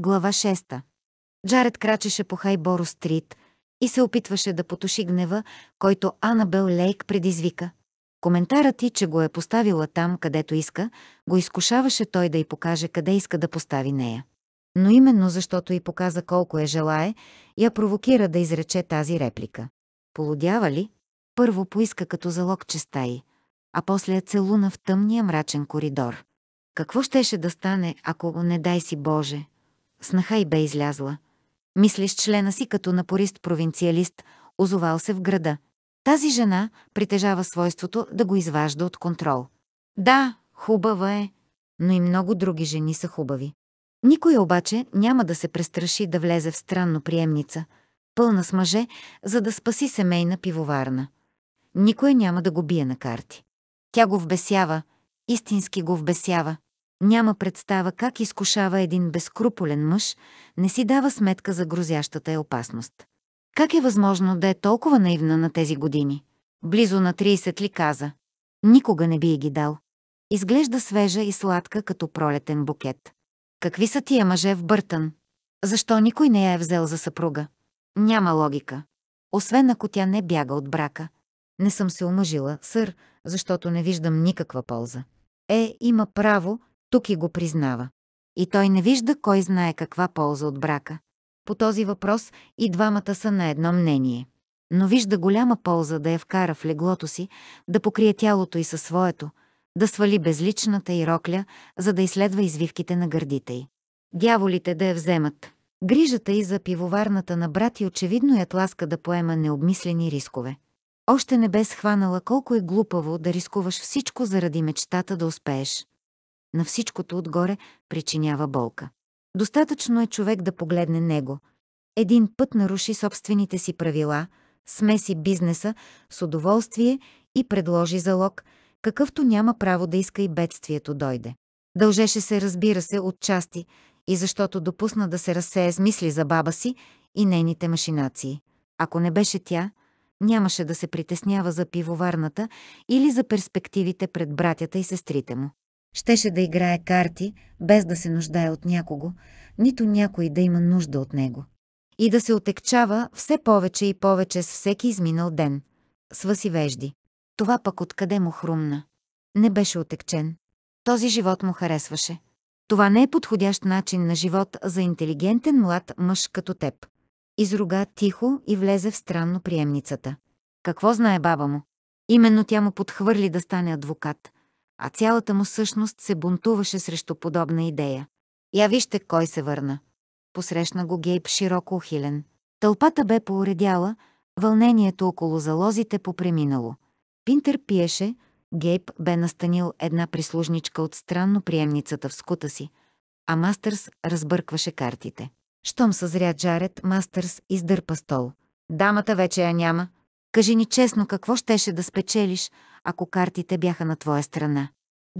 Глава 6. Джаред крачеше по Хайборо Стрит и се опитваше да потуши гнева, който Анабел Лейк предизвика. Коментарът ти, че го е поставила там, където иска, го изкушаваше той да й покаже къде иска да постави нея. Но именно защото й показа колко е желае, я провокира да изрече тази реплика. Полудява ли? Първо поиска като залог честа й, а после я целуна в тъмния мрачен коридор. Какво щеше да стане, ако, не дай си Боже, Снаха и бе излязла. Мислиш члена си като напорист-провинциалист, озовал се в града. Тази жена притежава свойството да го изважда от контрол. Да, хубава е, но и много други жени са хубави. Никой обаче няма да се престраши да влезе в странно приемница, пълна с мъже, за да спаси семейна пивоварна. Никой няма да го бие на карти. Тя го вбесява, истински го вбесява. Няма представа как изкушава един безкруполен мъж, не си дава сметка за грозящата е опасност. Как е възможно да е толкова наивна на тези години? Близо на 30 ли каза. Никога не би ги дал. Изглежда свежа и сладка като пролетен букет. Какви са тия мъже в Бъртън? Защо никой не я е взел за съпруга? Няма логика. Освен ако тя не бяга от брака. Не съм се омъжила, сър, защото не виждам никаква полза. Е, има право, тук и го признава. И той не вижда кой знае каква полза от брака. По този въпрос и двамата са на едно мнение. Но вижда голяма полза да я вкара в леглото си, да покрие тялото и със своето, да свали безличната и рокля, за да изследва извивките на гърдите й. Дяволите да я вземат. Грижата и за пивоварната на брат и очевидно я тласка да поема необмислени рискове. Още не бе схванала колко е глупаво да рискуваш всичко заради мечтата да успееш на всичкото отгоре причинява болка. Достатъчно е човек да погледне него. Един път наруши собствените си правила, смеси бизнеса с удоволствие и предложи залог, какъвто няма право да иска и бедствието дойде. Дължеше се, разбира се, от части и защото допусна да се разсее с мисли за баба си и нейните машинации. Ако не беше тя, нямаше да се притеснява за пивоварната или за перспективите пред братята и сестрите му. Щеше да играе карти, без да се нуждае от някого, нито някой да има нужда от него. И да се отекчава все повече и повече с всеки изминал ден. Свъси вежди. Това пък откъде му хрумна. Не беше отекчен. Този живот му харесваше. Това не е подходящ начин на живот за интелигентен млад мъж като теб. Изруга тихо и влезе в странно приемницата. Какво знае баба му? Именно тя му подхвърли да стане адвокат – а цялата му същност се бунтуваше срещу подобна идея. Я вижте кой се върна. Посрещна го Гейб широко ухилен. Тълпата бе поуредяла, вълнението около залозите попреминало. Пинтер пиеше, Гейб бе настанил една прислужничка от странно приемницата в скута си, а Мастърс разбъркваше картите. Щом съзря Джаред, Мастърс издърпа стол. Дамата вече я няма. Кажи ни честно, какво щеше да спечелиш, ако картите бяха на твоя страна.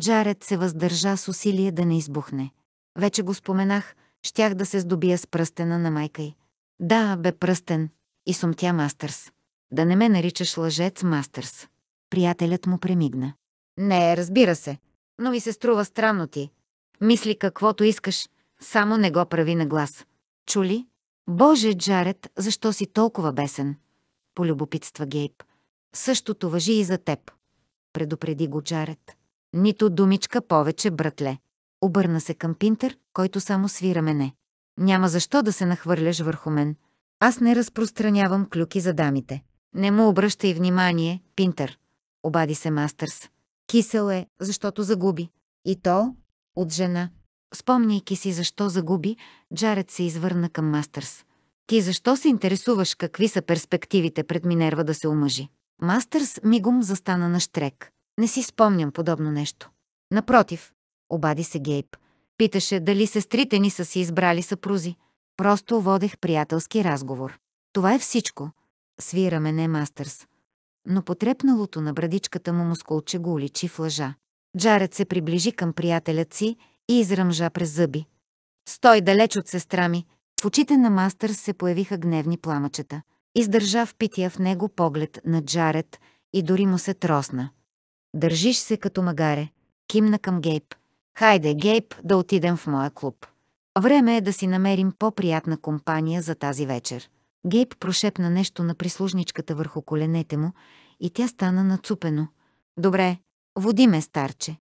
Джаред се въздържа с усилие да не избухне. Вече го споменах, щях да се здобия с пръстена на майка й. Да, бе пръстен. И сумтя Мастърс. Да не ме наричаш лъжец, Мастърс. Приятелят му премигна. Не, разбира се. Но ми се струва странно ти. Мисли каквото искаш, само не го прави на глас. Чули? Боже, Джаред, защо си толкова бесен? Полюбопитства Гейб. Същото въжи и за теб предупреди го Джаред. Нито думичка повече, братле. Обърна се към Пинтер, който само свира мене. Няма защо да се нахвърляш върху мен. Аз не разпространявам клюки за дамите. Не му обръщай внимание, Пинтер. Обади се Мастърс. Кисел е, защото загуби. И то от жена. Спомняйки си защо загуби, Джаред се извърна към Мастърс. Ти защо се интересуваш какви са перспективите пред Минерва да се омъжи? Мастърс мигом застана на штрек. Не си спомням подобно нещо. Напротив, обади се Гейб. Питаше дали сестрите ни са си избрали съпрузи. Просто водех приятелски разговор. Това е всичко. Свираме не Мастърс. Но потрепналото на брадичката му мускулче го уличи в лъжа. Джаред се приближи към приятелят си и изръмжа през зъби. Стой далеч от сестра ми! В очите на Мастърс се появиха гневни пламъчета. Издържа в пития в него поглед на Джаред и дори му се тросна. Държиш се като магаре. Кимна към Гейб. Хайде, Гейб, да отидем в моя клуб. Време е да си намерим по-приятна компания за тази вечер. Гейб прошепна нещо на прислужничката върху коленете му и тя стана нацупено. Добре, води ме, старче.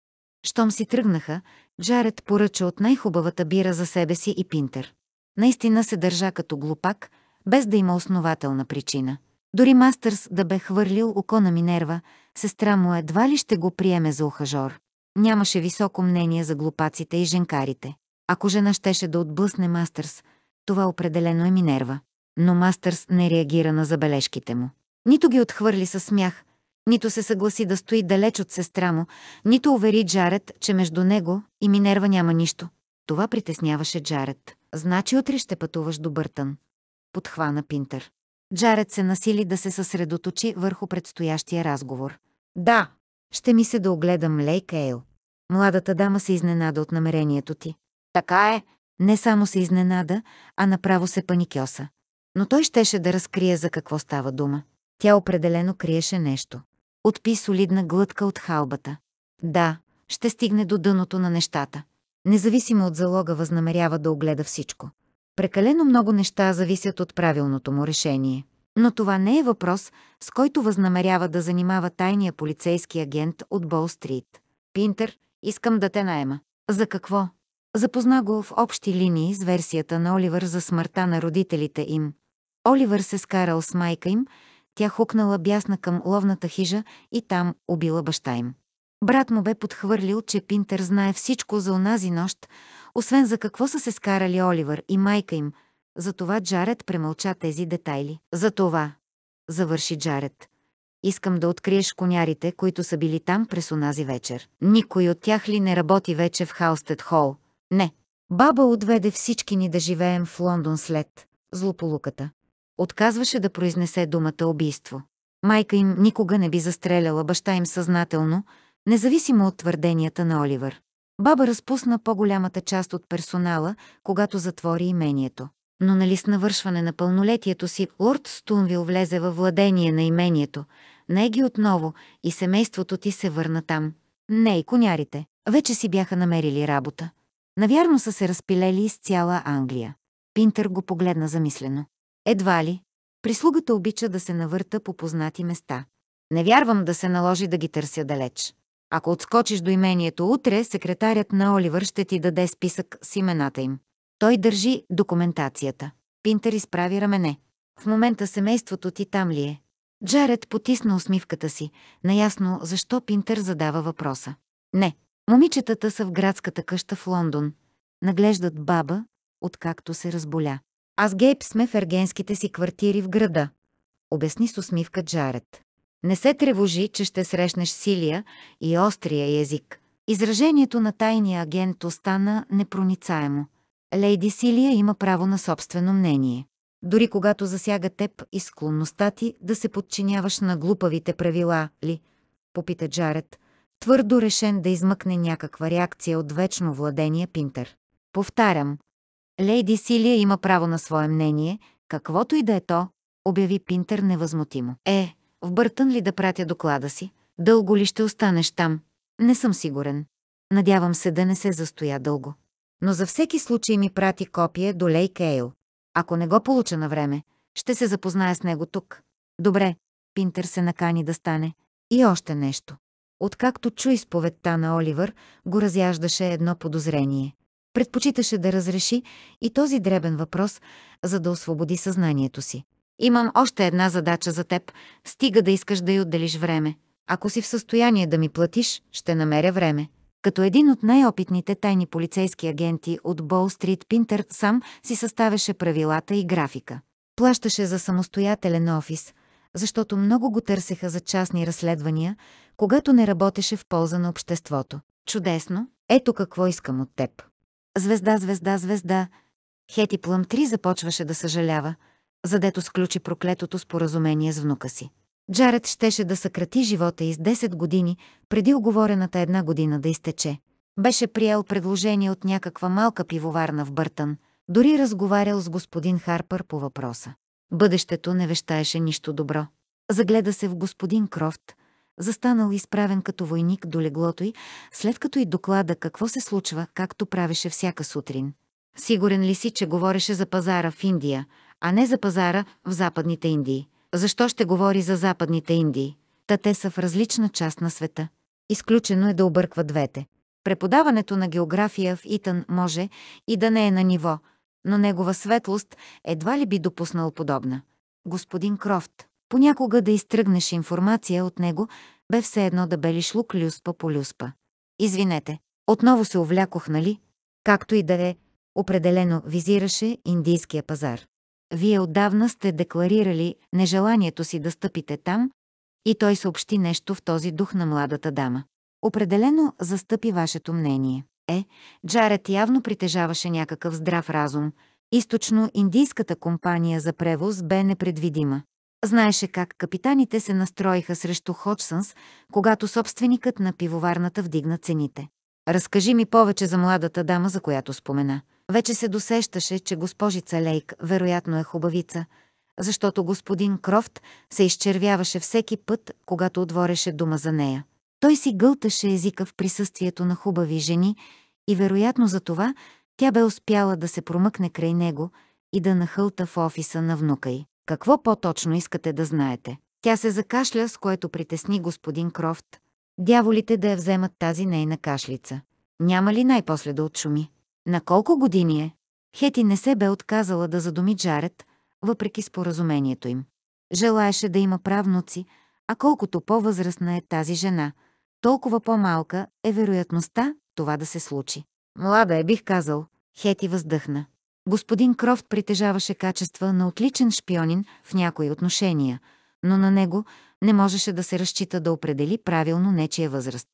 Щом си тръгнаха, Джаред поръча от най-хубавата бира за себе си и Пинтер. Наистина се държа като глупак, без да има основателна причина. Дори Мастърс да бе хвърлил око на Минерва, сестра му едва ли ще го приеме за ухажор. Нямаше високо мнение за глупаците и женкарите. Ако жена щеше да отблъсне Мастърс, това определено е Минерва. Но Мастърс не реагира на забележките му. Нито ги отхвърли със смях, нито се съгласи да стои далеч от сестра му, нито увери Джаред, че между него и Минерва няма нищо. Това притесняваше Джаред. Значи утре ще пътуваш до Бъртън подхвана Пинтер. Джаред се насили да се съсредоточи върху предстоящия разговор. Да, ще ми се да огледам Лейк Ейл. Младата дама се изненада от намерението ти. Така е. Не само се изненада, а направо се паникьоса. Но той щеше да разкрие за какво става дума. Тя определено криеше нещо. Отпи солидна глътка от халбата. Да, ще стигне до дъното на нещата. Независимо от залога възнамерява да огледа всичко. Прекалено много неща зависят от правилното му решение. Но това не е въпрос, с който възнамерява да занимава тайния полицейски агент от Бол-стрит. Пинтер, искам да те найема. За какво? Запозна го в общи линии с версията на Оливър за смъртта на родителите им. Оливър се скарал с майка им, тя хукнала бясна към ловната хижа и там убила баща им. Брат му бе подхвърлил, че Пинтер знае всичко за онази нощ, освен за какво са се скарали Оливър и майка им. Затова Джаред премълча тези детайли. Затова, завърши Джаред. Искам да откриеш конярите, които са били там през онази вечер. Никой от тях ли не работи вече в Халстед Хол? Не. Баба отведе всички ни да живеем в Лондон след злополуката. Отказваше да произнесе думата убийство. Майка им никога не би застреляла баща им съзнателно, Независимо от твърденията на Оливър, баба разпусна по-голямата част от персонала, когато затвори имението. Но нали с навършване на пълнолетието си, лорд Стунвил влезе във владение на имението, не ги отново и семейството ти се върна там. Не и конярите. Вече си бяха намерили работа. Навярно са се разпилели из цяла Англия. Пинтер го погледна замислено. Едва ли. Прислугата обича да се навърта по познати места. Не вярвам да се наложи да ги търся далеч. Ако отскочиш до имението утре, секретарят на Оливър ще ти даде списък с имената им. Той държи документацията. Пинтер изправи рамене. В момента семейството ти там ли е? Джаред потисна усмивката си, наясно защо Пинтер задава въпроса. Не, момичетата са в градската къща в Лондон. Наглеждат баба, откакто се разболя. Аз Гейб сме в ергенските си квартири в града. Обясни с усмивка Джаред. Не се тревожи, че ще срещнеш силия и острия език. Изражението на тайния агент остана непроницаемо. Лейди Силия има право на собствено мнение. Дори когато засяга теб и склонността ти да се подчиняваш на глупавите правила, ли? Попита Джаред, твърдо решен да измъкне някаква реакция от вечно владения Пинтер. Повтарям, Лейди Силия има право на свое мнение, каквото и да е то, обяви Пинтер невъзмутимо. Е, в Бъртън ли да пратя доклада си? Дълго ли ще останеш там? Не съм сигурен. Надявам се да не се застоя дълго. Но за всеки случай ми прати копие до Лейк Ейл. Ако не го получа на време, ще се запозная с него тук. Добре, Пинтер се накани да стане. И още нещо. Откакто чу изповедта на Оливър, го разяждаше едно подозрение. Предпочиташе да разреши и този дребен въпрос, за да освободи съзнанието си. Имам още една задача за теб, стига да искаш да й отделиш време. Ако си в състояние да ми платиш, ще намеря време. Като един от най-опитните тайни полицейски агенти от Бол Стрит Пинтер сам си съставяше правилата и графика. Плащаше за самостоятелен офис, защото много го търсеха за частни разследвания, когато не работеше в полза на обществото. Чудесно, ето какво искам от теб. Звезда, звезда, звезда. Хети Плъм 3 започваше да съжалява – задето сключи проклетото споразумение с внука си. Джаред щеше да съкрати живота и с 10 години, преди оговорената една година да изтече. Беше приел предложение от някаква малка пивоварна в Бъртън, дори разговарял с господин Харпър по въпроса. Бъдещето не вещаеше нищо добро. Загледа се в господин Крофт, застанал изправен като войник до леглото й, след като и доклада какво се случва, както правеше всяка сутрин. Сигурен ли си, че говореше за пазара в Индия – а не за пазара в Западните Индии. Защо ще говори за Западните Индии? Та те са в различна част на света. Изключено е да обърква двете. Преподаването на география в Итан може и да не е на ниво, но негова светлост едва ли би допуснал подобна. Господин Крофт, понякога да изтръгнеш информация от него, бе все едно да белиш лук люспа по люспа. Извинете, отново се увлякох, нали? Както и да е, определено визираше индийския пазар. Вие отдавна сте декларирали нежеланието си да стъпите там и той съобщи нещо в този дух на младата дама. Определено застъпи вашето мнение. Е, Джаред явно притежаваше някакъв здрав разум. Източно-индийската компания за превоз бе непредвидима. Знаеше как капитаните се настроиха срещу Ходжсънс, когато собственикът на пивоварната вдигна цените. Разкажи ми повече за младата дама, за която спомена. Вече се досещаше, че госпожица Лейк вероятно е хубавица, защото господин Крофт се изчервяваше всеки път, когато отвореше дума за нея. Той си гълташе езика в присъствието на хубави жени и вероятно за това тя бе успяла да се промъкне край него и да нахълта в офиса на внука й. Какво по-точно искате да знаете? Тя се закашля, с което притесни господин Крофт. Дяволите да я вземат тази нейна кашлица. Няма ли най-после да отшуми? На колко години е? Хети не се бе отказала да задуми Джаред, въпреки споразумението им. Желаеше да има правнуци, а колкото по-възрастна е тази жена, толкова по-малка е вероятността това да се случи. Млада е, бих казал. Хети въздъхна. Господин Крофт притежаваше качества на отличен шпионин в някои отношения, но на него не можеше да се разчита да определи правилно нечия възраст.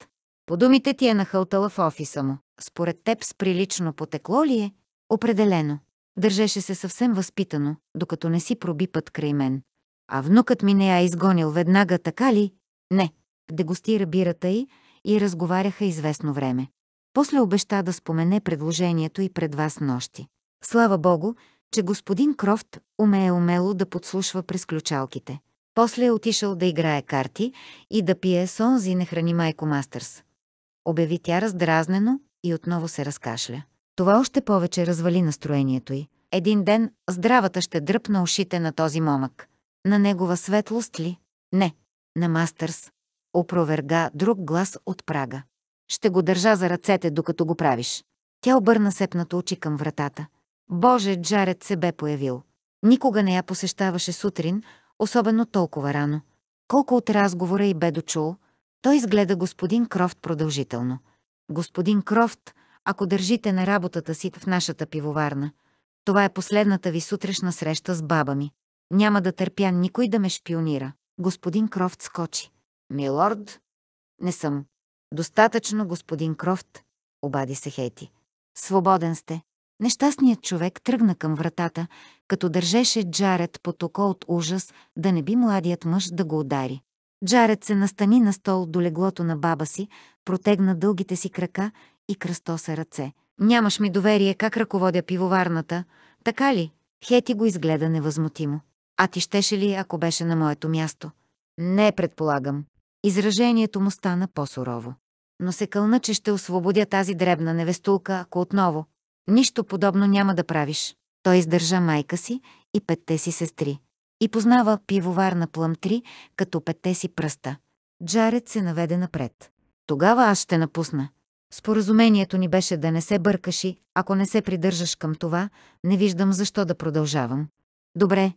По думите ти е нахълтала в офиса му. Според теб с прилично потекло ли е? Определено. Държеше се съвсем възпитано, докато не си проби път край мен. А внукът ми не я е изгонил веднага, така ли? Не. Дегустира бирата й и разговаряха известно време. После обеща да спомене предложението и пред вас нощи. Слава Богу, че господин Крофт умее умело да подслушва през ключалките. После е отишъл да играе карти и да пие сонзи онзи храни майко Мастърс обяви тя раздразнено и отново се разкашля. Това още повече развали настроението й. Един ден здравата ще дръпна ушите на този момък. На негова светлост ли? Не. На Мастърс. Опроверга друг глас от прага. Ще го държа за ръцете, докато го правиш. Тя обърна сепнато очи към вратата. Боже, Джаред се бе появил. Никога не я посещаваше сутрин, особено толкова рано. Колко от разговора и бе дочул, той изгледа господин Крофт продължително. Господин Крофт, ако държите на работата си в нашата пивоварна, това е последната ви сутрешна среща с баба ми. Няма да търпя никой да ме шпионира. Господин Крофт скочи. Милорд? Не съм. Достатъчно, господин Крофт, обади се Хейти. Свободен сте. Нещастният човек тръгна към вратата, като държеше Джаред под око от ужас, да не би младият мъж да го удари. Джаред се настани на стол до леглото на баба си, протегна дългите си крака и кръстоса ръце. «Нямаш ми доверие как ръководя пивоварната, така ли?» Хети го изгледа невъзмутимо. «А ти щеше ли, ако беше на моето място?» «Не, предполагам». Изражението му стана по-сурово. Но се кълна, че ще освободя тази дребна невестулка, ако отново. Нищо подобно няма да правиш. Той издържа майка си и петте си сестри и познава пивовар на Плъмтри като пете си пръста. Джаред се наведе напред. Тогава аз ще напусна. Споразумението ни беше да не се бъркаш и, ако не се придържаш към това, не виждам защо да продължавам. Добре.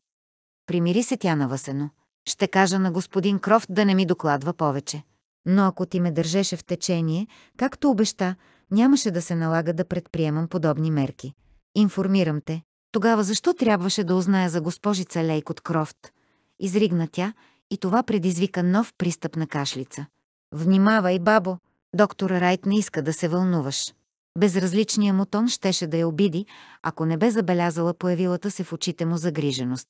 Примири се тя на Васено. Ще кажа на господин Крофт да не ми докладва повече. Но ако ти ме държеше в течение, както обеща, нямаше да се налага да предприемам подобни мерки. Информирам те, тогава защо трябваше да узная за госпожица Лейк от Крофт? Изригна тя и това предизвика нов пристъп на кашлица. Внимавай, бабо, доктор Райт не иска да се вълнуваш. Безразличния му тон щеше да я обиди, ако не бе забелязала появилата се в очите му загриженост.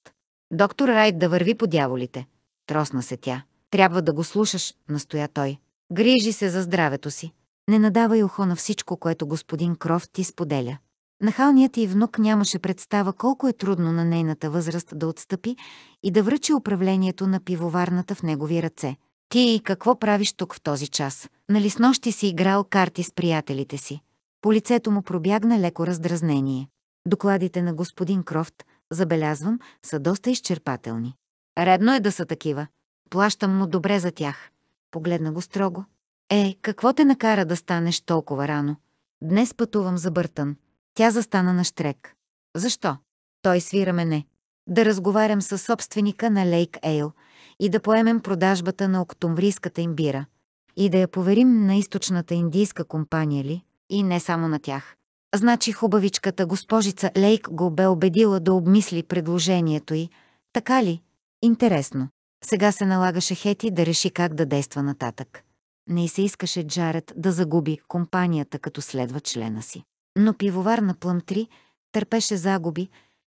Доктор Райт да върви по дяволите. Тросна се тя. Трябва да го слушаш, настоя той. Грижи се за здравето си. Не надавай ухо на всичко, което господин Крофт ти споделя. Нахалният и внук нямаше представа колко е трудно на нейната възраст да отстъпи и да връчи управлението на пивоварната в негови ръце. Ти какво правиш тук в този час? Нали с нощи си играл карти с приятелите си? По лицето му пробягна леко раздразнение. Докладите на господин Крофт, забелязвам, са доста изчерпателни. Редно е да са такива. Плащам му добре за тях. Погледна го строго. Е, какво те накара да станеш толкова рано? Днес пътувам за Бъртън. Тя застана на штрек. Защо? Той свира мене. Да разговарям с собственика на Лейк Ейл и да поемем продажбата на октомврийската имбира. И да я поверим на източната индийска компания ли? И не само на тях. Значи хубавичката госпожица Лейк го бе убедила да обмисли предложението й. Така ли? Интересно. Сега се налагаше Хети да реши как да действа нататък. Не и се искаше Джаред да загуби компанията като следва члена си но пивовар на Плъмтри търпеше загуби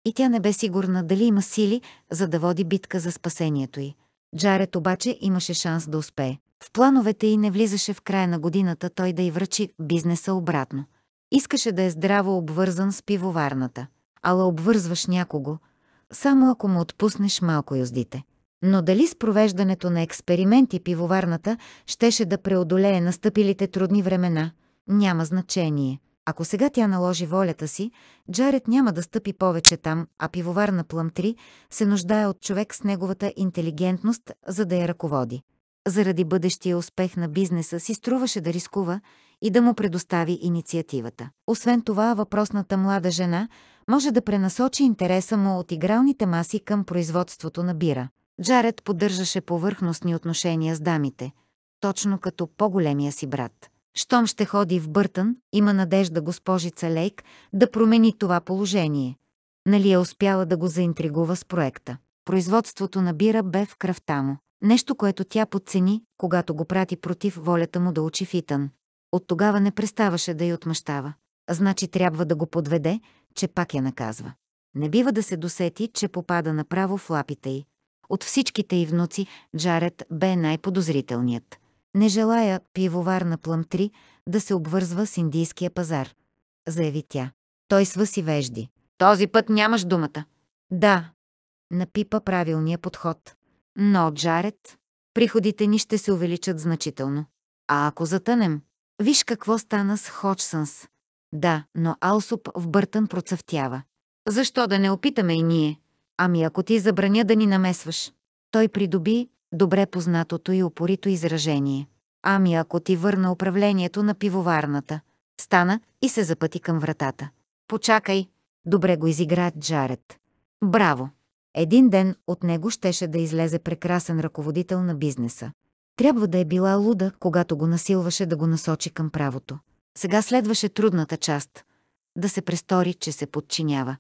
и тя не бе сигурна дали има сили, за да води битка за спасението й. Джаред обаче имаше шанс да успее. В плановете й не влизаше в края на годината той да й връчи бизнеса обратно. Искаше да е здраво обвързан с пивоварната. Ала обвързваш някого, само ако му отпуснеш малко юздите. Но дали с провеждането на експерименти пивоварната щеше да преодолее настъпилите трудни времена, няма значение. Ако сега тя наложи волята си, Джаред няма да стъпи повече там, а пивовар на Плъмтри се нуждае от човек с неговата интелигентност, за да я ръководи. Заради бъдещия успех на бизнеса си струваше да рискува и да му предостави инициативата. Освен това, въпросната млада жена може да пренасочи интереса му от игралните маси към производството на бира. Джаред поддържаше повърхностни отношения с дамите, точно като по-големия си брат. Щом ще ходи в Бъртън, има надежда госпожица Лейк да промени това положение. Нали е успяла да го заинтригува с проекта. Производството на бира бе в кръвта му. Нещо, което тя подцени, когато го прати против волята му да учи Фитън. От тогава не преставаше да й отмъщава. Значи трябва да го подведе, че пак я наказва. Не бива да се досети, че попада направо в лапите й. От всичките й внуци Джаред бе най-подозрителният. Не желая пивовар на Плъмтри да се обвързва с индийския пазар, заяви тя. Той си вежди. Този път нямаш думата. Да. Напипа правилния подход. Но, Джаред, приходите ни ще се увеличат значително. А ако затънем? Виж какво стана с Ходжсънс. Да, но Алсоп в Бъртън процъфтява. Защо да не опитаме и ние? Ами ако ти забраня да ни намесваш. Той придоби добре познатото и опорито изражение. Ами ако ти върна управлението на пивоварната. Стана и се запъти към вратата. Почакай. Добре го изигра Джаред. Браво. Един ден от него щеше да излезе прекрасен ръководител на бизнеса. Трябва да е била луда, когато го насилваше да го насочи към правото. Сега следваше трудната част – да се престори, че се подчинява,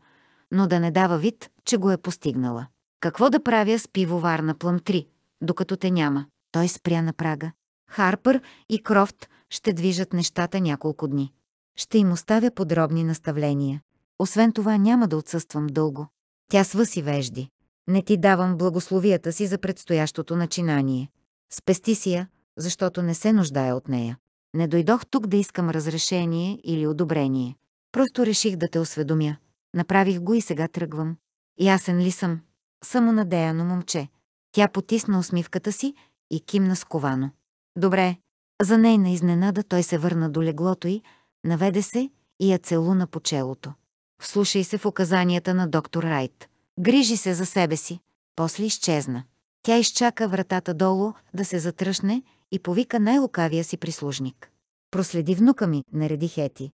но да не дава вид, че го е постигнала. Какво да правя с пивовар на Плъм 3? докато те няма. Той спря на прага. Харпър и Крофт ще движат нещата няколко дни. Ще им оставя подробни наставления. Освен това няма да отсъствам дълго. Тя си вежди. Не ти давам благословията си за предстоящото начинание. Спести си я, защото не се нуждая от нея. Не дойдох тук да искам разрешение или одобрение. Просто реших да те осведомя. Направих го и сега тръгвам. Ясен ли съм? Само надеяно момче. Тя потисна усмивката си и кимна сковано. Добре. За нейна изненада той се върна до леглото й, наведе се и я целуна по челото. Вслушай се в указанията на доктор Райт. Грижи се за себе си. После изчезна. Тя изчака вратата долу да се затръшне и повика най-лукавия си прислужник. Проследи внука ми, нареди Хети,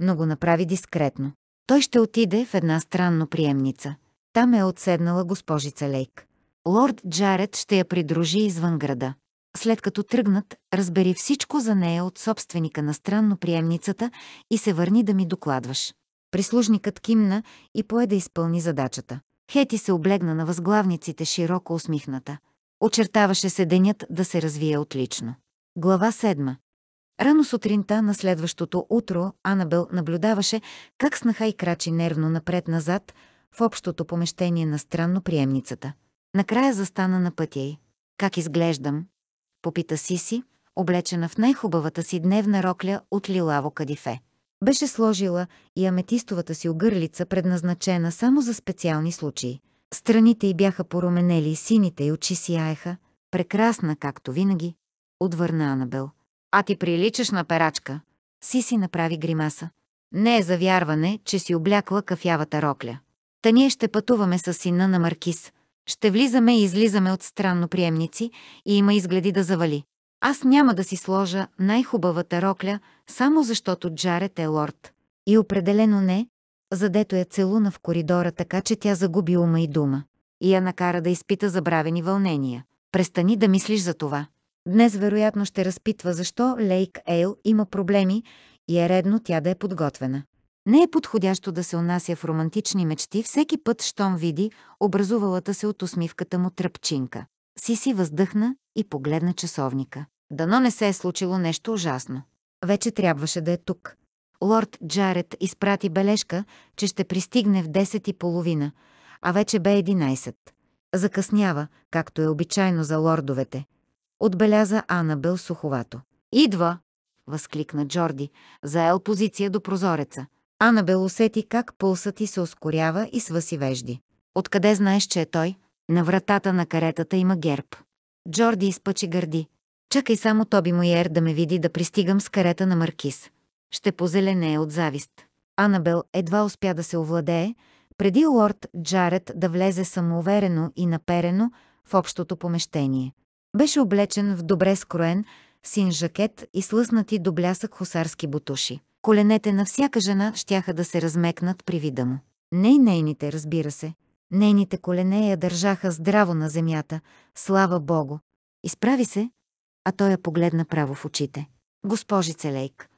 но го направи дискретно. Той ще отиде в една странно приемница. Там е отседнала госпожица Лейк лорд Джаред ще я придружи извън града. След като тръгнат, разбери всичко за нея от собственика на странно приемницата и се върни да ми докладваш. Прислужникът кимна и пое да изпълни задачата. Хети се облегна на възглавниците широко усмихната. Очертаваше се денят да се развие отлично. Глава 7. Рано сутринта на следващото утро Анабел наблюдаваше как снаха и крачи нервно напред-назад в общото помещение на странно приемницата. Накрая застана на пътя й. Как изглеждам? Попита Сиси, облечена в най-хубавата си дневна рокля от лилаво кадифе. Беше сложила и аметистовата си огърлица, предназначена само за специални случаи. Страните й бяха поруменели и сините й очи сияеха. Прекрасна, както винаги, отвърна Анабел. А ти приличаш на перачка. Сиси направи гримаса. Не е за вярване, че си облякла кафявата рокля. Та ние ще пътуваме с сина на Маркис. Ще влизаме и излизаме от странно приемници и има изгледи да завали. Аз няма да си сложа най-хубавата рокля, само защото Джарет е лорд. И определено не, задето я целуна в коридора, така че тя загуби ума и дума. И я накара да изпита забравени вълнения. Престани да мислиш за това. Днес вероятно ще разпитва защо Лейк Ейл има проблеми и е редно тя да е подготвена. Не е подходящо да се унася в романтични мечти всеки път, щом види образувалата се от усмивката му тръпчинка. Сиси въздъхна и погледна часовника. Дано не се е случило нещо ужасно. Вече трябваше да е тук. Лорд Джаред изпрати бележка, че ще пристигне в 10 и половина, а вече бе 11. Закъснява, както е обичайно за лордовете. Отбеляза Анабел суховато. «Идва!» възкликна Джорди, заел позиция до прозореца. Анабел усети как пулсът ти се ускорява и свъси вежди. Откъде знаеш, че е той? На вратата на каретата има герб. Джорди изпъчи гърди. Чакай само Тоби Мойер да ме види да пристигам с карета на маркис. Ще позеленее от завист. Анабел едва успя да се овладее, преди лорд Джаред да влезе самоуверено и наперено в общото помещение. Беше облечен в добре скроен син жакет и слъснати до блясък хусарски бутуши. Коленете на всяка жена щяха да се размекнат при вида му. Не и нейните, разбира се. Нейните колене я държаха здраво на земята, слава Богу. Изправи се, а той я погледна право в очите. Госпожице Лейк,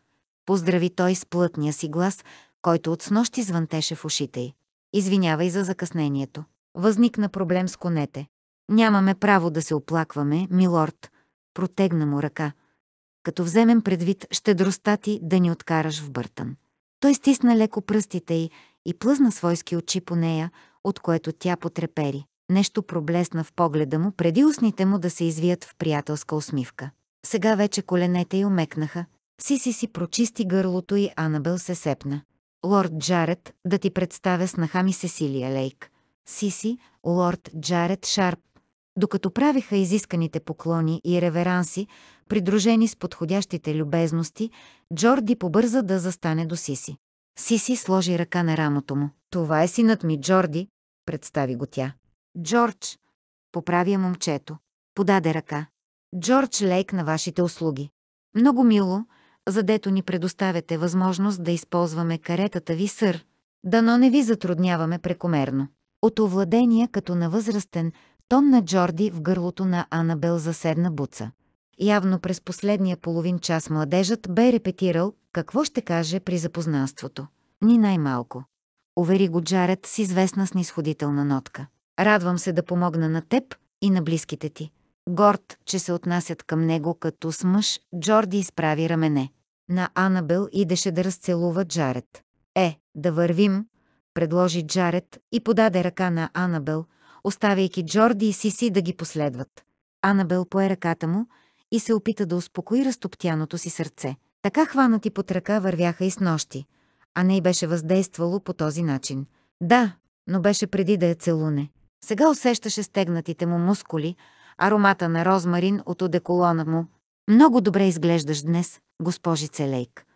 поздрави той с плътния си глас, който от снощи звънтеше в ушите й. Извинявай за закъснението. Възникна проблем с конете. Нямаме право да се оплакваме, милорд. Протегна му ръка като вземем предвид щедростта ти да ни откараш в Бъртън. Той стисна леко пръстите й и плъзна свойски очи по нея, от което тя потрепери. Нещо проблесна в погледа му, преди устните му да се извият в приятелска усмивка. Сега вече коленете й омекнаха. Сиси си прочисти гърлото и Анабел се сепна. Лорд Джаред, да ти представя снаха ми Сесилия Лейк. Сиси, лорд Джаред Шарп, докато правиха изисканите поклони и реверанси, придружени с подходящите любезности, Джорди побърза да застане до Сиси. Сиси сложи ръка на рамото му. «Това е синът ми, Джорди», представи го тя. «Джордж», поправя момчето. Подаде ръка. «Джордж Лейк на вашите услуги. Много мило, задето ни предоставяте възможност да използваме каретата ви, сър. Дано не ви затрудняваме прекомерно». От овладения като на възрастен, Тон на Джорди в гърлото на Анабел заседна буца. Явно през последния половин час младежът бе репетирал какво ще каже при запознанството. Ни най-малко. Увери го Джаред с известна снисходителна нотка. Радвам се да помогна на теб и на близките ти. Горд, че се отнасят към него като с мъж, Джорди изправи рамене. На Анабел идеше да разцелува Джаред. Е, да вървим, предложи Джаред и подаде ръка на Анабел – оставяйки Джорди и Сиси да ги последват. Анабел пое ръката му и се опита да успокои разтоптяното си сърце. Така хванати под ръка вървяха и с нощи, а не й беше въздействало по този начин. Да, но беше преди да я целуне. Сега усещаше стегнатите му мускули, аромата на розмарин от одеколона му. Много добре изглеждаш днес, госпожи Целейк.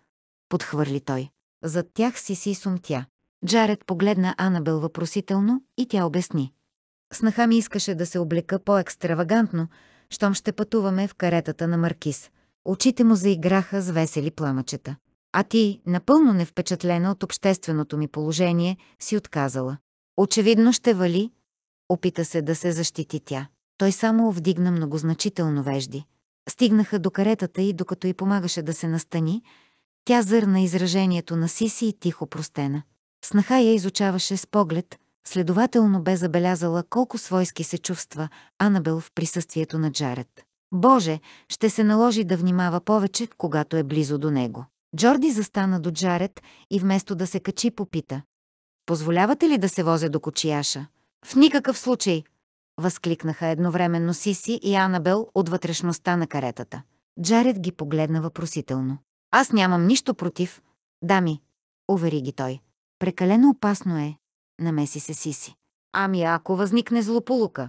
Подхвърли той. Зад тях си си сумтя. Джаред погледна Анабел въпросително и тя обясни. Снаха ми искаше да се облека по-екстравагантно, щом ще пътуваме в каретата на Маркиз. Очите му заиграха с весели пламъчета. А ти, напълно невпечатлена от общественото ми положение, си отказала. Очевидно ще вали. Опита се да се защити тя. Той само вдигна многозначително вежди. Стигнаха до каретата и докато й помагаше да се настани, тя зърна изражението на Сиси и тихо простена. Снаха я изучаваше с поглед, Следователно бе забелязала колко свойски се чувства Анабел в присъствието на Джаред. Боже, ще се наложи да внимава повече, когато е близо до него. Джорди застана до Джаред и вместо да се качи попита. Позволявате ли да се возя до кочияша? В никакъв случай! Възкликнаха едновременно Сиси и Анабел от вътрешността на каретата. Джаред ги погледна въпросително. Аз нямам нищо против. Дами, увери ги той. Прекалено опасно е, намеси се Сиси. Ами ако възникне злополука,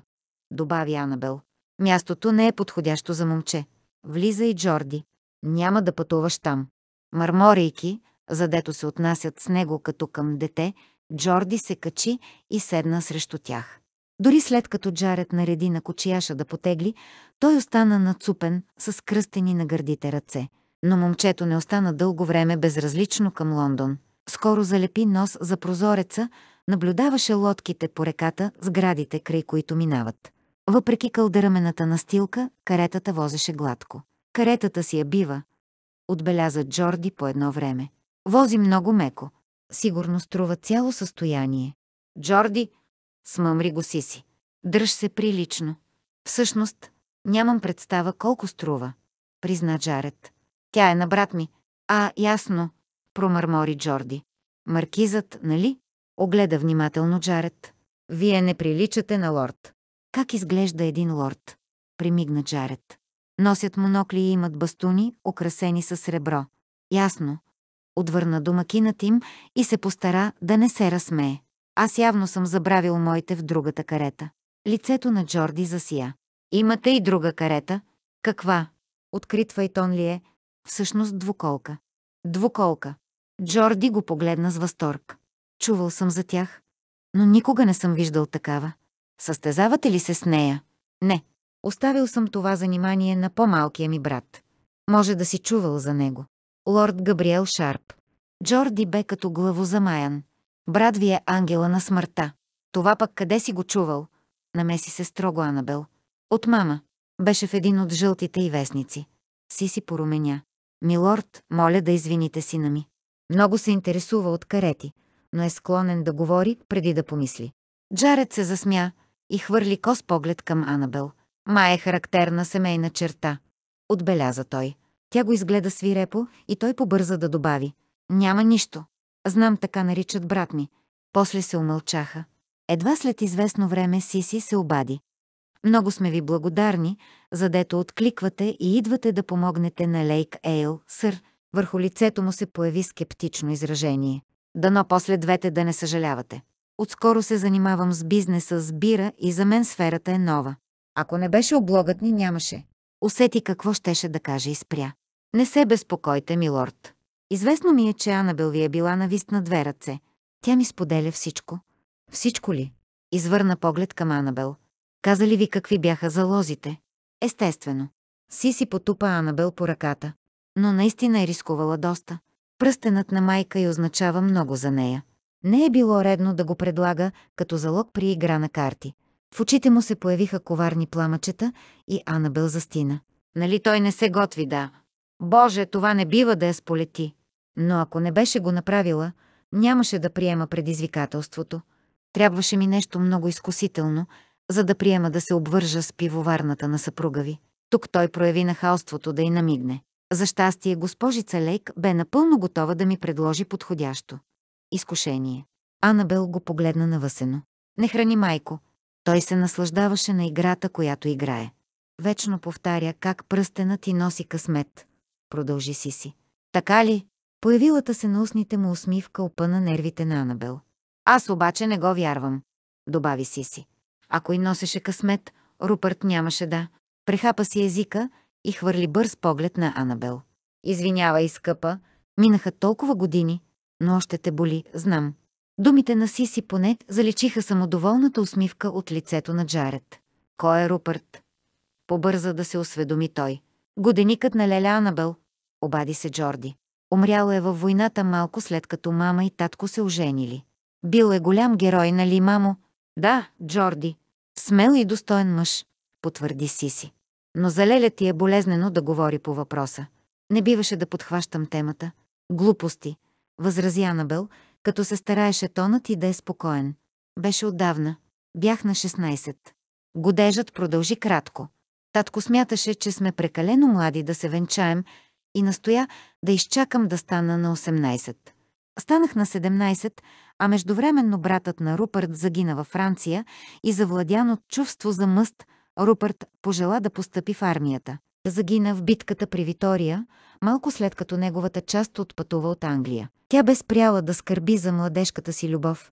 добави Анабел. Мястото не е подходящо за момче. Влиза и Джорди. Няма да пътуваш там. Мърморейки, задето се отнасят с него като към дете, Джорди се качи и седна срещу тях. Дори след като Джаред нареди на кочияша да потегли, той остана нацупен с кръстени на гърдите ръце. Но момчето не остана дълго време безразлично към Лондон. Скоро залепи нос за прозореца, наблюдаваше лодките по реката, сградите, край които минават. Въпреки кълдърамената настилка, каретата возеше гладко. Каретата си я е бива, отбеляза Джорди по едно време. Вози много меко. Сигурно струва цяло състояние. Джорди, смъмри го си си. Дръж се прилично. Всъщност, нямам представа колко струва, призна Джаред. Тя е на брат ми. А, ясно, промърмори Джорди. Маркизът, нали? Огледа внимателно Джаред. Вие не приличате на лорд. Как изглежда един лорд? Примигна Джаред. Носят монокли и имат бастуни, украсени с сребро. Ясно. Отвърна домакинът им и се постара да не се разсмее. Аз явно съм забравил моите в другата карета. Лицето на Джорди засия. Имате и друга карета. Каква? Открит файтон ли е? Всъщност двуколка. Двуколка. Джорди го погледна с възторг. Чувал съм за тях, но никога не съм виждал такава. Състезавате ли се с нея? Не. Оставил съм това занимание на по-малкия ми брат. Може да си чувал за него. Лорд Габриел Шарп. Джорди бе като главозамаян. Брат ви е ангела на смъртта. Това пък къде си го чувал? Намеси се строго Анабел. От мама. Беше в един от жълтите и вестници. Си си поруменя. Милорд, моля да извините сина ми. Много се интересува от карети но е склонен да говори, преди да помисли. Джаред се засмя и хвърли кос поглед към Анабел. Ма е характерна семейна черта. Отбеляза той. Тя го изгледа свирепо и той побърза да добави. Няма нищо. Знам така наричат брат ми. После се умълчаха. Едва след известно време Сиси се обади. Много сме ви благодарни, задето откликвате и идвате да помогнете на Лейк Ейл, сър. Върху лицето му се появи скептично изражение. Дано после двете да не съжалявате. Отскоро се занимавам с бизнеса с бира и за мен сферата е нова. Ако не беше облогът ни, нямаше. Усети какво щеше да каже и спря. Не се безпокойте, милорд. Известно ми е, че Анабел ви е била навист на две ръце. Тя ми споделя всичко. Всичко ли? Извърна поглед към Анабел. Каза ли ви какви бяха залозите? Естествено. Си си потупа Анабел по ръката. Но наистина е рискувала доста. Пръстенът на майка й означава много за нея. Не е било редно да го предлага като залог при игра на карти. В очите му се появиха коварни пламъчета и Анабел застина. Нали той не се готви, да? Боже, това не бива да я сполети. Но ако не беше го направила, нямаше да приема предизвикателството. Трябваше ми нещо много изкусително, за да приема да се обвържа с пивоварната на съпруга ви. Тук той прояви нахалството да й намигне. За щастие госпожица Лейк бе напълно готова да ми предложи подходящо. Изкушение. Анабел го погледна навъсено. Не храни майко. Той се наслаждаваше на играта, която играе. Вечно повтаря как пръстенът ти носи късмет. Продължи си си. Така ли? Появилата се на устните му усмивка опъна нервите на Анабел. Аз обаче не го вярвам. Добави си си. Ако и носеше късмет, Рупърт нямаше да. Прехапа си езика, и хвърли бърз поглед на Анабел. Извинявай, скъпа, минаха толкова години, но още те боли, знам. Думите на Сиси Понет заличиха самодоволната усмивка от лицето на Джаред. Кой е Рупърт? Побърза да се осведоми той. Годеникът на Леля Анабел, обади се Джорди. Умряла е във войната малко след като мама и татко се оженили. Бил е голям герой, нали, мамо? Да, Джорди. Смел и достоен мъж, потвърди Сиси но за Леля ти е болезнено да говори по въпроса. Не биваше да подхващам темата. Глупости, възрази Анабел, като се стараеше тонът и да е спокоен. Беше отдавна. Бях на 16. Годежът продължи кратко. Татко смяташе, че сме прекалено млади да се венчаем и настоя да изчакам да стана на 18. Станах на 17, а междувременно братът на Рупърт загина във Франция и завладян от чувство за мъст – Рупърт пожела да постъпи в армията. Загина в битката при Витория, малко след като неговата част отпътува от Англия. Тя бе спряла да скърби за младежката си любов,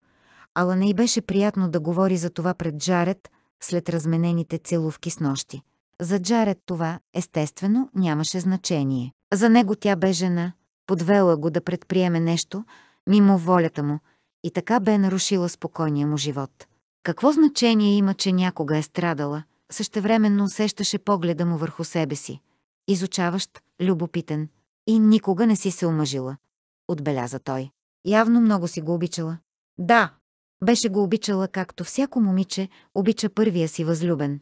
ала не й беше приятно да говори за това пред Джаред след разменените целувки с нощи. За Джаред това, естествено, нямаше значение. За него тя бе жена, подвела го да предприеме нещо, мимо волята му, и така бе нарушила спокойния му живот. Какво значение има, че някога е страдала, същевременно усещаше погледа му върху себе си. Изучаващ, любопитен. И никога не си се омъжила. Отбеляза той. Явно много си го обичала. Да. Беше го обичала, както всяко момиче обича първия си възлюбен.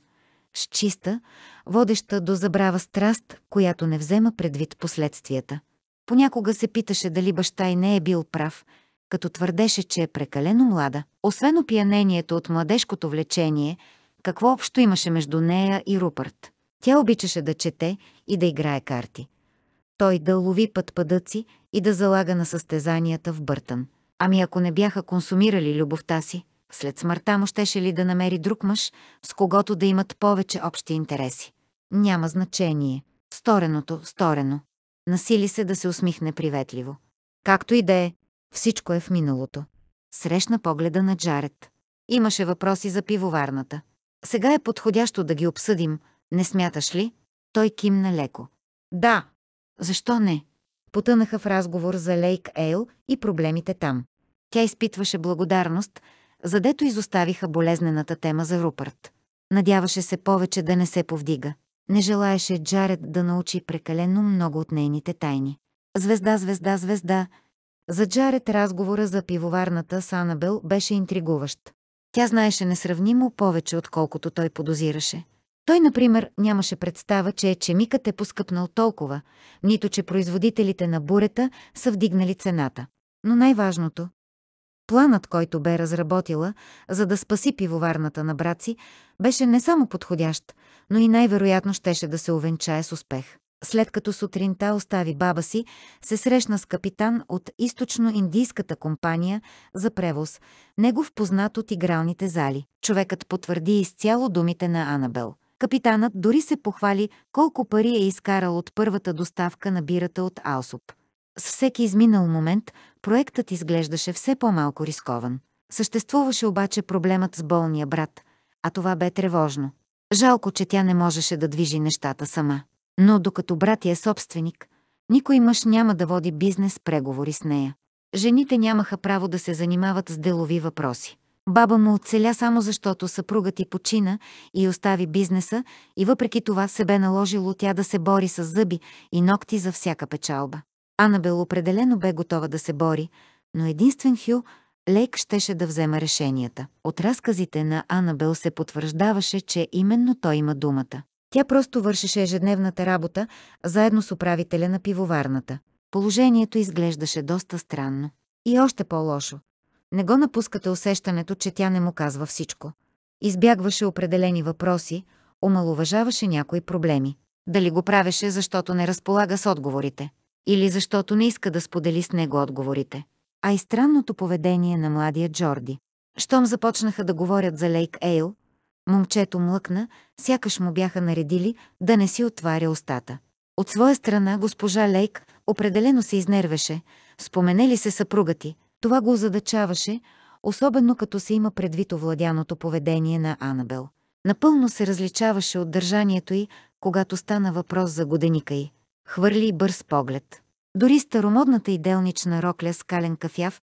С чиста, водеща до забрава страст, която не взема предвид последствията. Понякога се питаше дали баща и не е бил прав, като твърдеше, че е прекалено млада. Освен опиянението от младежкото влечение, какво общо имаше между нея и Рупърт. Тя обичаше да чете и да играе карти. Той да лови пътпадъци и да залага на състезанията в Бъртън. Ами ако не бяха консумирали любовта си, след смъртта му щеше ли да намери друг мъж, с когото да имат повече общи интереси? Няма значение. Стореното, сторено. Насили се да се усмихне приветливо. Както и да е, всичко е в миналото. Срещна погледа на Джаред. Имаше въпроси за пивоварната. Сега е подходящо да ги обсъдим, не смяташ ли? Той кимна леко. Да. Защо не? Потънаха в разговор за Лейк Ейл и проблемите там. Тя изпитваше благодарност, задето изоставиха болезнената тема за Рупърт. Надяваше се повече да не се повдига. Не желаеше Джаред да научи прекалено много от нейните тайни. Звезда, звезда, звезда. За Джаред разговора за пивоварната с Анабел беше интригуващ. Тя знаеше несравнимо повече, отколкото той подозираше. Той, например, нямаше представа, че чемикът е поскъпнал толкова, нито че производителите на бурета са вдигнали цената. Но най-важното Планът, който бе разработила, за да спаси пивоварната на Браци, беше не само подходящ, но и най-вероятно щеше да се увенчае с успех. След като сутринта остави баба си, се срещна с капитан от източно-индийската компания за превоз, негов познат от игралните зали. Човекът потвърди изцяло думите на Анабел. Капитанът дори се похвали колко пари е изкарал от първата доставка на бирата от Алсоп. С всеки изминал момент проектът изглеждаше все по-малко рискован. Съществуваше обаче проблемът с болния брат, а това бе тревожно. Жалко, че тя не можеше да движи нещата сама. Но докато брат е собственик, никой мъж няма да води бизнес преговори с нея. Жените нямаха право да се занимават с делови въпроси. Баба му оцеля само защото съпругът и почина и остави бизнеса и въпреки това се бе наложило тя да се бори с зъби и ногти за всяка печалба. Анабел определено бе готова да се бори, но единствен Хю, Лейк щеше да взема решенията. От разказите на Анабел се потвърждаваше, че именно той има думата. Тя просто вършеше ежедневната работа, заедно с управителя на пивоварната. Положението изглеждаше доста странно. И още по-лошо. Не го напускате усещането, че тя не му казва всичко. Избягваше определени въпроси, омалуважаваше някои проблеми. Дали го правеше, защото не разполага с отговорите. Или защото не иска да сподели с него отговорите. А и странното поведение на младия Джорди. Щом започнаха да говорят за Лейк Ейл, Момчето млъкна, сякаш му бяха наредили да не си отваря устата. От своя страна госпожа Лейк определено се изнервеше, споменели се съпруга ти. Това го озадачаваше, особено като се има предвид овладяното поведение на Анабел. Напълно се различаваше от държанието й, когато стана въпрос за годеника й. Хвърли бърз поглед. Дори старомодната и делнична рокля с кален кафяв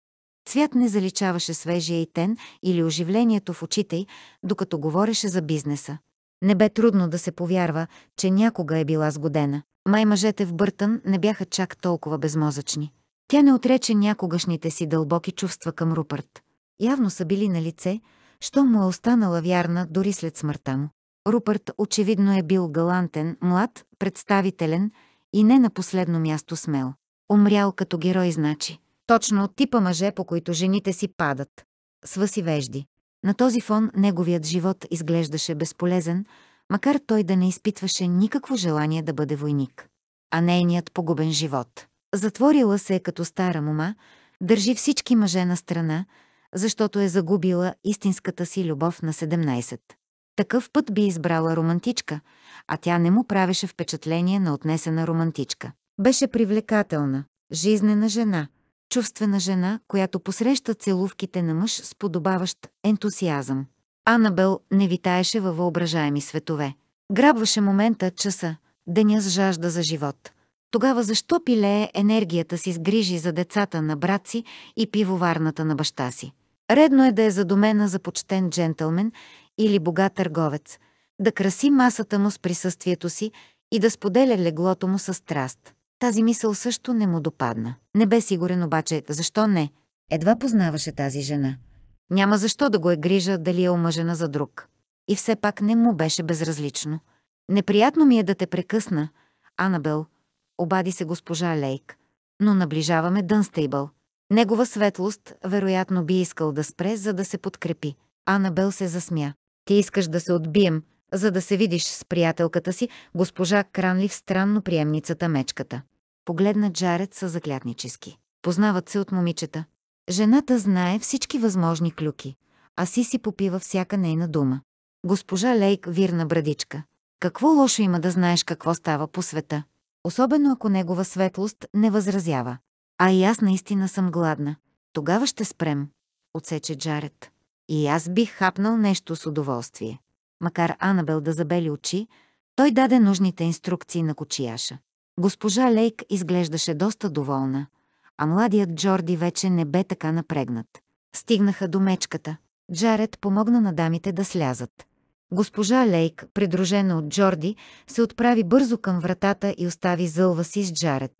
Цвят не заличаваше свежия и тен или оживлението в очите й, докато говореше за бизнеса. Не бе трудно да се повярва, че някога е била сгодена. Май мъжете в Бъртън не бяха чак толкова безмозъчни. Тя не отрече някогашните си дълбоки чувства към Рупърт. Явно са били на лице, що му е останала вярна дори след смъртта му. Рупърт очевидно е бил галантен, млад, представителен и не на последно място смел. Умрял като герой значи. Точно от типа мъже, по които жените си падат. Свъси вежди. На този фон неговият живот изглеждаше безполезен, макар той да не изпитваше никакво желание да бъде войник. А нейният погубен живот. Затворила се е като стара мума, държи всички мъже на страна, защото е загубила истинската си любов на 17. Такъв път би избрала романтичка, а тя не му правеше впечатление на отнесена романтичка. Беше привлекателна, жизнена жена – чувствена жена, която посреща целувките на мъж с подобаващ ентусиазъм. Анабел не витаеше във въображаеми светове. Грабваше момента, часа, деня с жажда за живот. Тогава защо пилее енергията си с грижи за децата на брат си и пивоварната на баща си? Редно е да е задумена за почтен джентълмен или богат търговец, да краси масата му с присъствието си и да споделя леглото му с страст. Тази мисъл също не му допадна. Не бе сигурен обаче, защо не. Едва познаваше тази жена. Няма защо да го е грижа дали е омъжена за друг. И все пак не му беше безразлично. Неприятно ми е да те прекъсна, Анабел, обади се госпожа Лейк. Но наближаваме Дънстейбъл. Негова светлост, вероятно, би искал да спре, за да се подкрепи. Анабел се засмя. Ти искаш да се отбием, за да се видиш с приятелката си, госпожа Кранли в странно приемницата мечката. Погледна Джаред са заклятнически. Познават се от момичета. Жената знае всички възможни клюки, а си си попива всяка нейна дума. Госпожа Лейк вирна брадичка. Какво лошо има да знаеш какво става по света? Особено ако негова светлост не възразява. А и аз наистина съм гладна. Тогава ще спрем, отсече Джаред. И аз бих хапнал нещо с удоволствие макар Анабел да забели очи, той даде нужните инструкции на кочияша. Госпожа Лейк изглеждаше доста доволна, а младият Джорди вече не бе така напрегнат. Стигнаха до мечката. Джаред помогна на дамите да слязат. Госпожа Лейк, придружена от Джорди, се отправи бързо към вратата и остави зълва си с Джаред.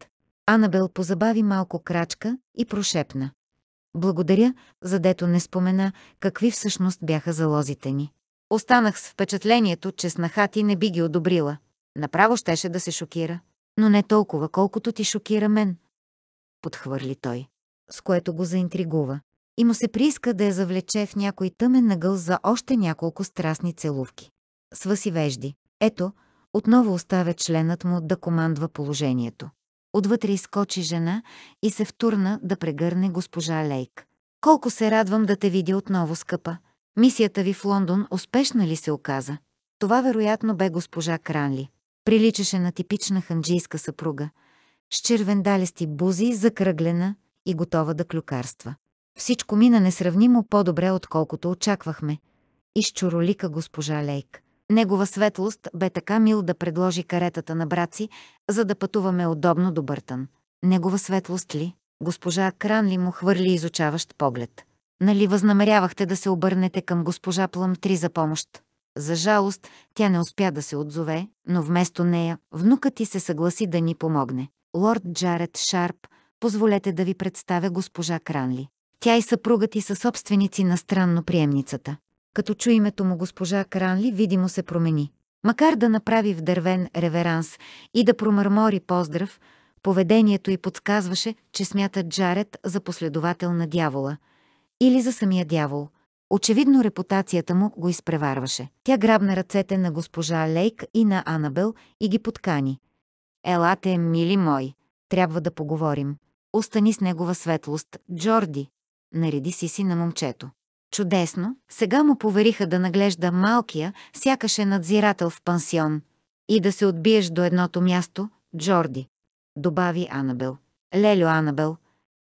Анабел позабави малко крачка и прошепна. Благодаря, задето не спомена какви всъщност бяха залозите ни. Останах с впечатлението, че снаха ти не би ги одобрила. Направо щеше да се шокира. Но не толкова, колкото ти шокира мен. Подхвърли той, с което го заинтригува. И му се прииска да я завлече в някой тъмен нагъл за още няколко страстни целувки. си вежди. Ето, отново оставя членът му да командва положението. Отвътре изкочи жена и се втурна да прегърне госпожа Лейк. Колко се радвам да те видя отново, скъпа. Мисията ви в Лондон успешна ли се оказа? Това вероятно бе госпожа Кранли. Приличаше на типична ханджийска съпруга, с червендалести бузи, закръглена и готова да клюкарства. Всичко мина несравнимо по-добре, отколкото очаквахме. Изчуролика госпожа Лейк. Негова светлост бе така мил да предложи каретата на брат си, за да пътуваме удобно до Бъртън. Негова светлост ли? Госпожа Кранли му хвърли изучаващ поглед. Нали възнамерявахте да се обърнете към госпожа Пламтри за помощ? За жалост, тя не успя да се отзове, но вместо нея, внукът ти се съгласи да ни помогне. Лорд Джаред Шарп, позволете да ви представя госпожа Кранли. Тя и съпругът и са собственици на странно приемницата. Като чу името му госпожа Кранли, видимо се промени. Макар да направи вдървен реверанс и да промърмори поздрав, поведението й подсказваше, че смята Джаред за последовател на дявола – или за самия дявол. Очевидно репутацията му го изпреварваше. Тя грабна ръцете на госпожа Лейк и на Анабел и ги подкани. «Елате, мили мой, трябва да поговорим. Остани с негова светлост, Джорди!» Нареди си си на момчето. Чудесно, сега му повериха да наглежда малкия, сякаш е надзирател в пансион. И да се отбиеш до едното място, Джорди, добави Анабел. Лелю Анабел,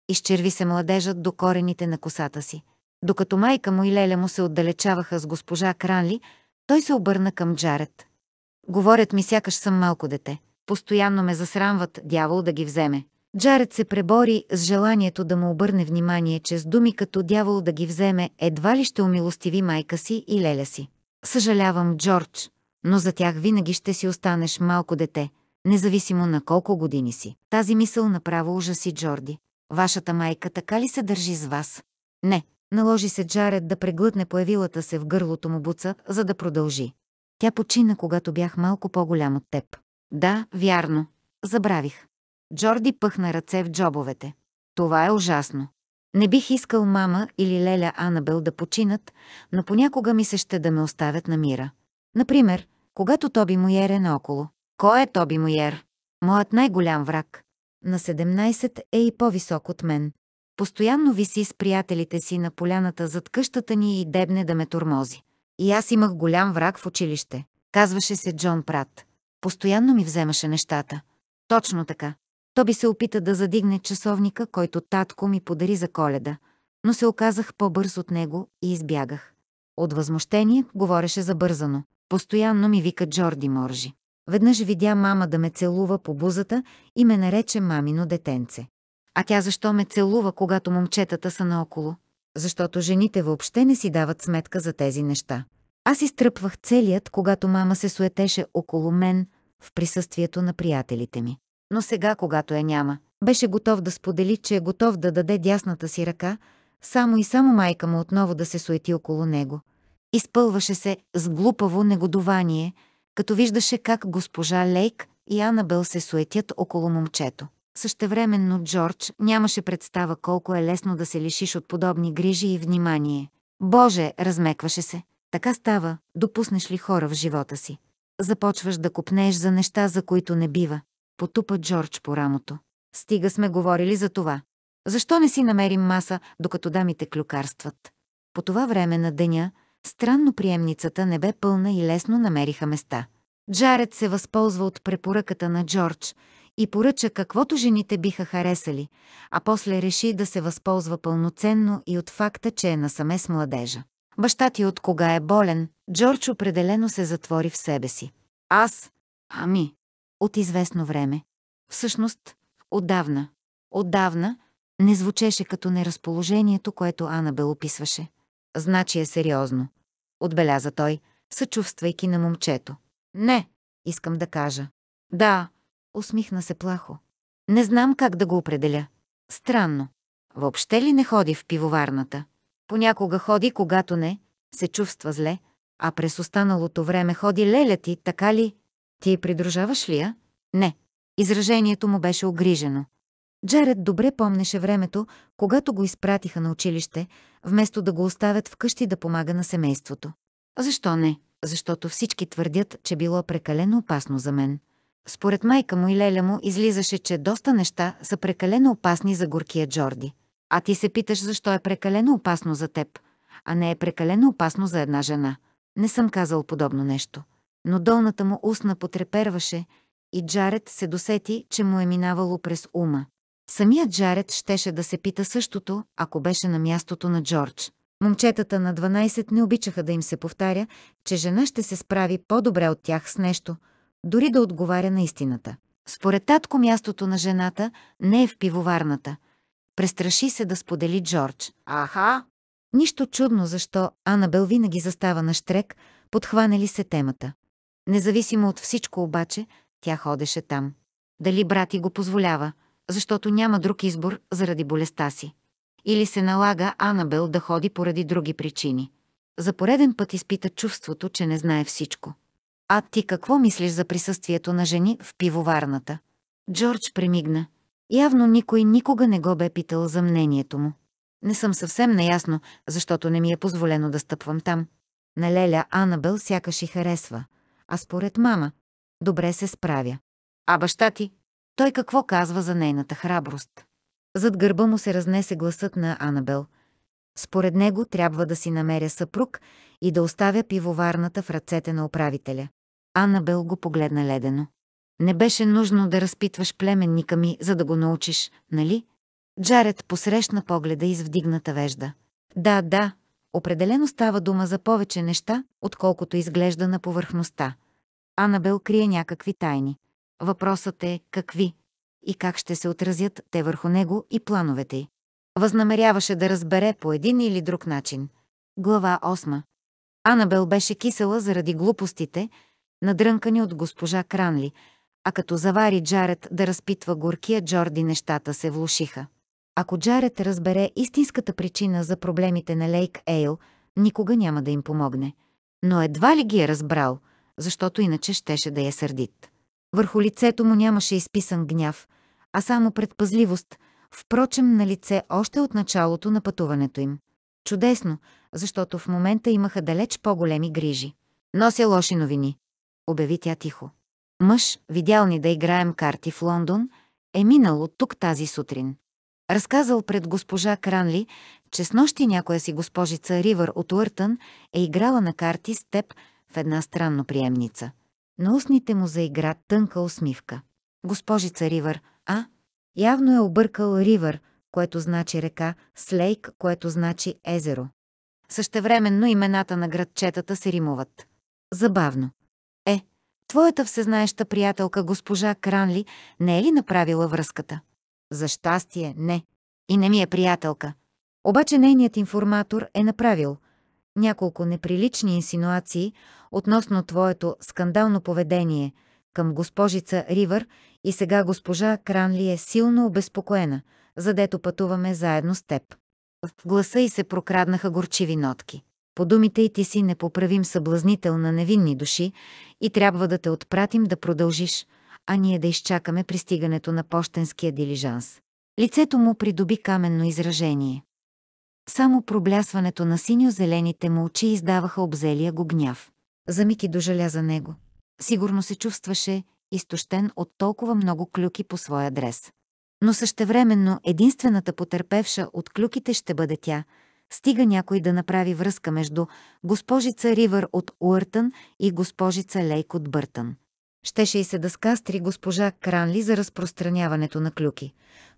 изчерви се младежът до корените на косата си. Докато майка му и Леля му се отдалечаваха с госпожа Кранли, той се обърна към Джаред. Говорят ми сякаш съм малко дете. Постоянно ме засрамват, дявол да ги вземе. Джаред се пребори с желанието да му обърне внимание, че с думи като дявол да ги вземе, едва ли ще умилостиви майка си и леля си. Съжалявам, Джордж, но за тях винаги ще си останеш малко дете, независимо на колко години си. Тази мисъл направо ужаси Джорди. Вашата майка така ли се държи с вас? Не. Наложи се Джаред да преглътне появилата се в гърлото му буца, за да продължи. Тя почина, когато бях малко по-голям от теб. Да, вярно. Забравих. Джорди пъхна ръце в джобовете. Това е ужасно. Не бих искал мама или леля Анабел да починат, но понякога ми се ще да ме оставят на мира. Например, когато Тоби Мойер е наоколо. Кой е Тоби Мойер? Моят най-голям враг на 17 е и по-висок от мен. Постоянно виси с приятелите си на поляната зад къщата ни и дебне да ме тормози. И аз имах голям враг в училище. Казваше се Джон Прат. Постоянно ми вземаше нещата. Точно така. То би се опита да задигне часовника, който татко ми подари за коледа, но се оказах по-бърз от него и избягах. От възмущение говореше забързано. Постоянно ми вика Джорди Моржи. Веднъж видя мама да ме целува по бузата и ме нарече мамино детенце. А тя защо ме целува, когато момчетата са наоколо? Защото жените въобще не си дават сметка за тези неща. Аз изтръпвах целият, когато мама се суетеше около мен в присъствието на приятелите ми. Но сега, когато я няма, беше готов да сподели, че е готов да даде дясната си ръка, само и само майка му отново да се суети около него. Изпълваше се с глупаво негодование – като виждаше как госпожа Лейк и Анабел се суетят около момчето. Същевременно Джордж нямаше представа колко е лесно да се лишиш от подобни грижи и внимание. Боже, размекваше се. Така става, допуснеш ли хора в живота си. Започваш да купнеш за неща, за които не бива. Потупа Джордж по рамото. Стига сме говорили за това. Защо не си намерим маса, докато дамите клюкарстват? По това време на деня, Странно приемницата не бе пълна и лесно намериха места. Джаред се възползва от препоръката на Джордж и поръча каквото жените биха харесали, а после реши да се възползва пълноценно и от факта, че е насаме с младежа. Баща ти от кога е болен, Джордж определено се затвори в себе си. Аз? Ами? От известно време. Всъщност, отдавна. Отдавна не звучеше като неразположението, което Анабел описваше. Значи е сериозно. Отбеляза той, съчувствайки на момчето. Не, искам да кажа. Да, усмихна се плахо. Не знам как да го определя. Странно. Въобще ли не ходи в пивоварната? Понякога ходи, когато не, се чувства зле, а през останалото време ходи леля ти, така ли? Ти придружаваш ли я? Не. Изражението му беше огрижено. Джаред добре помнеше времето, когато го изпратиха на училище, вместо да го оставят вкъщи да помага на семейството. Защо не? Защото всички твърдят, че било прекалено опасно за мен. Според майка му и леля му излизаше, че доста неща са прекалено опасни за горкия Джорди. А ти се питаш защо е прекалено опасно за теб, а не е прекалено опасно за една жена. Не съм казал подобно нещо. Но долната му устна потреперваше и Джаред се досети, че му е минавало през ума. Самият Джаред щеше да се пита същото, ако беше на мястото на Джордж. Момчетата на 12 не обичаха да им се повтаря, че жена ще се справи по-добре от тях с нещо, дори да отговаря на истината. Според татко мястото на жената не е в пивоварната. Престраши се да сподели Джордж. Аха! Нищо чудно защо Анабел винаги застава на штрек, подхванали се темата. Независимо от всичко обаче, тя ходеше там. Дали брат и го позволява – защото няма друг избор заради болестта си. Или се налага Анабел да ходи поради други причини. За пореден път изпита чувството, че не знае всичко. А ти какво мислиш за присъствието на жени в пивоварната? Джордж премигна. Явно никой никога не го бе питал за мнението му. Не съм съвсем наясно, защото не ми е позволено да стъпвам там. На Леля Анабел сякаш и харесва, а според мама добре се справя. А баща ти? той какво казва за нейната храброст. Зад гърба му се разнесе гласът на Анабел. Според него трябва да си намеря съпруг и да оставя пивоварната в ръцете на управителя. Анабел го погледна ледено. Не беше нужно да разпитваш племенника ми, за да го научиш, нали? Джаред посрещна погледа и вдигната вежда. Да, да, определено става дума за повече неща, отколкото изглежда на повърхността. Анабел крие някакви тайни. Въпросът е какви и как ще се отразят те върху него и плановете й. Възнамеряваше да разбере по един или друг начин. Глава 8. Анабел беше кисела заради глупостите, надрънкани от госпожа Кранли, а като завари Джаред да разпитва горкия Джорди, нещата се влушиха. Ако Джаред разбере истинската причина за проблемите на Лейк Ейл, никога няма да им помогне. Но едва ли ги е разбрал, защото иначе щеше да е сърдит. Върху лицето му нямаше изписан гняв, а само предпазливост, впрочем на лице още от началото на пътуването им. Чудесно, защото в момента имаха далеч по-големи грижи. Нося лоши новини, обяви тя тихо. Мъж, видял ни да играем карти в Лондон, е минал от тук тази сутрин. Разказал пред госпожа Кранли, че с нощи някоя си госпожица Ривър от Уъртън е играла на карти с теб в една странно приемница. На устните му заигра тънка усмивка. Госпожица Ривър, а? Явно е объркал Ривър, което значи река, Слейк, което значи езеро. Същевременно имената на градчетата се римуват. Забавно. Е, твоята всезнаеща приятелка госпожа Кранли не е ли направила връзката? За щастие, не. И не ми е приятелка. Обаче нейният информатор е направил – няколко неприлични инсинуации относно твоето скандално поведение към госпожица Ривър и сега госпожа Кранли е силно обезпокоена, задето пътуваме заедно с теб. В гласа й се прокраднаха горчиви нотки. По думите й ти си непоправим съблазнител на невинни души и трябва да те отпратим да продължиш, а ние да изчакаме пристигането на почтенския дилижанс. Лицето му придоби каменно изражение. Само проблясването на синьо-зелените му очи издаваха обзелия го гняв. Замики дожаля за него. Сигурно се чувстваше изтощен от толкова много клюки по своя адрес. Но същевременно единствената потерпевша от клюките ще бъде тя, стига някой да направи връзка между госпожица Ривър от Уъртън и госпожица Лейк от Бъртън. Щеше и се да скастри госпожа Кранли за разпространяването на клюки,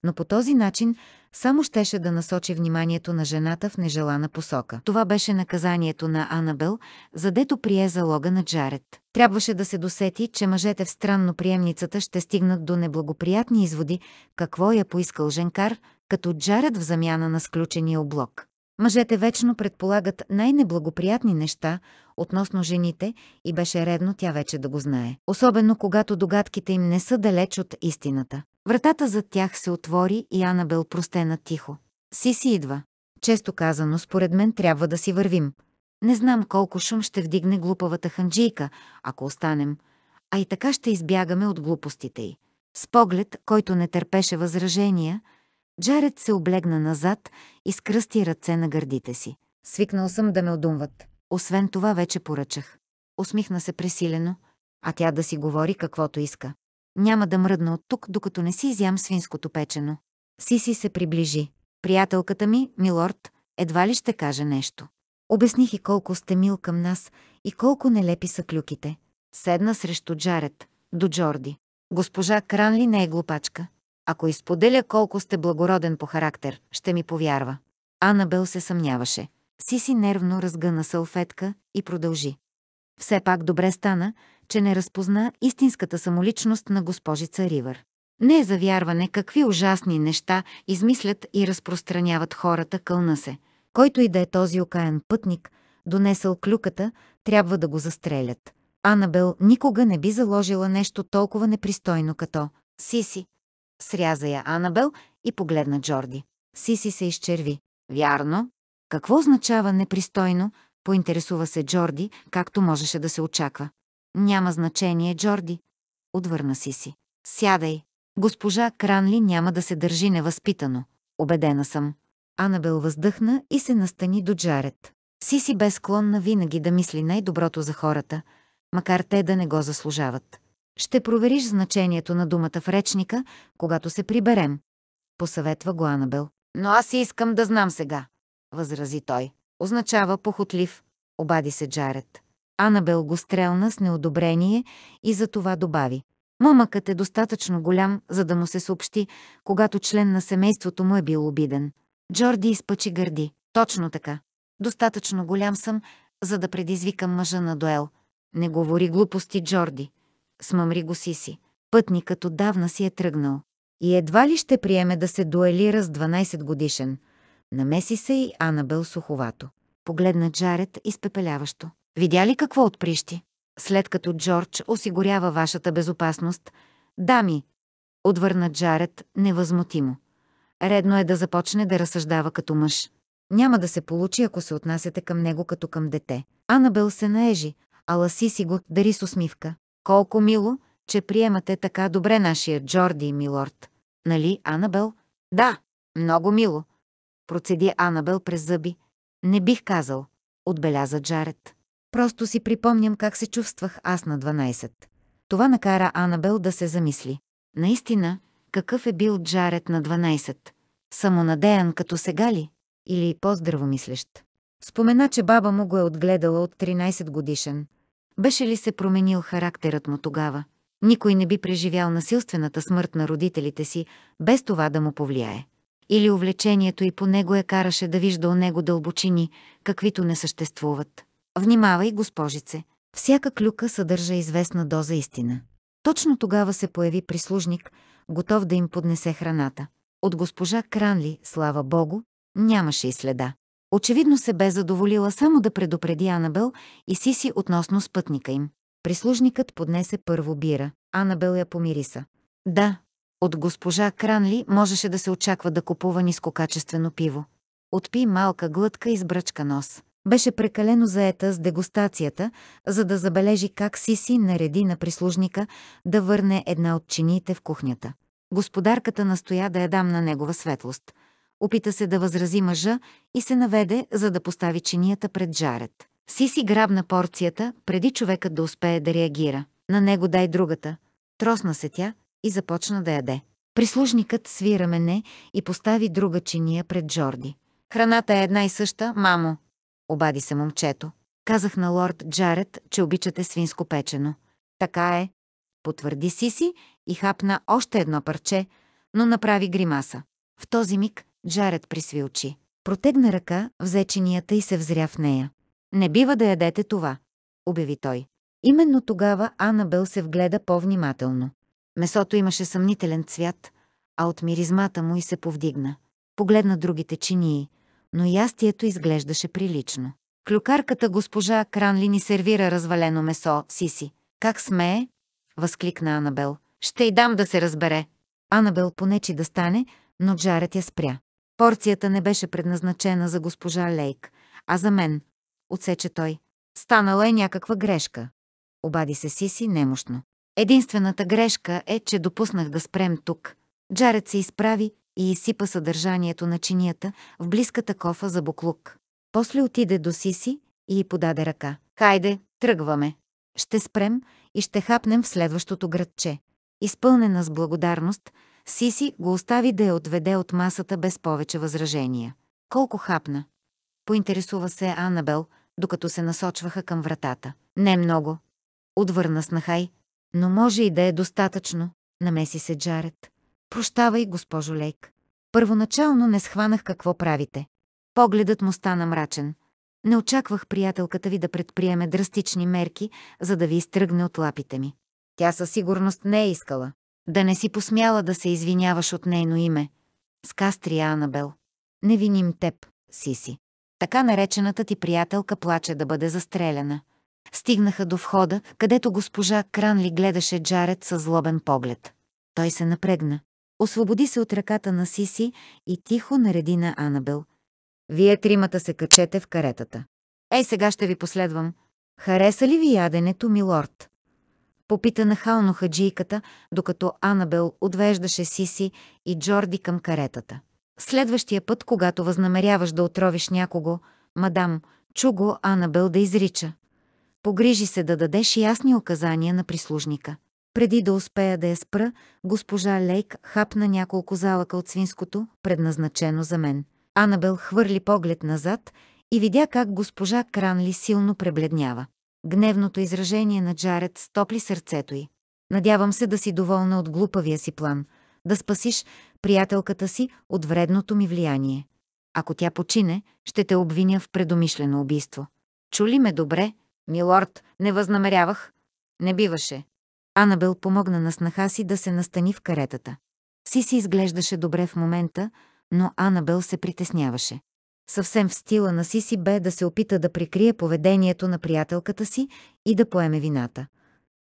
но по този начин само щеше да насочи вниманието на жената в нежелана посока. Това беше наказанието на Анабел, задето прие залога на Джаред. Трябваше да се досети, че мъжете в странно приемницата ще стигнат до неблагоприятни изводи, какво я поискал Женкар, като Джаред в замяна на сключения облог. Мъжете вечно предполагат най-неблагоприятни неща относно жените и беше редно тя вече да го знае, особено когато догадките им не са далеч от истината. Вратата зад тях се отвори и Анабел простена тихо. Си си идва. Често казано, според мен трябва да си вървим. Не знам колко шум ще вдигне глупавата ханджийка, ако останем, а и така ще избягаме от глупостите й. С поглед, който не търпеше възражения, Джаред се облегна назад и скръсти ръце на гърдите си. Свикнал съм да ме одумват. Освен това вече поръчах. Усмихна се пресилено, а тя да си говори каквото иска. Няма да мръдна от тук, докато не си изям свинското печено. Сиси се приближи. Приятелката ми, милорд, едва ли ще каже нещо. Обясних и колко сте мил към нас и колко нелепи са клюките. Седна срещу Джаред, до Джорди. Госпожа Кранли не е глупачка. Ако изподеля колко сте благороден по характер, ще ми повярва. Анабел се съмняваше. Сиси нервно разгъна салфетка и продължи. Все пак добре стана, че не разпозна истинската самоличност на госпожица Ривър. Не е за вярване какви ужасни неща измислят и разпространяват хората кълна се. Който и да е този окаян пътник, донесъл клюката, трябва да го застрелят. Анабел никога не би заложила нещо толкова непристойно като «Сиси, сряза я Анабел и погледна Джорди. Сиси се изчерви. Вярно. Какво означава непристойно? Поинтересува се Джорди, както можеше да се очаква. Няма значение, Джорди. Отвърна Сиси. Сядай. Госпожа Кранли няма да се държи невъзпитано. Обедена съм. Анабел въздъхна и се настани до Джаред. Сиси бе склонна винаги да мисли най-доброто за хората, макар те да не го заслужават. Ще провериш значението на думата в речника, когато се приберем, посъветва го Анабел. Но аз искам да знам сега, възрази той. Означава похотлив, обади се Джаред. Анабел го стрелна с неодобрение и за това добави. Момъкът е достатъчно голям, за да му се съобщи, когато член на семейството му е бил обиден. Джорди изпъчи гърди. Точно така. Достатъчно голям съм, за да предизвикам мъжа на дуел. Не говори глупости, Джорди смъмри го си си. Пътникът отдавна си е тръгнал. И едва ли ще приеме да се дуелира с 12 годишен. Намеси се и Анабел суховато. Погледна Джаред изпепеляващо. Видя ли какво отприщи? След като Джордж осигурява вашата безопасност, дами, отвърна Джаред невъзмутимо. Редно е да започне да разсъждава като мъж. Няма да се получи, ако се отнасяте към него като към дете. Анабел се наежи, а Ласи си го дари с усмивка. Колко мило, че приемате така добре нашия Джорди, милорд. Нали, Анабел? Да, много мило. Процеди Анабел през зъби. Не бих казал, отбеляза Джаред. Просто си припомням как се чувствах аз на 12. Това накара Анабел да се замисли. Наистина, какъв е бил Джаред на 12? Самонадеян като сега ли? Или по-здравомислещ? Спомена, че баба му го е отгледала от 13 годишен – беше ли се променил характерът му тогава? Никой не би преживял насилствената смърт на родителите си, без това да му повлияе. Или увлечението и по него я караше да вижда у него дълбочини, каквито не съществуват. Внимавай, госпожице, всяка клюка съдържа известна доза истина. Точно тогава се появи прислужник, готов да им поднесе храната. От госпожа Кранли, слава богу, нямаше и следа. Очевидно се бе задоволила само да предупреди Анабел и Сиси относно спътника им. Прислужникът поднесе първо бира. Анабел я помириса. Да, от госпожа Кранли можеше да се очаква да купува нискокачествено пиво. Отпи малка глътка и сбръчка нос. Беше прекалено заета с дегустацията, за да забележи как Сиси нареди на прислужника да върне една от чиниите в кухнята. Господарката настоя да я дам на негова светлост – Опита се да възрази мъжа и се наведе, за да постави чинията пред Джаред. Сиси грабна порцията, преди човекът да успее да реагира. На него дай другата. Тросна се тя и започна да яде. Прислужникът свира мене и постави друга чиния пред Джорди. Храната е една и съща, мамо. Обади се момчето. Казах на лорд Джаред, че обичате свинско печено. Така е. Потвърди Сиси и хапна още едно парче, но направи гримаса. В този миг Джаред присви очи. Протегна ръка, взе чинията и се взря в нея. Не бива да ядете това, обяви той. Именно тогава Анабел се вгледа по-внимателно. Месото имаше съмнителен цвят, а от миризмата му и се повдигна. Погледна другите чинии, но ястието изглеждаше прилично. Клюкарката госпожа Кранли ни сервира развалено месо, Сиси. Как смее? възкликна Анабел. Ще й дам да се разбере. Анабел понечи да стане, но Джаред я спря. Порцията не беше предназначена за госпожа Лейк, а за мен, отсече той. Станала е някаква грешка. Обади се Сиси немощно. Единствената грешка е, че допуснах да спрем тук. Джаред се изправи и изсипа съдържанието на чинията в близката кофа за буклук. После отиде до Сиси и й подаде ръка. Хайде, тръгваме. Ще спрем и ще хапнем в следващото градче. Изпълнена с благодарност, Сиси го остави да я отведе от масата без повече възражения. Колко хапна? Поинтересува се Анабел, докато се насочваха към вратата. Не много. Отвърна снахай. Но може и да е достатъчно, намеси се Джаред. Прощавай, госпожо Лейк. Първоначално не схванах какво правите. Погледът му стана мрачен. Не очаквах приятелката ви да предприеме драстични мерки, за да ви изтръгне от лапите ми. Тя със сигурност не е искала. Да не си посмяла да се извиняваш от нейно име, Скастри Анабел. Не виним теб, Сиси. Така наречената ти приятелка плаче да бъде застреляна. Стигнаха до входа, където госпожа Кранли гледаше Джаред със злобен поглед. Той се напрегна. Освободи се от ръката на Сиси и тихо нареди на Анабел. Вие тримата се качете в каретата. Ей, сега ще ви последвам. Хареса ли ви яденето, милорд? Попита нахално хаджийката, докато Анабел отвеждаше Сиси и Джорди към каретата. Следващия път, когато възнамеряваш да отровиш някого, мадам, чу го Анабел да изрича. Погрижи се да дадеш ясни указания на прислужника. Преди да успея да я спра, госпожа Лейк хапна няколко залъка от свинското, предназначено за мен. Анабел хвърли поглед назад и видя как госпожа Кранли силно пребледнява. Гневното изражение на Джаред стопли сърцето й. Надявам се да си доволна от глупавия си план, да спасиш приятелката си от вредното ми влияние. Ако тя почине, ще те обвиня в предомишлено убийство. Чули ме добре? Милорд, не възнамерявах. Не биваше. Анабел помогна на снаха си да се настани в каретата. Сиси изглеждаше добре в момента, но Анабел се притесняваше съвсем в стила на Сиси бе да се опита да прикрие поведението на приятелката си и да поеме вината.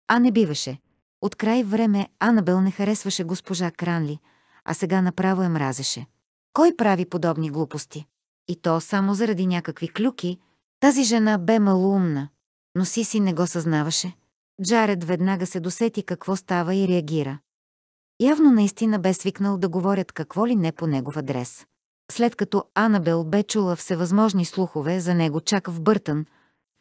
А не биваше. От край време Анабел не харесваше госпожа Кранли, а сега направо я мразеше. Кой прави подобни глупости? И то само заради някакви клюки. Тази жена бе малоумна, но Сиси не го съзнаваше. Джаред веднага се досети какво става и реагира. Явно наистина бе свикнал да говорят какво ли не по негов адрес. След като Анабел бе чула всевъзможни слухове за него чак в Бъртън,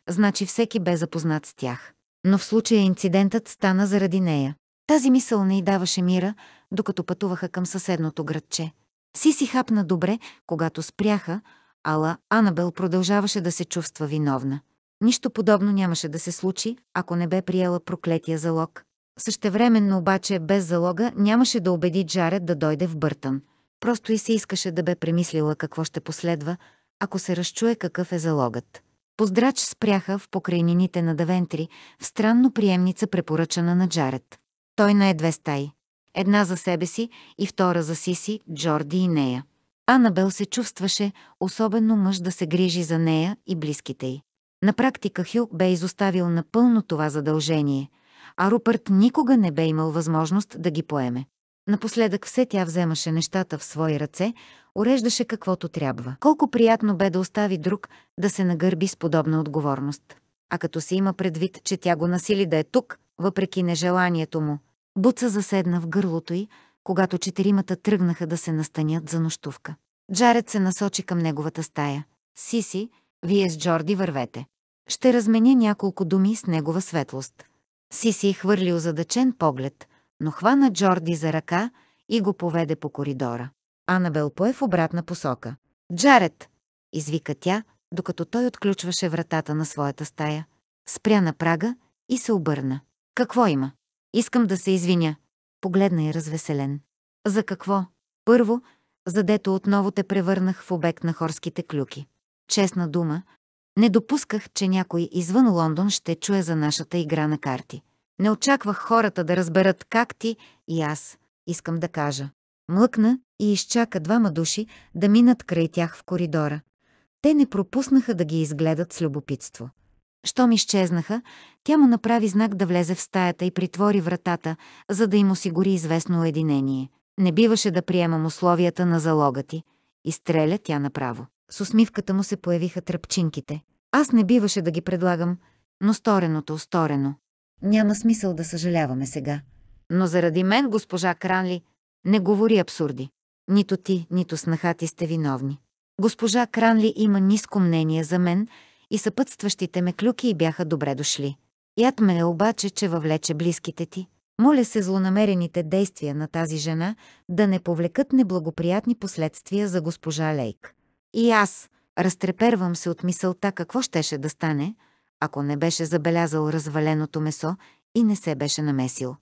значи всеки бе запознат с тях. Но в случая инцидентът стана заради нея. Тази мисъл не й даваше мира, докато пътуваха към съседното градче. Сиси хапна добре, когато спряха, ала Анабел продължаваше да се чувства виновна. Нищо подобно нямаше да се случи, ако не бе приела проклетия залог. Същевременно обаче без залога нямаше да убеди Джаред да дойде в Бъртън. Просто и се искаше да бе премислила какво ще последва, ако се разчуе какъв е залогът. Поздрач спряха в покрайнините на Давентри, в странно приемница препоръчана на Джаред. Той на две стаи. Една за себе си и втора за Сиси, Джорди и нея. Анабел се чувстваше особено мъж да се грижи за нея и близките й. На практика Хю бе изоставил напълно това задължение, а Рупърт никога не бе имал възможност да ги поеме. Напоследък все тя вземаше нещата в свои ръце, уреждаше каквото трябва. Колко приятно бе да остави друг да се нагърби с подобна отговорност. А като се има предвид, че тя го насили да е тук, въпреки нежеланието му, Буца заседна в гърлото й, когато четиримата тръгнаха да се настанят за нощувка. Джаред се насочи към неговата стая. Сиси, вие с Джорди вървете. Ще разменя няколко думи с негова светлост. Сиси е хвърли озадачен поглед – но хвана Джорди за ръка и го поведе по коридора. Анабел пое в обратна посока. «Джаред!» – извика тя, докато той отключваше вратата на своята стая. Спря на прага и се обърна. «Какво има?» «Искам да се извиня», погледна и развеселен. За какво? Първо, задето отново те превърнах в обект на хорските клюки. Честна дума, не допусках, че някой извън Лондон ще чуе за нашата игра на карти. Не очаквах хората да разберат как ти и аз, искам да кажа. Млъкна и изчака двама души да минат край тях в коридора. Те не пропуснаха да ги изгледат с любопитство. Щом изчезнаха, тя му направи знак да влезе в стаята и притвори вратата, за да им осигури известно уединение. Не биваше да приемам условията на залога ти. Изстреля тя направо. С усмивката му се появиха тръпчинките. Аз не биваше да ги предлагам, но стореното, сторено. Няма смисъл да съжаляваме сега. Но заради мен, госпожа Кранли, не говори абсурди. Нито ти, нито снаха ти сте виновни. Госпожа Кранли има ниско мнение за мен и съпътстващите ме клюки и бяха добре дошли. Яд ме е обаче, че въвлече близките ти. Моля се злонамерените действия на тази жена да не повлекат неблагоприятни последствия за госпожа Лейк. И аз разтрепервам се от мисълта какво щеше да стане – ако не беше забелязал разваленото месо и не се беше намесил.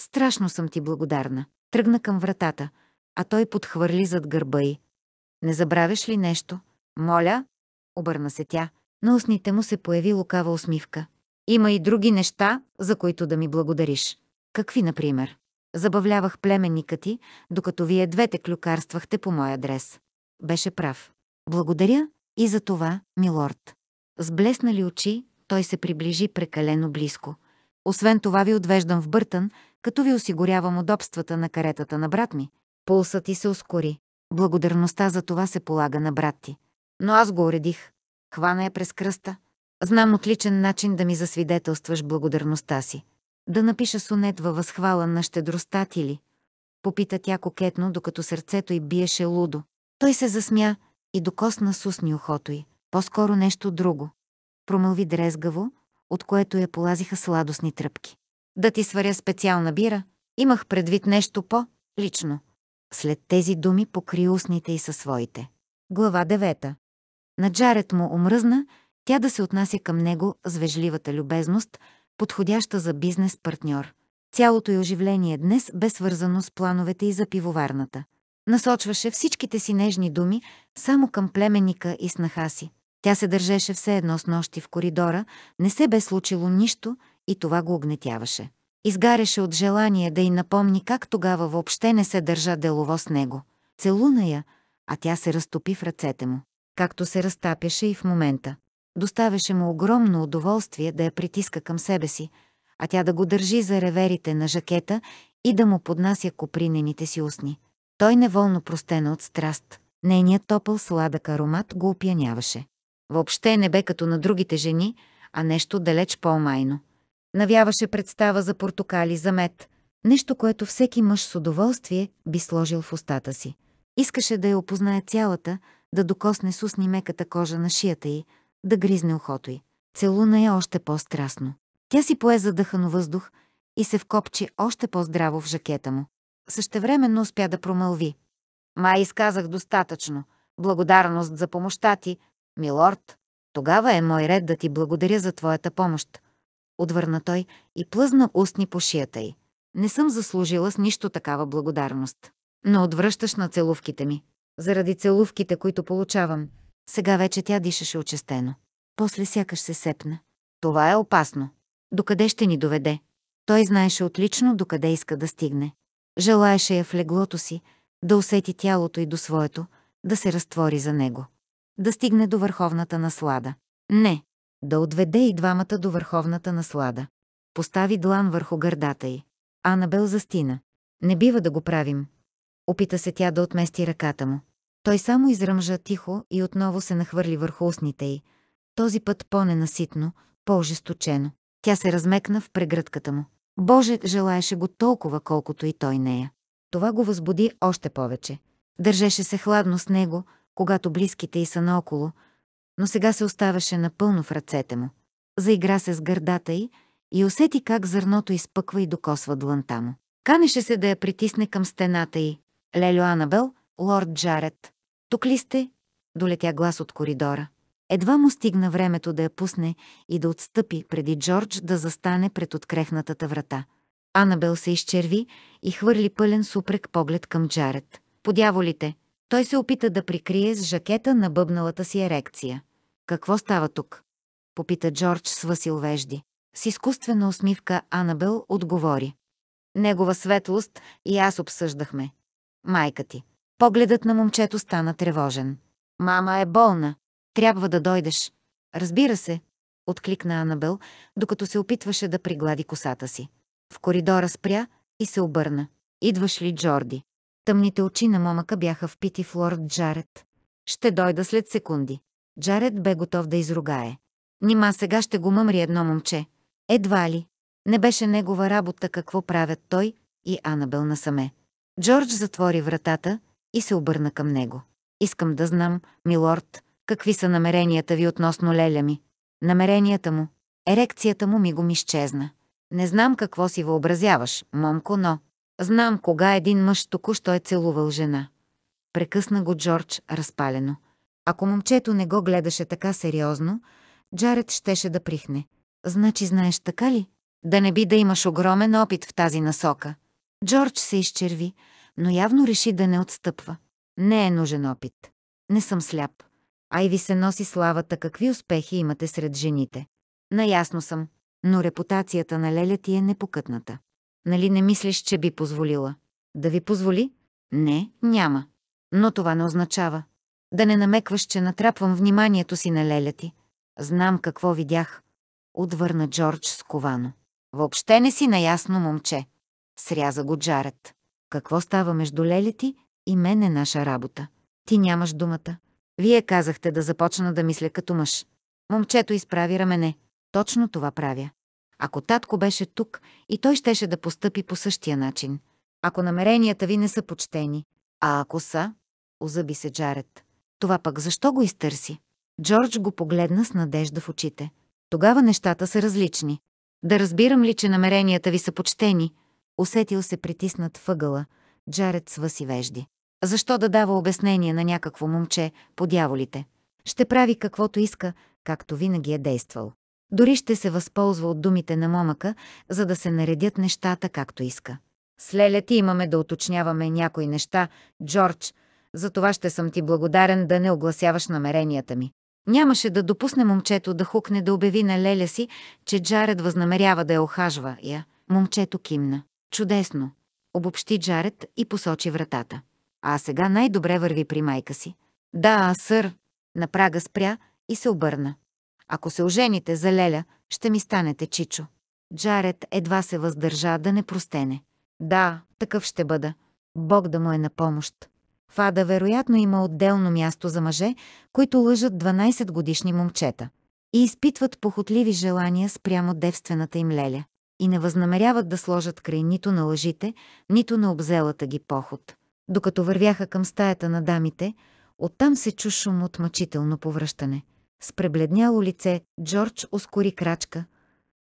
Страшно съм ти благодарна. Тръгна към вратата, а той подхвърли зад гърба й. Не забравяш ли нещо? Моля? Обърна се тя. На устните му се появи лукава усмивка. Има и други неща, за които да ми благодариш. Какви, например? Забавлявах племенника ти, докато вие двете клюкарствахте по мой адрес. Беше прав. Благодаря и за това, милорд. С блеснали очи, той се приближи прекалено близко. Освен това ви отвеждам в Бъртън, като ви осигурявам удобствата на каретата на брат ми. Пулсът ти се ускори. Благодарността за това се полага на брат ти. Но аз го уредих. Хвана я през кръста. Знам отличен начин да ми засвидетелстваш благодарността си. Да напиша сонет във възхвала на щедростта ти ли? Попита тя кокетно, докато сърцето й биеше лудо. Той се засмя и докосна с усни ухото й. По-скоро нещо друго промълви дрезгаво, от което я полазиха сладостни тръпки. Да ти сваря специална бира, имах предвид нещо по-лично. След тези думи покри устните и със своите. Глава 9. На джарет му омръзна, тя да се отнася към него с вежливата любезност, подходяща за бизнес партньор. Цялото й оживление днес бе свързано с плановете и за пивоварната. Насочваше всичките си нежни думи само към племеника и снаха си. Тя се държеше все едно с нощи в коридора, не се бе случило нищо и това го огнетяваше. Изгаряше от желание да й напомни как тогава въобще не се държа делово с него. Целуна я, а тя се разтопи в ръцете му, както се разтапяше и в момента. Доставяше му огромно удоволствие да я притиска към себе си, а тя да го държи за реверите на жакета и да му поднася копринените си устни. Той неволно простена от страст. Нейният топъл сладък аромат го опияняваше. Въобще не бе като на другите жени, а нещо далеч по-майно. Навяваше представа за портокали, за мед. Нещо, което всеки мъж с удоволствие би сложил в устата си. Искаше да я опознае цялата, да докосне с усни меката кожа на шията й, да гризне ухото й. Целуна я още по-страстно. Тя си пое задъхано въздух и се вкопчи още по-здраво в жакета му. Същевременно успя да промълви. Май изказах достатъчно. Благодарност за помощта ти, Милорд, тогава е мой ред да ти благодаря за твоята помощ. Отвърна той и плъзна устни по шията й. Не съм заслужила с нищо такава благодарност. Но отвръщаш на целувките ми. Заради целувките, които получавам. Сега вече тя дишаше очестено. После сякаш се сепна. Това е опасно. Докъде ще ни доведе? Той знаеше отлично докъде иска да стигне. Желаеше я в леглото си, да усети тялото и до своето, да се разтвори за него да стигне до върховната наслада. Не, да отведе и двамата до върховната наслада. Постави длан върху гърдата й. Анабел застина. Не бива да го правим. Опита се тя да отмести ръката му. Той само изръмжа тихо и отново се нахвърли върху устните й. Този път по-ненаситно, по-ожесточено. Тя се размекна в прегръдката му. Боже, желаеше го толкова, колкото и той нея. Това го възбуди още повече. Държеше се хладно с него, когато близките й са наоколо, но сега се оставаше напълно в ръцете му. Заигра се с гърдата й и усети как зърното изпъква и докосва дланта му. Канеше се да я притисне към стената й. Лелю Анабел, лорд Джаред. Тук ли сте? Долетя глас от коридора. Едва му стигна времето да я пусне и да отстъпи, преди Джордж да застане пред открехнатата врата. Анабел се изчерви и хвърли пълен супрек поглед към Джаред. Подяволите! Той се опита да прикрие с жакета на бъбналата си ерекция. Какво става тук? Попита Джордж с Васил Вежди. С изкуствена усмивка Анабел отговори. Негова светлост и аз обсъждахме. Майка ти. Погледът на момчето стана тревожен. Мама е болна. Трябва да дойдеш. Разбира се, откликна Анабел, докато се опитваше да приглади косата си. В коридора спря и се обърна. Идваш ли, Джорди? Тъмните очи на момъка бяха впити в лорд Джаред. Ще дойда след секунди. Джаред бе готов да изругае. Нима сега ще го мъмри едно момче. Едва ли. Не беше негова работа какво правят той и Анабел насаме. Джордж затвори вратата и се обърна към него. Искам да знам, милорд, какви са намеренията ви относно леля ми. Намеренията му. Ерекцията му ми го ми изчезна. Не знам какво си въобразяваш, момко, но Знам кога един мъж току-що е целувал жена. Прекъсна го Джордж разпалено. Ако момчето не го гледаше така сериозно, Джаред щеше да прихне. Значи знаеш така ли? Да не би да имаш огромен опит в тази насока. Джордж се изчерви, но явно реши да не отстъпва. Не е нужен опит. Не съм сляп. Айви се носи славата какви успехи имате сред жените. Наясно съм, но репутацията на Леля ти е непокътната. Нали не мислиш, че би позволила? Да ви позволи? Не, няма. Но това не означава. Да не намекваш, че натрапвам вниманието си на леля ти. Знам какво видях. Отвърна Джордж сковано. Въобще не си наясно, момче. Сряза го Джаред. Какво става между леля ти и мен е наша работа. Ти нямаш думата. Вие казахте да започна да мисля като мъж. Момчето изправи рамене. Точно това правя. Ако татко беше тук, и той щеше да постъпи по същия начин. Ако намеренията ви не са почтени, а ако са, озъби се Джаред. Това пък защо го изтърси? Джордж го погледна с надежда в очите. Тогава нещата са различни. Да разбирам ли, че намеренията ви са почтени? Усетил се притиснат въгъла. Джаред си вежди. Защо да дава обяснение на някакво момче по дяволите? Ще прави каквото иска, както винаги е действал. Дори ще се възползва от думите на момъка, за да се наредят нещата както иска. С Леля ти имаме да уточняваме някои неща, Джордж, за това ще съм ти благодарен да не огласяваш намеренията ми. Нямаше да допусне момчето да хукне да обяви на Леля си, че Джаред възнамерява да я охажва я. Момчето кимна. Чудесно! Обобщи Джаред и посочи вратата. А сега най-добре върви при майка си. Да, сър! На прага спря и се обърна. Ако се ожените за Леля, ще ми станете чичо. Джаред едва се въздържа да не простене. Да, такъв ще бъда. Бог да му е на помощ. В Ада вероятно има отделно място за мъже, които лъжат 12 годишни момчета и изпитват похотливи желания спрямо девствената им леля и не възнамеряват да сложат край нито на лъжите, нито на обзелата ги поход. Докато вървяха към стаята на дамите, оттам се чу шум от мъчително повръщане – с пребледняло лице Джордж ускори крачка.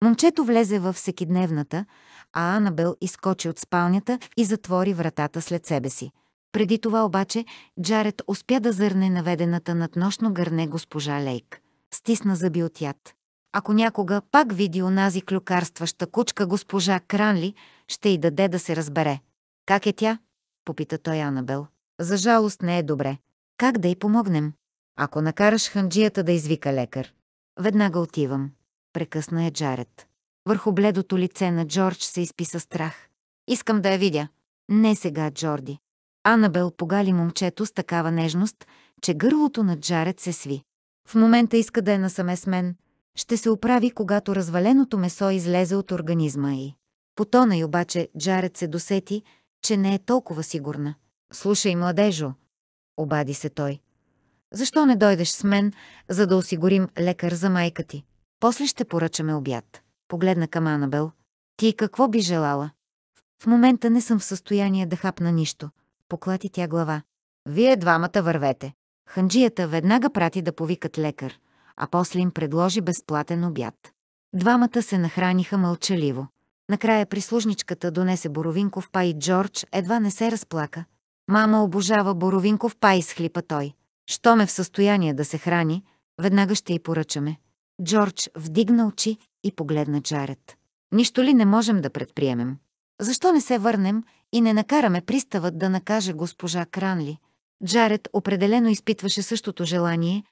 Момчето влезе във всекидневната, а Анабел изкочи от спалнята и затвори вратата след себе си. Преди това обаче Джаред успя да зърне наведената над нощно гърне госпожа Лейк. Стисна зъби от яд. Ако някога пак види онази клюкарстваща кучка госпожа Кранли, ще й даде да се разбере. Как е тя? Попита той Анабел. За жалост не е добре. Как да й помогнем? Ако накараш ханджията да извика лекар. Веднага отивам. Прекъсна е Джаред. Върху бледото лице на Джордж се изписа страх. Искам да я видя. Не сега, Джорди. Анабел погали момчето с такава нежност, че гърлото на Джаред се сви. В момента иска да е насаме с мен. Ще се оправи, когато разваленото месо излезе от организма й. Потона и обаче Джаред се досети, че не е толкова сигурна. «Слушай, младежо», обади се той. Защо не дойдеш с мен, за да осигурим лекар за майка ти? После ще поръчаме обяд. Погледна към Анабел. Ти какво би желала? В момента не съм в състояние да хапна нищо. Поклати тя глава. Вие двамата вървете. Ханджията веднага прати да повикат лекар, а после им предложи безплатен обяд. Двамата се нахраниха мълчаливо. Накрая прислужничката донесе боровинков пай и Джордж едва не се разплака. Мама обожава боровинков пай, схлипа той. Щом е в състояние да се храни, веднага ще й поръчаме. Джордж вдигна очи и погледна Джаред. Нищо ли не можем да предприемем? Защо не се върнем и не накараме приставът да накаже госпожа Кранли? Джаред определено изпитваше същото желание.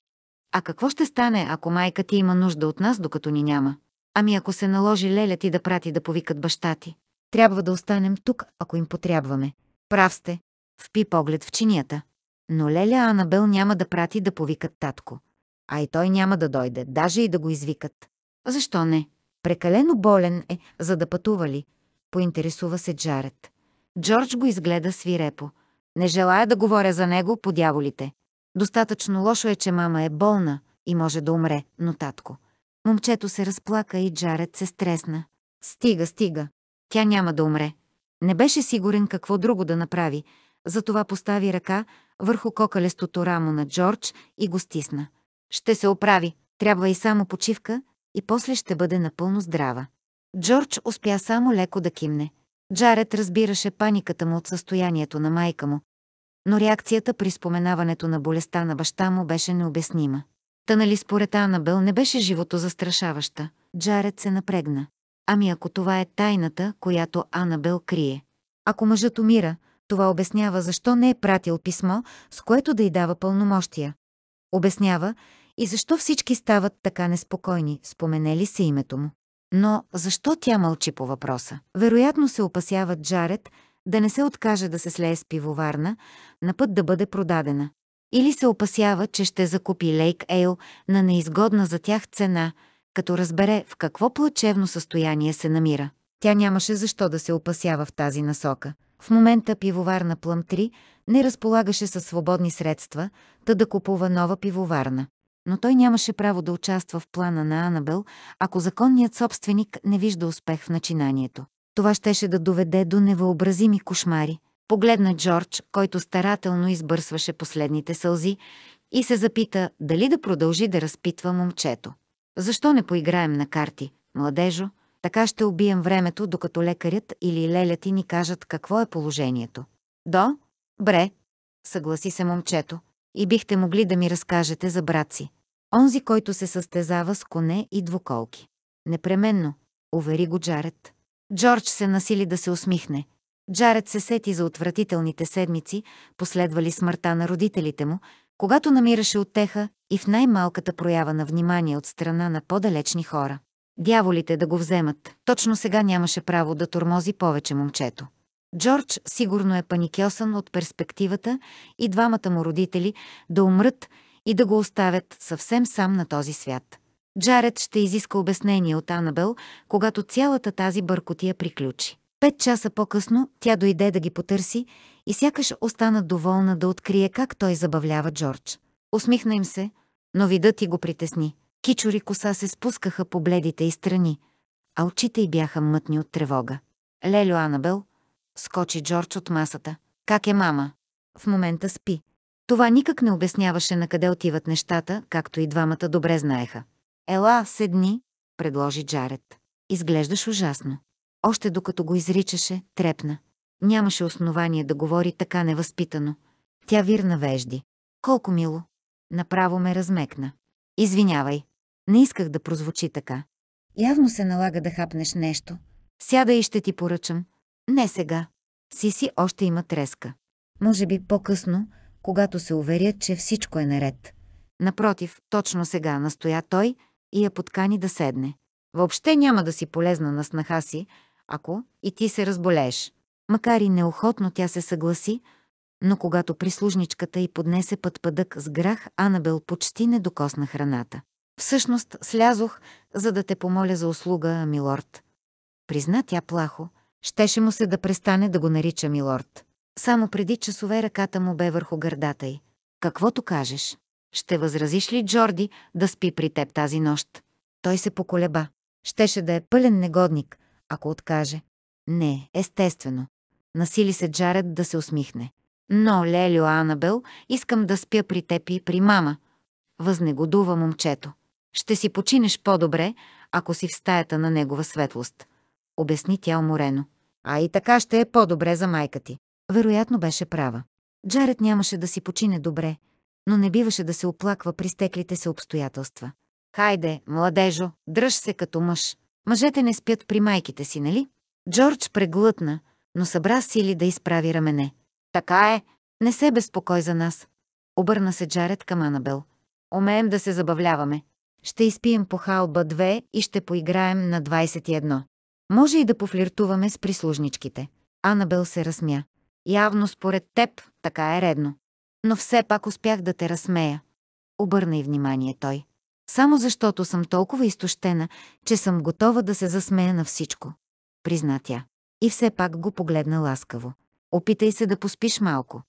А какво ще стане, ако майка ти има нужда от нас, докато ни няма? Ами ако се наложи леля ти да прати да повикат баща ти. Трябва да останем тук, ако им потрябваме. Прав сте. Впи поглед в чинията. Но Леля Анабел няма да прати да повикат татко. А и той няма да дойде, даже и да го извикат. Защо не? Прекалено болен е, за да пътува ли? Поинтересува се Джаред. Джордж го изгледа свирепо. Не желая да говоря за него по дяволите. Достатъчно лошо е, че мама е болна и може да умре, но татко. Момчето се разплака и Джаред се стресна. Стига, стига. Тя няма да умре. Не беше сигурен какво друго да направи, затова постави ръка върху кокалестото рамо на Джордж и го стисна. Ще се оправи, трябва и само почивка, и после ще бъде напълно здрава. Джордж успя само леко да кимне. Джаред разбираше паниката му от състоянието на майка му, но реакцията при споменаването на болестта на баща му беше необяснима. Та нали според Анабел не беше живото застрашаваща. Джаред се напрегна. Ами ако това е тайната, която Анабел крие. Ако мъжът умира, това обяснява защо не е пратил писмо, с което да й дава пълномощия. Обяснява и защо всички стават така неспокойни, споменели се името му. Но защо тя мълчи по въпроса? Вероятно се опасява Джаред да не се откаже да се слее с пивоварна, на път да бъде продадена. Или се опасява, че ще закупи Лейк Ейл на неизгодна за тях цена, като разбере в какво плачевно състояние се намира. Тя нямаше защо да се опасява в тази насока. В момента пивоварна Плъм 3 не разполагаше със свободни средства, та да купува нова пивоварна. Но той нямаше право да участва в плана на Анабел, ако законният собственик не вижда успех в начинанието. Това щеше да доведе до невъобразими кошмари. Погледна Джордж, който старателно избърсваше последните сълзи, и се запита дали да продължи да разпитва момчето. Защо не поиграем на карти, младежо? Така ще убием времето, докато лекарят или лелят ти ни кажат какво е положението. До? Бре, съгласи се момчето. И бихте могли да ми разкажете за брат си. Онзи, който се състезава с коне и двуколки. Непременно, увери го Джаред. Джордж се насили да се усмихне. Джаред се сети за отвратителните седмици, последвали смъртта на родителите му, когато намираше оттеха и в най-малката проява на внимание от страна на по-далечни хора. Дяволите да го вземат. Точно сега нямаше право да тормози повече момчето. Джордж сигурно е паникьосан от перспективата и двамата му родители да умрат и да го оставят съвсем сам на този свят. Джаред ще изиска обяснение от Анабел, когато цялата тази бъркотия приключи. Пет часа по-късно тя дойде да ги потърси и сякаш остана доволна да открие как той забавлява Джордж. Усмихна им се, но видът ти го притесни кичори коса се спускаха по бледите и страни, а очите й бяха мътни от тревога. Лелю Анабел, скочи Джордж от масата. Как е мама? В момента спи. Това никак не обясняваше на къде отиват нещата, както и двамата добре знаеха. Ела, седни, предложи Джаред. Изглеждаш ужасно. Още докато го изричаше, трепна. Нямаше основание да говори така невъзпитано. Тя вирна вежди. Колко мило. Направо ме размекна. Извинявай. Не исках да прозвучи така. Явно се налага да хапнеш нещо. Сяда и ще ти поръчам. Не сега. Сиси още има треска. Може би по-късно, когато се уверя, че всичко е наред. Напротив, точно сега настоя той и я подкани да седне. Въобще няма да си полезна на снаха си, ако и ти се разболееш. Макар и неохотно тя се съгласи, но когато прислужничката й поднесе път пъдък с грах, Анабел почти не докосна храната. Всъщност слязох, за да те помоля за услуга, милорд. Призна тя плахо. Щеше му се да престане да го нарича милорд. Само преди часове ръката му бе върху гърдата й. Каквото кажеш. Ще възразиш ли Джорди да спи при теб тази нощ? Той се поколеба. Щеше да е пълен негодник, ако откаже. Не, естествено. Насили се Джаред да се усмихне. Но, Лелио Анабел, искам да спя при теб и при мама. Възнегодува момчето. Ще си починеш по-добре, ако си в стаята на негова светлост, обясни тя уморено. А и така ще е по-добре за майка ти. Вероятно беше права. Джаред нямаше да си почине добре, но не биваше да се оплаква при стеклите се обстоятелства. Хайде, младежо, дръж се като мъж. Мъжете не спят при майките си, нали? Джордж преглътна, но събра сили да изправи рамене. Така е. Не се безпокой за нас. Обърна се Джаред към Анабел. Умеем да се забавляваме ще изпием по халба 2 и ще поиграем на 21. Може и да пофлиртуваме с прислужничките. Анабел се разсмя. Явно според теб така е редно. Но все пак успях да те разсмея. Обърна и внимание той. Само защото съм толкова изтощена, че съм готова да се засмея на всичко. Призна тя. И все пак го погледна ласкаво. Опитай се да поспиш малко.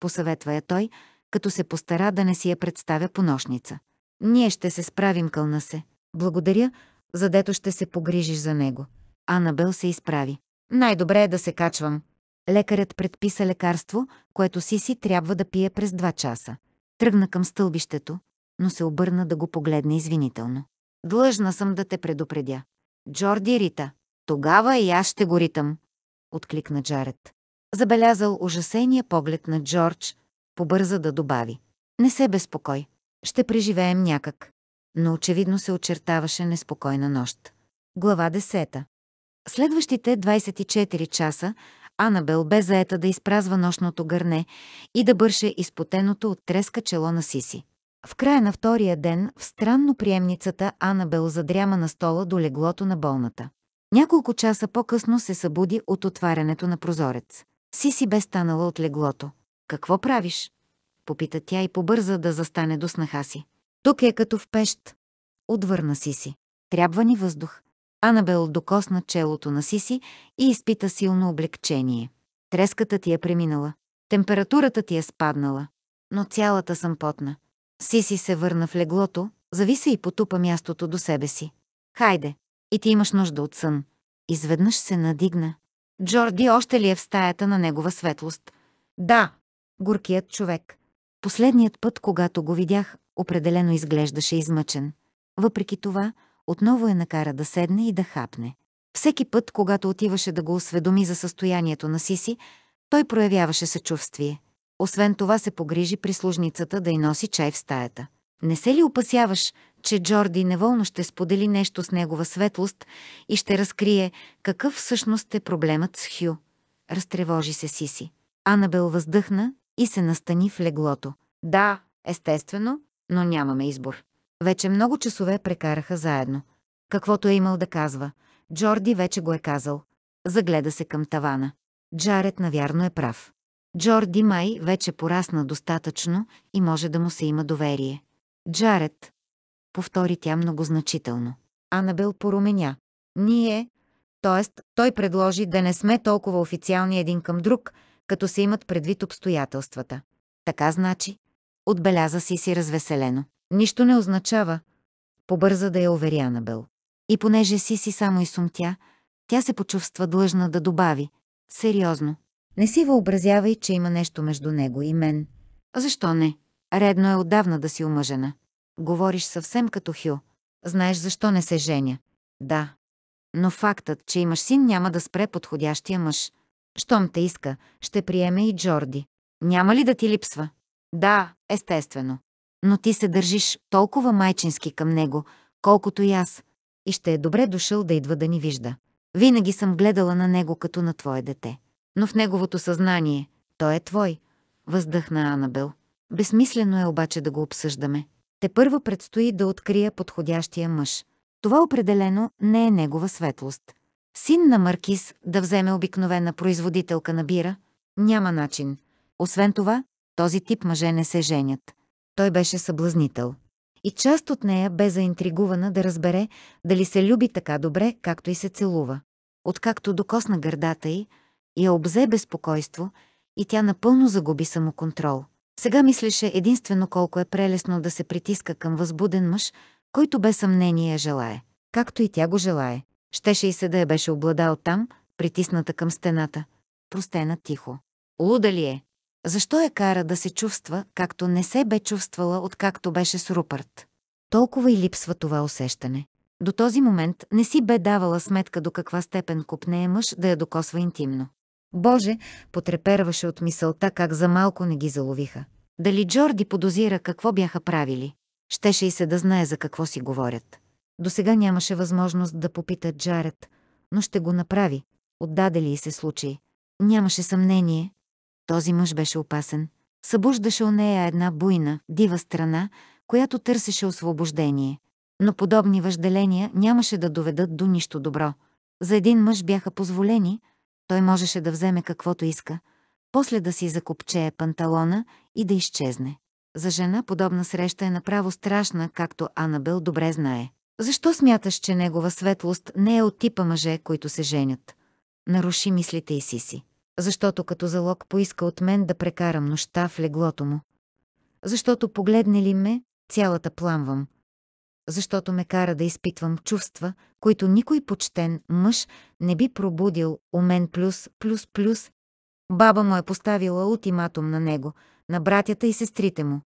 Посъветва я той, като се постара да не си я представя по нощница. Ние ще се справим, кълна се. Благодаря, задето ще се погрижиш за него. Анабел се изправи. Най-добре е да се качвам. Лекарят предписа лекарство, което Сиси трябва да пие през два часа. Тръгна към стълбището, но се обърна да го погледне извинително. Длъжна съм да те предупредя. Джорди рита. Тогава и аз ще го ритам. Откликна Джаред. Забелязал ужасения поглед на Джордж, побърза да добави. Не се безпокой. Ще преживеем някак. Но очевидно се очертаваше неспокойна нощ. Глава 10. Следващите 24 часа Анабел бе заета да изпразва нощното гърне и да бърше изпотеното от треска чело на Сиси. В края на втория ден в странно приемницата Анабел задряма на стола до леглото на болната. Няколко часа по-късно се събуди от отварянето на прозорец. Сиси бе станала от леглото. «Какво правиш?» Попита тя и побърза да застане до снаха си. Тук е като в пещ. Отвърна Сиси. Трябва ни въздух. Анабел докосна челото на Сиси и изпита силно облегчение. Треската ти е преминала. Температурата ти е спаднала. Но цялата съм потна. Сиси се върна в леглото, зависа и потупа мястото до себе си. Хайде, и ти имаш нужда от сън. Изведнъж се надигна. Джорди още ли е в стаята на негова светлост? Да, горкият човек. Последният път, когато го видях, определено изглеждаше измъчен. Въпреки това, отново я е накара да седне и да хапне. Всеки път, когато отиваше да го осведоми за състоянието на Сиси, той проявяваше съчувствие. Освен това се погрижи прислужницата да й носи чай в стаята. Не се ли опасяваш, че Джорди неволно ще сподели нещо с негова светлост и ще разкрие какъв всъщност е проблемът с Хю? Разтревожи се Сиси. Анабел въздъхна и се настани в леглото. Да, естествено, но нямаме избор. Вече много часове прекараха заедно. Каквото е имал да казва, Джорди вече го е казал. Загледа се към тавана. Джаред навярно е прав. Джорди Май вече порасна достатъчно и може да му се има доверие. Джаред, повтори тя многозначително. Анабел поруменя. Ние, т.е. той предложи да не сме толкова официални един към друг – като се имат предвид обстоятелствата. Така значи, отбеляза си си развеселено. Нищо не означава, побърза да я увери Анабел. И понеже си си само и сумтя, тя се почувства длъжна да добави. Сериозно. Не си въобразявай, че има нещо между него и мен. Защо не? Редно е отдавна да си омъжена. Говориш съвсем като Хю. Знаеш защо не се женя. Да. Но фактът, че имаш син, няма да спре подходящия мъж. Щом те иска, ще приеме и Джорди. Няма ли да ти липсва? Да, естествено. Но ти се държиш толкова майчински към него, колкото и аз. И ще е добре дошъл да идва да ни вижда. Винаги съм гледала на него като на твое дете. Но в неговото съзнание той е твой, въздъхна Анабел. Безсмислено е обаче да го обсъждаме. Те първо предстои да открия подходящия мъж. Това определено не е негова светлост. Син на Маркис да вземе обикновена производителка на бира, няма начин. Освен това, този тип мъже не се женят. Той беше съблазнител. И част от нея бе заинтригувана да разбере дали се люби така добре, както и се целува. Откакто докосна гърдата й, я обзе безпокойство и тя напълно загуби самоконтрол. Сега мислеше единствено колко е прелесно да се притиска към възбуден мъж, който без съмнение желае, както и тя го желае. Щеше и се да я беше обладал там, притисната към стената, простена тихо. Луда ли е? Защо я кара да се чувства, както не се бе чувствала, откакто беше с Рупърт? Толкова и липсва това усещане. До този момент не си бе давала сметка до каква степен е мъж да я докосва интимно. Боже, потреперваше от мисълта как за малко не ги заловиха. Дали Джорди подозира какво бяха правили? Щеше и се да знае за какво си говорят. До сега нямаше възможност да попита Джаред, но ще го направи, отдаде ли се случай. Нямаше съмнение. Този мъж беше опасен. Събуждаше у нея една буйна, дива страна, която търсеше освобождение. Но подобни въжделения нямаше да доведат до нищо добро. За един мъж бяха позволени, той можеше да вземе каквото иска, после да си закопчее панталона и да изчезне. За жена подобна среща е направо страшна, както Анабел добре знае. Защо смяташ, че негова светлост не е от типа мъже, които се женят? Наруши мислите и си. Защото като залог поиска от мен да прекарам нощта в леглото му. Защото погледне ли ме, цялата пламвам. Защото ме кара да изпитвам чувства, които никой почтен мъж не би пробудил у мен плюс, плюс, плюс. Баба му е поставила ултиматум на него, на братята и сестрите му.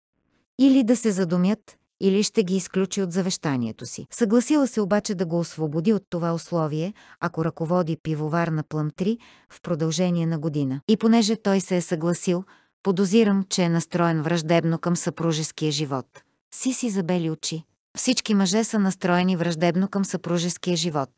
Или да се задумят, или ще ги изключи от завещанието си. Съгласила се обаче да го освободи от това условие, ако ръководи пивовар на Плъм 3 в продължение на година. И понеже той се е съгласил, подозирам, че е настроен враждебно към съпружеския живот. Си си забели очи. Всички мъже са настроени враждебно към съпружеския живот.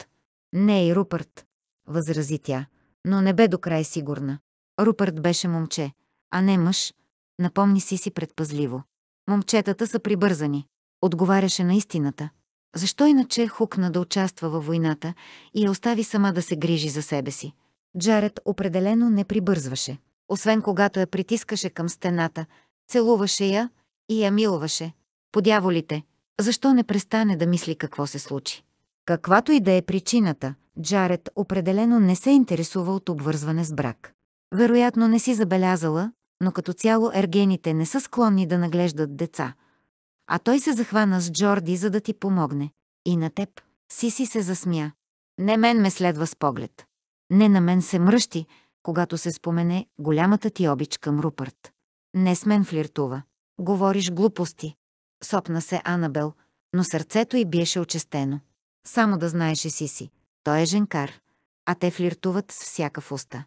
Не и Рупърт, възрази тя, но не бе до край сигурна. Рупърт беше момче, а не мъж, напомни си си предпазливо. Момчетата са прибързани отговаряше на истината. Защо иначе хукна да участва във войната и я остави сама да се грижи за себе си? Джаред определено не прибързваше. Освен когато я притискаше към стената, целуваше я и я милваше. Подяволите, защо не престане да мисли какво се случи? Каквато и да е причината, Джаред определено не се интересува от обвързване с брак. Вероятно не си забелязала, но като цяло ергените не са склонни да наглеждат деца – а той се захвана с Джорди, за да ти помогне. И на теб. Сиси се засмя. Не мен ме следва с поглед. Не на мен се мръщи, когато се спомене голямата ти обич към Рупърт. Не с мен флиртува. Говориш глупости. Сопна се Анабел, но сърцето й биеше очестено. Само да знаеше Сиси. Той е женкар, а те флиртуват с всяка уста.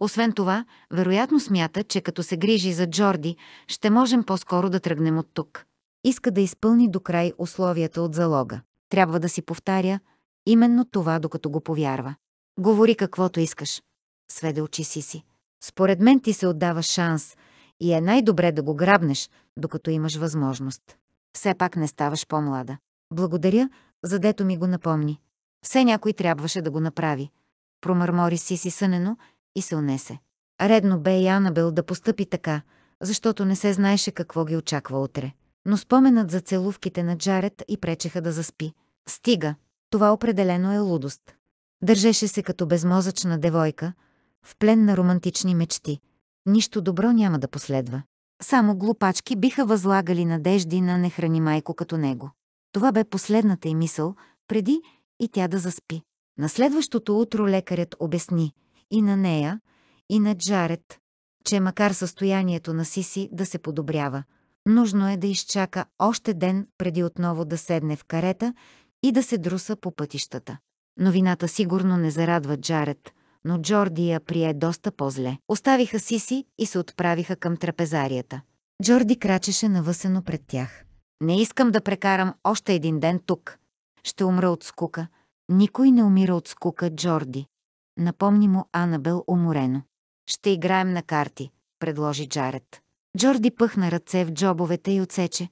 Освен това, вероятно смята, че като се грижи за Джорди, ще можем по-скоро да тръгнем от тук иска да изпълни до край условията от залога. Трябва да си повтаря именно това, докато го повярва. Говори каквото искаш. Сведе очи си си. Според мен ти се отдава шанс и е най-добре да го грабнеш, докато имаш възможност. Все пак не ставаш по-млада. Благодаря, задето ми го напомни. Все някой трябваше да го направи. Промърмори си си сънено и се унесе. Редно бе и Анабел да постъпи така, защото не се знаеше какво ги очаква утре но споменът за целувките на Джаред и пречеха да заспи. Стига, това определено е лудост. Държеше се като безмозъчна девойка, в плен на романтични мечти. Нищо добро няма да последва. Само глупачки биха възлагали надежди на нехрани майко като него. Това бе последната й мисъл, преди и тя да заспи. На следващото утро лекарят обясни и на нея, и на Джаред, че макар състоянието на Сиси да се подобрява, нужно е да изчака още ден преди отново да седне в карета и да се друса по пътищата. Новината сигурно не зарадва Джаред, но Джорди я прие доста по-зле. Оставиха Сиси и се отправиха към трапезарията. Джорди крачеше навъсено пред тях. Не искам да прекарам още един ден тук. Ще умра от скука. Никой не умира от скука, Джорди. Напомни му Анабел уморено. Ще играем на карти, предложи Джаред. Джорди пъхна ръце в джобовете и отсече.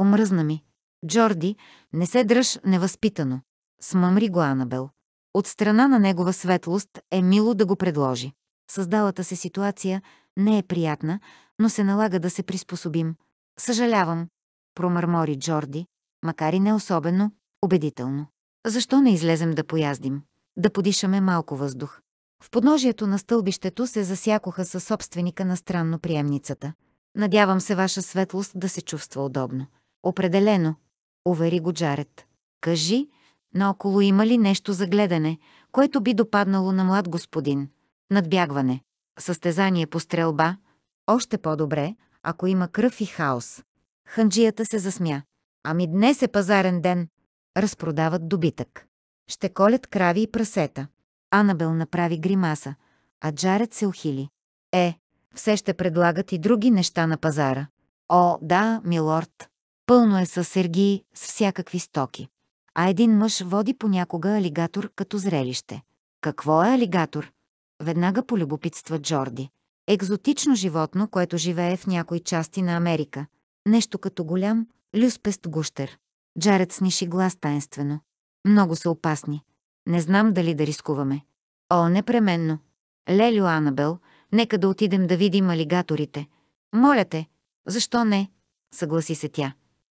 Омръзна ми. Джорди, не се дръж невъзпитано. Смъмри го Анабел. От страна на негова светлост е мило да го предложи. Създалата се ситуация не е приятна, но се налага да се приспособим. Съжалявам, промърмори Джорди, макар и не особено, убедително. Защо не излезем да пояздим? Да подишаме малко въздух. В подножието на стълбището се засякоха със собственика на странно приемницата. Надявам се ваша светлост да се чувства удобно. Определено, увери го Джаред. Кажи, наоколо има ли нещо за гледане, което би допаднало на млад господин? Надбягване, състезание по стрелба, още по-добре, ако има кръв и хаос. Ханджията се засмя. Ами днес е пазарен ден. Разпродават добитък. Ще колят крави и прасета. Анабел направи гримаса, а Джаред се ухили. Е, все ще предлагат и други неща на пазара. О, да, милорд. Пълно е с сергии, с всякакви стоки. А един мъж води понякога алигатор като зрелище. Какво е алигатор? Веднага полюбопитства Джорди. Екзотично животно, което живее в някои части на Америка. Нещо като голям, люспест гущер. Джаред сниши глас таинствено. Много са опасни. Не знам дали да рискуваме. О, непременно. Лелю Анабел – Нека да отидем да видим алигаторите. Моля те, защо не? Съгласи се тя.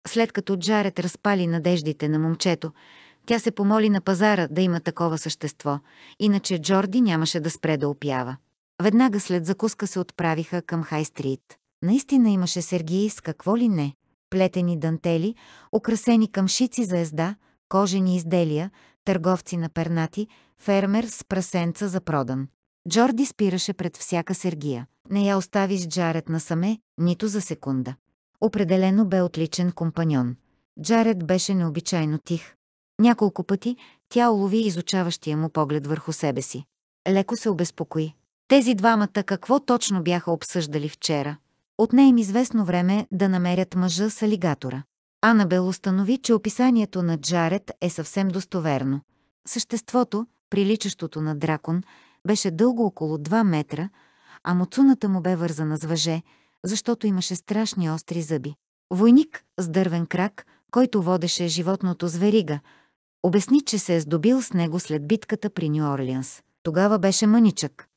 След като Джаред разпали надеждите на момчето, тя се помоли на пазара да има такова същество, иначе Джорди нямаше да спре да опява. Веднага след закуска се отправиха към Хай-стрит. Наистина имаше Сергии с какво ли не. Плетени дантели, украсени къмшици за езда, кожени изделия, търговци на пернати, фермер с прасенца за продан. Джорди спираше пред всяка Сергия. Не я остави с Джаред насаме, нито за секунда. Определено бе отличен компаньон. Джаред беше необичайно тих. Няколко пъти тя улови изучаващия му поглед върху себе си. Леко се обезпокои. Тези двамата какво точно бяха обсъждали вчера? Отне им известно време да намерят мъжа с алигатора. Анабел установи, че описанието на Джаред е съвсем достоверно. Съществото, приличащото на дракон, беше дълго около 2 метра, а муцуната му бе вързана с въже, защото имаше страшни остри зъби. Войник с дървен крак, който водеше животното зверига. обясни, че се е здобил с него след битката при Нью Орлианс. Тогава беше мъничък,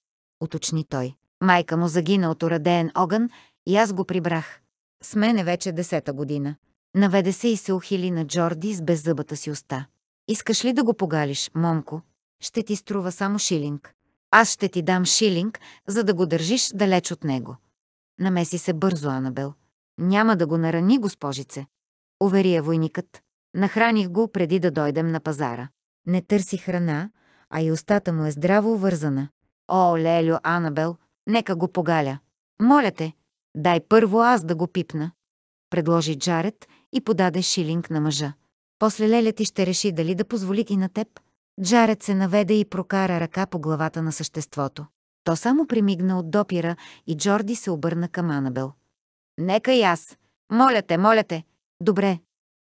уточни той. Майка му загина от орадеен огън и аз го прибрах. С мене вече десета година. Наведе се и се ухили на Джорди с беззъбата си уста. Искаш ли да го погалиш, момко? Ще ти струва само шилинг. Аз ще ти дам шилинг, за да го държиш далеч от него. Намеси се бързо, Анабел. Няма да го нарани, госпожице. Увери я войникът. Нахраних го преди да дойдем на пазара. Не търси храна, а и устата му е здраво вързана. О, Лелю, Анабел, нека го погаля. Моля те, дай първо аз да го пипна. Предложи Джаред и подаде шилинг на мъжа. После Леля ти ще реши дали да позволи и на теб – Джаред се наведе и прокара ръка по главата на съществото. То само примигна от допира и Джорди се обърна към Анабел. «Нека и аз! Моля те, моля те!» «Добре!»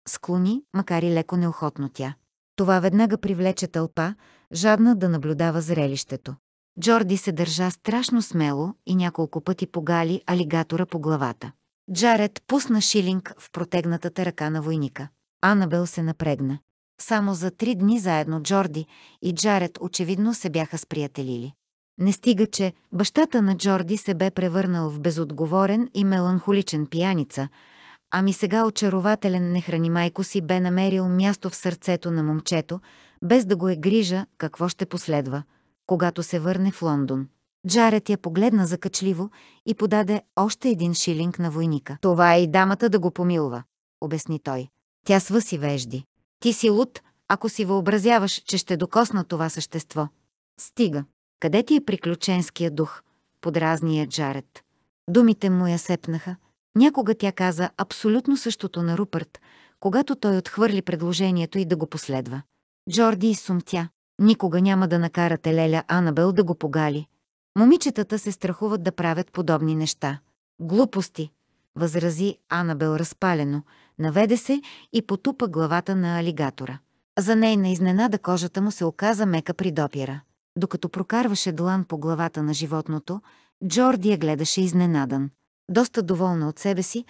Склони, макар и леко неохотно тя. Това веднага привлече тълпа, жадна да наблюдава зрелището. Джорди се държа страшно смело и няколко пъти погали алигатора по главата. Джаред пусна шилинг в протегнатата ръка на войника. Анабел се напрегна. Само за три дни заедно Джорди и Джаред очевидно се бяха сприятелили. Не стига, че бащата на Джорди се бе превърнал в безотговорен и меланхоличен пияница, ами сега очарователен нехрани майко си бе намерил място в сърцето на момчето, без да го е грижа какво ще последва, когато се върне в Лондон. Джаред я погледна закачливо и подаде още един шилинг на войника. Това е и дамата да го помилва, обясни той. Тя свъси вежди. Ти си луд, ако си въобразяваш, че ще докосна това същество. Стига. Къде ти е приключенския дух? Подразния Джаред. Думите му я сепнаха. Някога тя каза абсолютно същото на Рупърт, когато той отхвърли предложението и да го последва. Джорди и сумтя. Никога няма да накарате Леля Анабел да го погали. Момичетата се страхуват да правят подобни неща. Глупости, възрази Анабел разпалено – наведе се и потупа главата на алигатора. За нейна изненада кожата му се оказа мека при допира. Докато прокарваше длан по главата на животното, Джорди я гледаше изненадан. Доста доволна от себе си,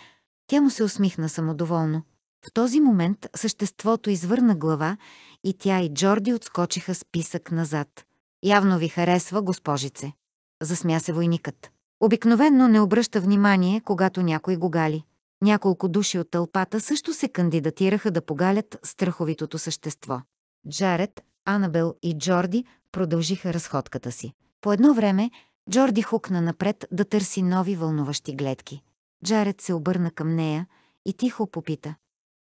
тя му се усмихна самодоволно. В този момент съществото извърна глава и тя и Джорди отскочиха с писък назад. Явно ви харесва, госпожице. Засмя се войникът. Обикновенно не обръща внимание, когато някой го гали. Няколко души от тълпата също се кандидатираха да погалят страховитото същество. Джаред, Анабел и Джорди продължиха разходката си. По едно време Джорди хукна напред да търси нови вълнуващи гледки. Джаред се обърна към нея и тихо попита.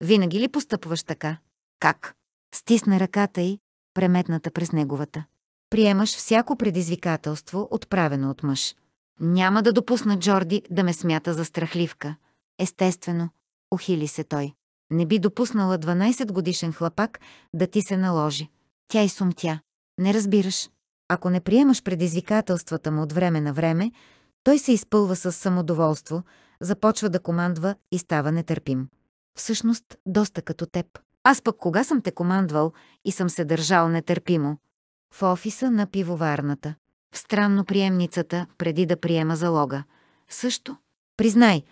«Винаги ли постъпваш така?» «Как?» Стисна ръката й, преметната през неговата. «Приемаш всяко предизвикателство, отправено от мъж. Няма да допусна Джорди да ме смята за страхливка. Естествено, ухили се той. Не би допуснала 12-годишен хлапак да ти се наложи. Тя и сумтя. Не разбираш. Ако не приемаш предизвикателствата му от време на време, той се изпълва с самодоволство, започва да командва и става нетърпим. Всъщност, доста като теб. Аз пък кога съм те командвал и съм се държал нетърпимо? В офиса на пивоварната. В странно приемницата, преди да приема залога. Също. Признай,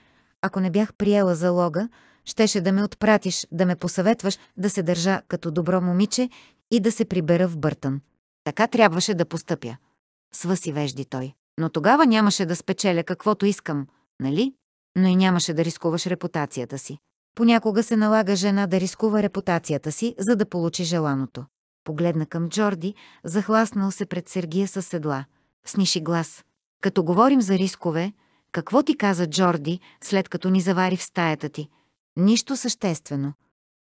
ако не бях приела залога, щеше да ме отпратиш, да ме посъветваш да се държа като добро момиче и да се прибера в Бъртън. Така трябваше да постъпя. Сва си вежди той. Но тогава нямаше да спечеля каквото искам, нали? Но и нямаше да рискуваш репутацията си. Понякога се налага жена да рискува репутацията си, за да получи желаното. Погледна към Джорди, захласнал се пред Сергия със седла. Сниши глас. Като говорим за рискове, какво ти каза Джорди, след като ни завари в стаята ти? Нищо съществено.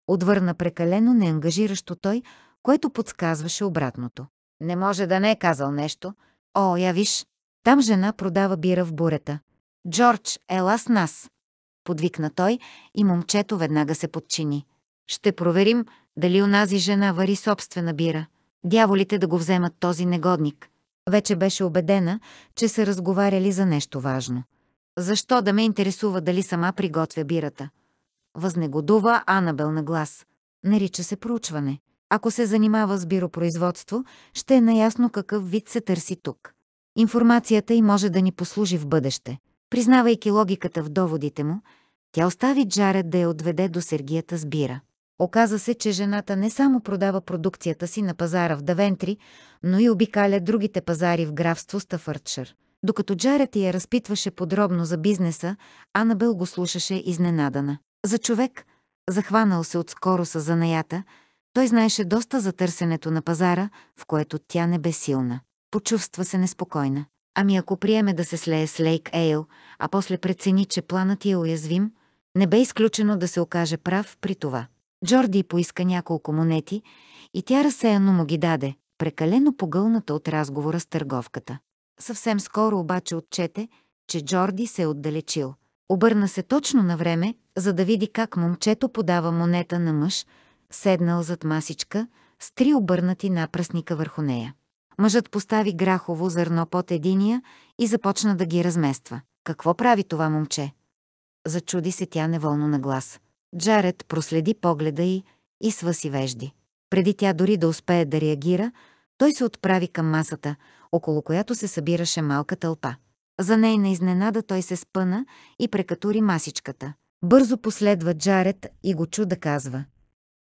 Отвърна прекалено неангажиращо той, което подсказваше обратното. Не може да не е казал нещо. О, я виж, там жена продава бира в бурета. Джордж, ела с нас! Подвикна той и момчето веднага се подчини. Ще проверим дали унази жена вари собствена бира. Дяволите да го вземат този негодник. Вече беше убедена, че са разговаряли за нещо важно. Защо да ме интересува дали сама приготвя бирата? Възнегодува Анабел на глас. Нарича се проучване. Ако се занимава с биропроизводство, ще е наясно какъв вид се търси тук. Информацията й може да ни послужи в бъдеще. Признавайки логиката в доводите му, тя остави Джаред да я отведе до сергията с бира. Оказа се, че жената не само продава продукцията си на пазара в Давентри, но и обикаля другите пазари в графство Стафъртшър. Докато Джаред я разпитваше подробно за бизнеса, Анабел го слушаше изненадана. За човек, захванал се отскоро с занаята, той знаеше доста за търсенето на пазара, в което тя не бе силна. Почувства се неспокойна. Ами ако приеме да се слее с Лейк Ейл, а после прецени, че планът е уязвим, не бе изключено да се окаже прав при това. Джорди поиска няколко монети и тя разсеяно му ги даде, прекалено погълната от разговора с търговката. Съвсем скоро обаче отчете, че Джорди се е отдалечил. Обърна се точно на време, за да види как момчето подава монета на мъж, седнал зад масичка, с три обърнати напръсника върху нея. Мъжът постави грахово зърно под единия и започна да ги размества. Какво прави това момче? Зачуди се тя неволно на глас. Джаред проследи погледа й и свъси вежди. Преди тя дори да успее да реагира, той се отправи към масата – около която се събираше малка тълпа. За нейна изненада той се спъна и прекатури масичката. Бързо последва Джаред и го чу да казва.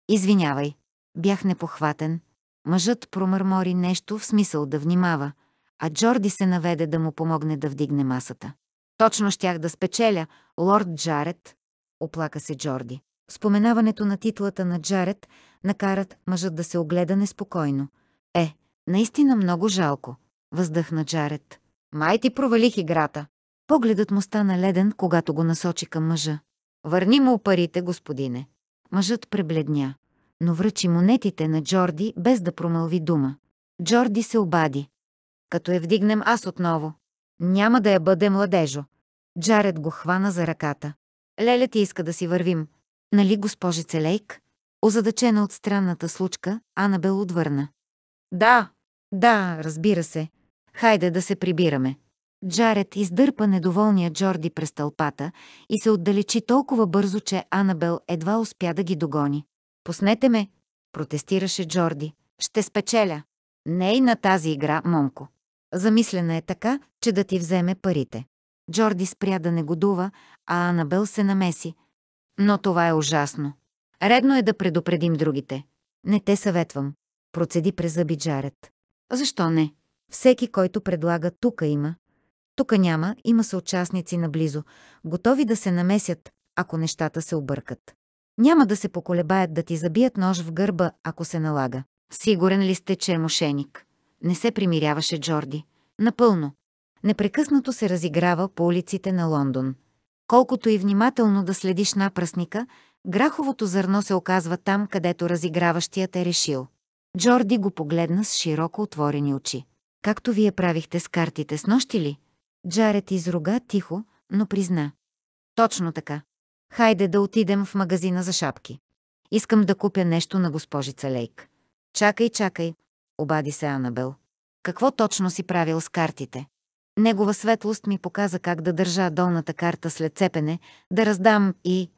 «Извинявай, бях непохватен». Мъжът промърмори нещо в смисъл да внимава, а Джорди се наведе да му помогне да вдигне масата. «Точно щях да спечеля, лорд Джаред», оплака се Джорди. Споменаването на титлата на Джаред накарат мъжът да се огледа неспокойно. Е, наистина много жалко въздъхна Джаред. Май ти провалих играта. Погледът му стана леден, когато го насочи към мъжа. Върни му парите, господине. Мъжът пребледня, но връчи монетите на Джорди, без да промълви дума. Джорди се обади. Като я вдигнем аз отново. Няма да я бъде младежо. Джаред го хвана за ръката. Леля ти иска да си вървим. Нали, госпожице Лейк? Озадачена от странната случка, Анабел отвърна. Да, да, разбира се. Хайде да се прибираме. Джаред издърпа недоволния Джорди през тълпата и се отдалечи толкова бързо, че Анабел едва успя да ги догони. «Поснете ме!» протестираше Джорди. «Ще спечеля!» «Не и на тази игра, момко!» Замислена е така, че да ти вземе парите. Джорди спря да негодува, а Анабел се намеси. Но това е ужасно. Редно е да предупредим другите. Не те съветвам. Процеди през зъби Джаред. Защо не? Всеки, който предлага тука има, тука няма, има съучастници наблизо, готови да се намесят, ако нещата се объркат. Няма да се поколебаят да ти забият нож в гърба, ако се налага. Сигурен ли сте, че е мошеник? Не се примиряваше Джорди. Напълно. Непрекъснато се разиграва по улиците на Лондон. Колкото и внимателно да следиш напръсника, граховото зърно се оказва там, където разиграващият е решил. Джорди го погледна с широко отворени очи както вие правихте с картите с нощи ли? Джаред изруга тихо, но призна. Точно така. Хайде да отидем в магазина за шапки. Искам да купя нещо на госпожица Лейк. Чакай, чакай, обади се Анабел. Какво точно си правил с картите? Негова светлост ми показа как да държа долната карта след цепене, да раздам и...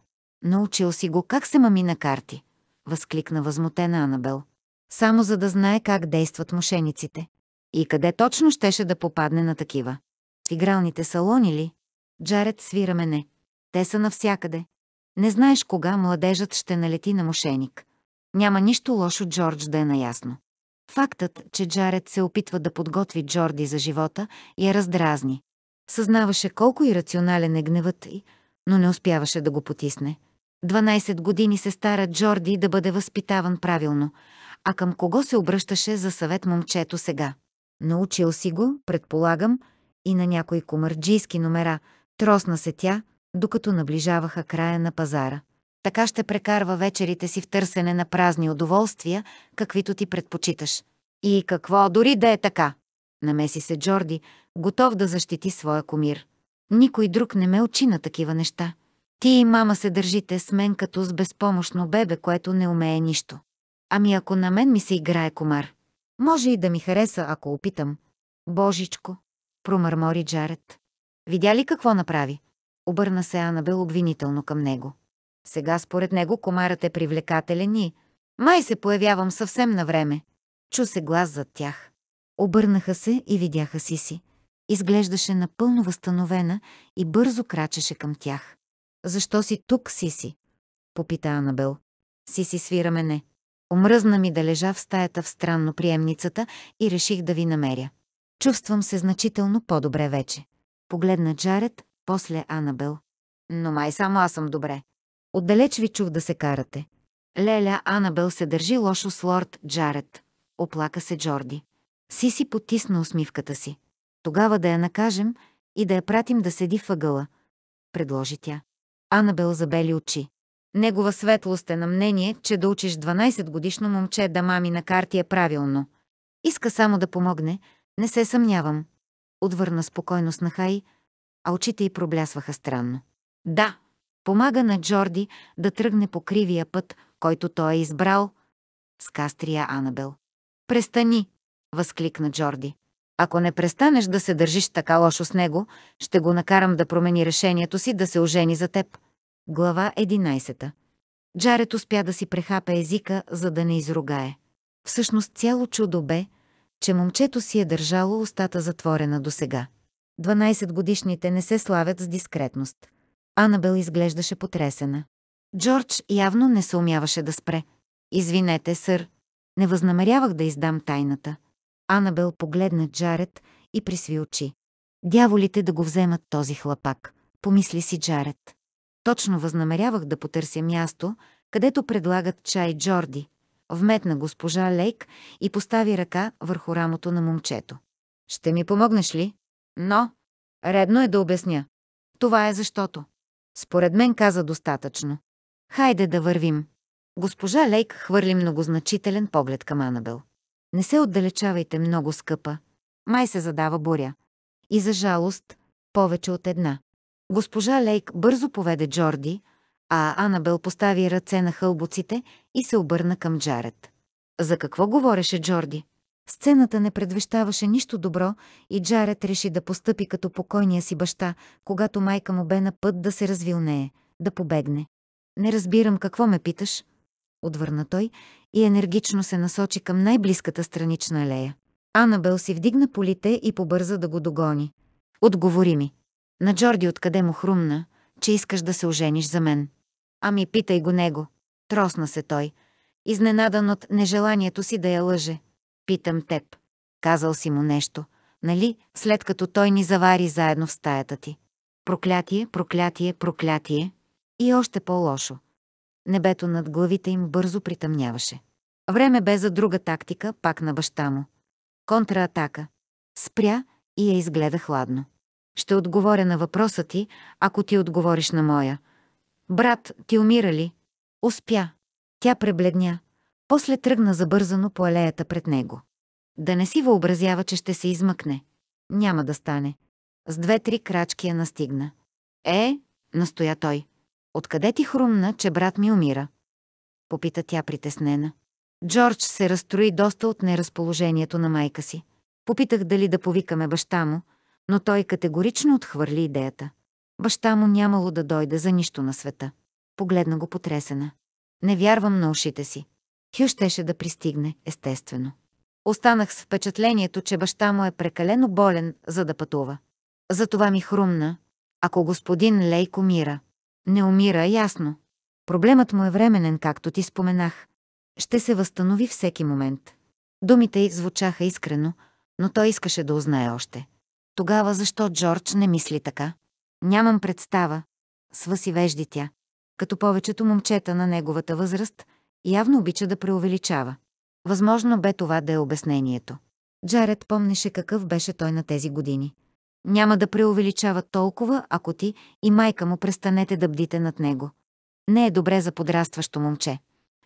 Научил си го как се мами на карти, възкликна възмутена Анабел. Само за да знае как действат мошениците. И къде точно щеше да попадне на такива? В игралните салони ли? Джаред свира мене. Те са навсякъде. Не знаеш кога младежът ще налети на мошеник. Няма нищо лошо Джордж да е наясно. Фактът, че Джаред се опитва да подготви Джорди за живота, я раздразни. Съзнаваше колко ирационален е гневът й, но не успяваше да го потисне. 12 години се стара Джорди да бъде възпитаван правилно, а към кого се обръщаше за съвет момчето сега? Научил си го, предполагам, и на някои комарджийски номера, тросна се тя, докато наближаваха края на пазара. Така ще прекарва вечерите си в търсене на празни удоволствия, каквито ти предпочиташ. И какво, дори да е така! Намеси се Джорди, готов да защити своя комир. Никой друг не ме очи на такива неща. Ти и мама се държите с мен като с безпомощно бебе, което не умее нищо. Ами ако на мен ми се играе комар, може и да ми хареса, ако опитам. Божичко, промърмори Джаред. Видя ли какво направи? Обърна се Анабел обвинително към него. Сега според него комарът е привлекателен и... Май се появявам съвсем на време. Чу се глас зад тях. Обърнаха се и видяха Сиси. Изглеждаше напълно възстановена и бързо крачеше към тях. «Защо си тук, Сиси?» попита Анабел. Сиси свира мене. Омръзна ми да лежа в стаята в странно приемницата и реших да ви намеря. Чувствам се значително по-добре вече. Погледна Джаред, после Анабел. Но май само аз съм добре. Отдалеч ви чух да се карате. Леля Анабел се държи лошо с лорд Джаред. Оплака се Джорди. Сиси потисна усмивката си. Тогава да я накажем и да я пратим да седи въгъла. Предложи тя. Анабел забели очи. Негова светлост е на мнение, че да учиш 12-годишно момче да мами на карти е правилно. Иска само да помогне, не се съмнявам. Отвърна спокойно с Нахай, а очите й проблясваха странно. Да, помага на Джорди да тръгне по кривия път, който той е избрал, с кастрия Анабел. Престани, възкликна Джорди. Ако не престанеш да се държиш така лошо с него, ще го накарам да промени решението си да се ожени за теб. Глава 11. Джарет успя да си прехапе езика, за да не изругае. Всъщност цяло чудо бе, че момчето си е държало устата затворена до сега. 12-годишните не се славят с дискретност. Анабел изглеждаше потресена. Джордж явно не се умяваше да спре. «Извинете, сър, не възнамерявах да издам тайната». Анабел погледна Джаред и присви очи. Дяволите да го вземат този хлапак, помисли си Джаред. Точно възнамерявах да потърся място, където предлагат чай Джорди. Вметна госпожа Лейк и постави ръка върху рамото на момчето. Ще ми помогнеш ли? Но, редно е да обясня. Това е защото. Според мен каза достатъчно. Хайде да вървим. Госпожа Лейк хвърли многозначителен поглед към Анабел. Не се отдалечавайте много, скъпа. Май се задава буря. И за жалост, повече от една. Госпожа Лейк бързо поведе Джорди, а Анабел постави ръце на хълбоците и се обърна към Джаред. За какво говореше Джорди? Сцената не предвещаваше нищо добро и Джаред реши да постъпи като покойния си баща, когато майка му бе на път да се развилнее, да побегне. Не разбирам какво ме питаш, отвърна той и енергично се насочи към най-близката странична алея. Анабел си вдигна полите и побърза да го догони. Отговори ми, на Джорди откъде му хрумна, че искаш да се ожениш за мен. Ами питай го него. Тросна се той, изненадан от нежеланието си да я лъже. Питам теб. Казал си му нещо, нали, след като той ни завари заедно в стаята ти. Проклятие, проклятие, проклятие. И още по-лошо. Небето над главите им бързо притъмняваше. Време бе за друга тактика, пак на баща му. Контраатака. Спря и я изгледа хладно. Ще отговоря на въпроса ти, ако ти отговориш на моя. Брат, ти умира ли? Успя. Тя пребледня. После тръгна забързано по алеята пред него. Да не си въобразява, че ще се измъкне. Няма да стане. С две-три крачки я настигна. Е, настоя той. Откъде ти хрумна, че брат ми умира? Попита тя притеснена. Джордж се разстрои доста от неразположението на майка си. Попитах дали да повикаме баща му, но той категорично отхвърли идеята. Баща му нямало да дойде за нищо на света. Погледна го потресена. Не вярвам на ушите си. Хю щеше да пристигне, естествено. Останах с впечатлението, че баща му е прекалено болен, за да пътува. Затова ми хрумна, ако господин Лейк умира. Не умира, ясно. Проблемът му е временен, както ти споменах. Ще се възстанови всеки момент. Думите й звучаха искрено, но той искаше да узнае още. Тогава защо Джордж не мисли така? Нямам представа. Сва си вежди тя. Като повечето момчета на неговата възраст, явно обича да преувеличава. Възможно бе това да е обяснението. Джаред помнеше какъв беше той на тези години. Няма да преувеличава толкова, ако ти и майка му престанете да бдите над него. Не е добре за подрастващо момче.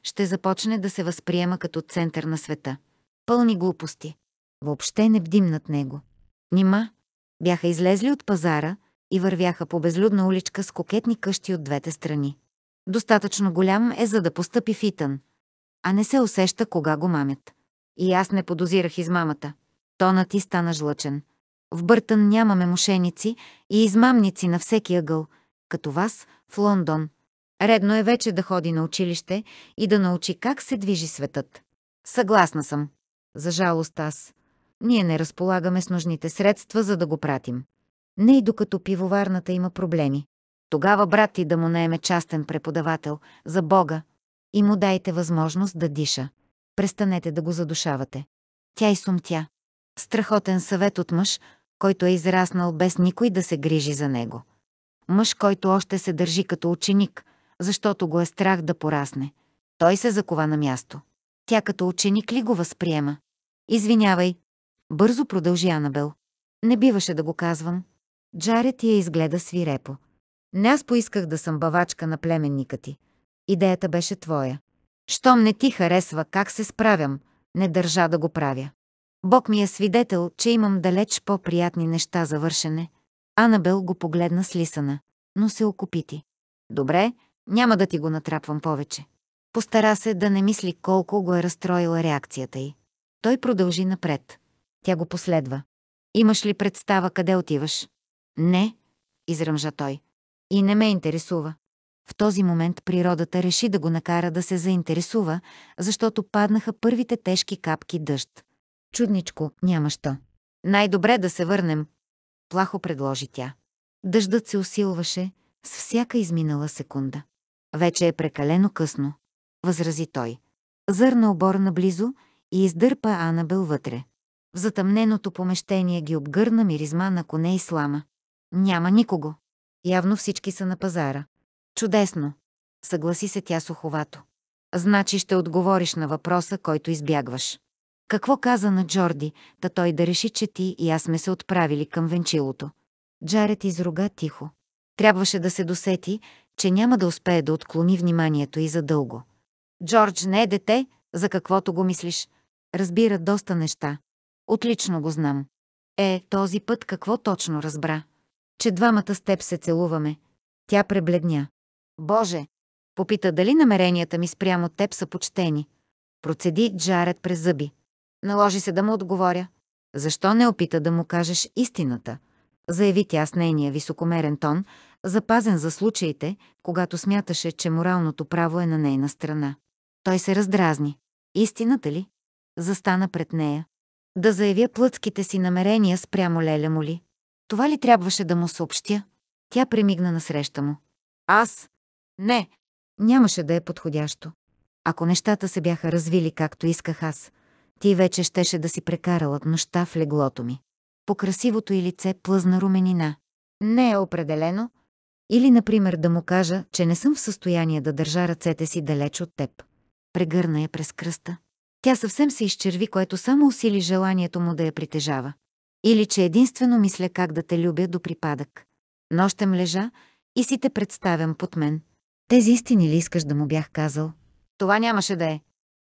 Ще започне да се възприема като център на света. Пълни глупости. Въобще не бдим над него. Нима, бяха излезли от пазара и вървяха по безлюдна уличка с кокетни къщи от двете страни. Достатъчно голям е, за да постъпи в Итан, а не се усеща кога го мамят. И аз не подозирах измамата. Тонът ти стана жлъчен. В Бъртън нямаме мошеници и измамници на всеки ъгъл, като вас в Лондон. Редно е вече да ходи на училище и да научи как се движи светът. Съгласна съм. За жалост аз ние не разполагаме с нужните средства, за да го пратим. Не и докато пивоварната има проблеми. Тогава брат ти да му наеме частен преподавател, за Бога, и му дайте възможност да диша. Престанете да го задушавате. Тя и сумтя. Страхотен съвет от мъж, който е израснал без никой да се грижи за него. Мъж, който още се държи като ученик, защото го е страх да порасне. Той се закова на място. Тя като ученик ли го възприема? Извинявай, Бързо продължи Анабел. Не биваше да го казвам. Джаред я изгледа свирепо. Не аз поисках да съм бавачка на племенника ти. Идеята беше твоя. Щом не ти харесва как се справям, не държа да го правя. Бог ми е свидетел, че имам далеч по-приятни неща за вършене. Анабел го погледна с лисана, но се окупити. Добре, няма да ти го натрапвам повече. Постара се да не мисли колко го е разстроила реакцията й. Той продължи напред. Тя го последва. Имаш ли представа къде отиваш? Не, изръмжа той. И не ме интересува. В този момент природата реши да го накара да се заинтересува, защото паднаха първите тежки капки дъжд. Чудничко, няма що. Най-добре да се върнем, плахо предложи тя. Дъждът се усилваше с всяка изминала секунда. Вече е прекалено късно, възрази той. Зърна обор наблизо и издърпа Анабел вътре. В затъмненото помещение ги обгърна миризма на коне и слама. Няма никого. Явно всички са на пазара. Чудесно. Съгласи се тя суховато. Значи ще отговориш на въпроса, който избягваш. Какво каза на Джорди, та той да реши, че ти и аз сме се отправили към венчилото? Джаред изруга тихо. Трябваше да се досети, че няма да успее да отклони вниманието и задълго. Джордж не е дете, за каквото го мислиш. Разбира доста неща. Отлично го знам. Е, този път какво точно разбра? Че двамата с теб се целуваме. Тя пребледня. Боже! Попита дали намеренията ми спрямо теб са почтени. Процеди Джаред през зъби. Наложи се да му отговоря. Защо не опита да му кажеш истината? Заяви тя с нейния високомерен тон, запазен за случаите, когато смяташе, че моралното право е на нейна страна. Той се раздразни. Истината ли? Застана пред нея. Да заявя плътските си намерения спрямо Леля му ли? Това ли трябваше да му съобщя? Тя премигна насреща му. Аз? Не. Нямаше да е подходящо. Ако нещата се бяха развили както исках аз, ти вече щеше да си прекарала нощта в леглото ми. По красивото й лице плъзна руменина. Не е определено. Или, например, да му кажа, че не съм в състояние да държа ръцете си далеч от теб. Прегърна я през кръста. Тя съвсем се изчерви, което само усили желанието му да я притежава. Или че единствено мисля как да те любя до припадък. Нощем лежа и си те представям под мен. Тези истини ли искаш да му бях казал? Това нямаше да е.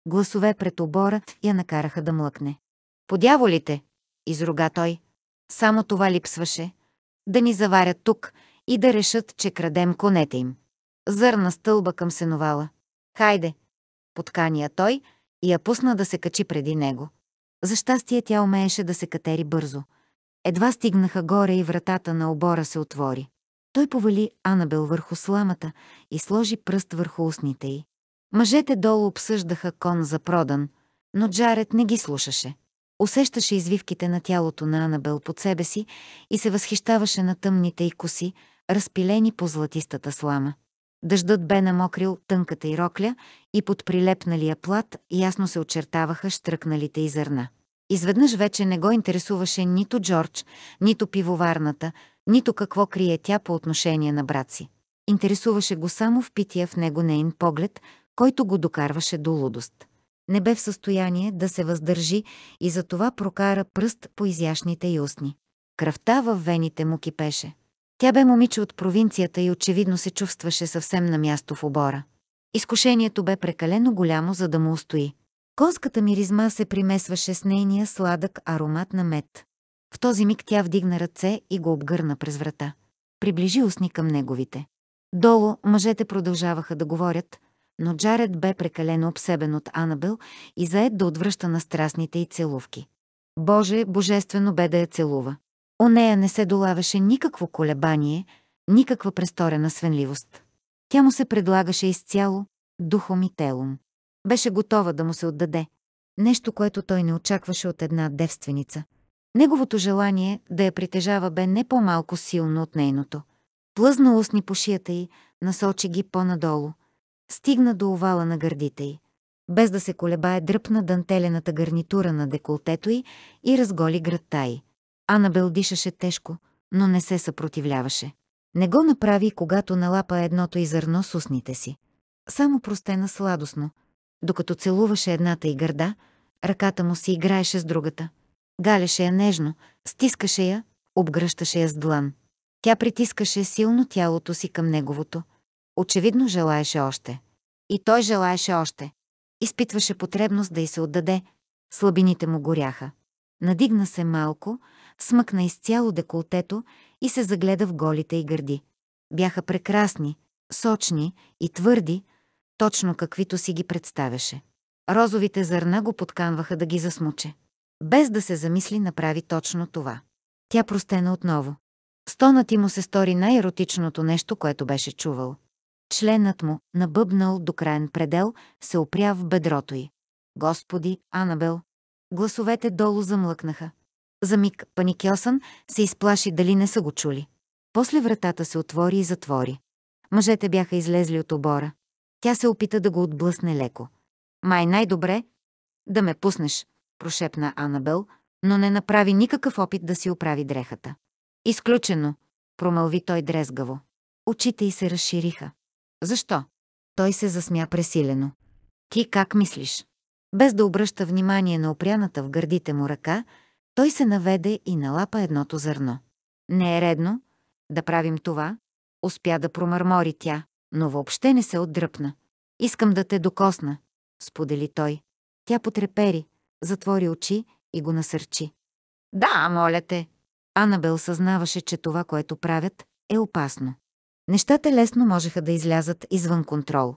Гласове пред обора я накараха да млъкне. Подяволите, изруга той. Само това липсваше. Да ни заварят тук и да решат, че крадем конете им. Зърна стълба към сеновала. Хайде, подкания той, и я пусна да се качи преди него. За щастие тя умееше да се катери бързо. Едва стигнаха горе и вратата на обора се отвори. Той повали Анабел върху сламата и сложи пръст върху устните й. Мъжете долу обсъждаха кон за продан, но Джаред не ги слушаше. Усещаше извивките на тялото на Анабел под себе си и се възхищаваше на тъмните й коси, разпилени по златистата слама. Дъждът бе намокрил тънката и рокля и под прилепналия плат ясно се очертаваха штръкналите и зърна. Изведнъж вече не го интересуваше нито Джордж, нито пивоварната, нито какво крие тя по отношение на брат си. Интересуваше го само впития в него нейн поглед, който го докарваше до лудост. Не бе в състояние да се въздържи и затова прокара пръст по изящните и устни. Кръвта във вените му кипеше. Тя бе момиче от провинцията и очевидно се чувстваше съвсем на място в обора. Изкушението бе прекалено голямо, за да му устои. Конската миризма се примесваше с нейния сладък аромат на мед. В този миг тя вдигна ръце и го обгърна през врата. Приближи усни към неговите. Долу мъжете продължаваха да говорят, но Джаред бе прекалено обсебен от Анабел и заед да отвръща на страстните й целувки. Боже, божествено бе да я целува. У нея не се долаваше никакво колебание, никаква престорена свенливост. Тя му се предлагаше изцяло, духом и телом. Беше готова да му се отдаде. Нещо, което той не очакваше от една девственица. Неговото желание да я притежава бе не по-малко силно от нейното. Плъзна устни по шията й, насочи ги по-надолу. Стигна до овала на гърдите й. Без да се колебае, дръпна дантелената гарнитура на деколтето й и разголи градта й. Анабел дишаше тежко, но не се съпротивляваше. Не го направи, когато налапа едното и зърно с устните си. Само простена сладостно. Докато целуваше едната и гърда, ръката му си играеше с другата. Галеше я нежно, стискаше я, обгръщаше я с длан. Тя притискаше силно тялото си към неговото. Очевидно желаеше още. И той желаеше още. Изпитваше потребност да й се отдаде. Слабините му горяха. Надигна се малко, смъкна изцяло деколтето и се загледа в голите и гърди. Бяха прекрасни, сочни и твърди, точно каквито си ги представяше. Розовите зърна го подканваха да ги засмуче. Без да се замисли, направи точно това. Тя простена отново. Стонът му се стори най-еротичното нещо, което беше чувал. Членът му, набъбнал до краен предел, се опря в бедрото й. Господи, Анабел! Гласовете долу замлъкнаха. За миг паникьосан се изплаши дали не са го чули. После вратата се отвори и затвори. Мъжете бяха излезли от обора. Тя се опита да го отблъсне леко. «Май най-добре да ме пуснеш», прошепна Анабел, но не направи никакъв опит да си оправи дрехата. «Изключено», промълви той дрезгаво. Очите й се разшириха. «Защо?» Той се засмя пресилено. «Ти как мислиш?» Без да обръща внимание на опряната в гърдите му ръка, той се наведе и налапа едното зърно. Не е редно да правим това, успя да промърмори тя, но въобще не се отдръпна. Искам да те докосна, сподели той. Тя потрепери, затвори очи и го насърчи. Да, моля те. Анабел съзнаваше, че това, което правят, е опасно. Нещата лесно можеха да излязат извън контрол.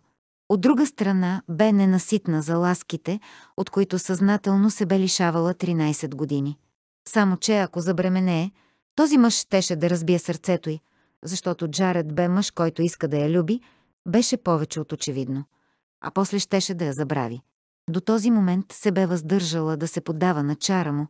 От друга страна бе ненаситна за ласките, от които съзнателно се бе лишавала 13 години. Само че ако забременее, този мъж щеше да разбие сърцето й, защото Джаред бе мъж, който иска да я люби, беше повече от очевидно. А после щеше да я забрави. До този момент се бе въздържала да се поддава на чара му,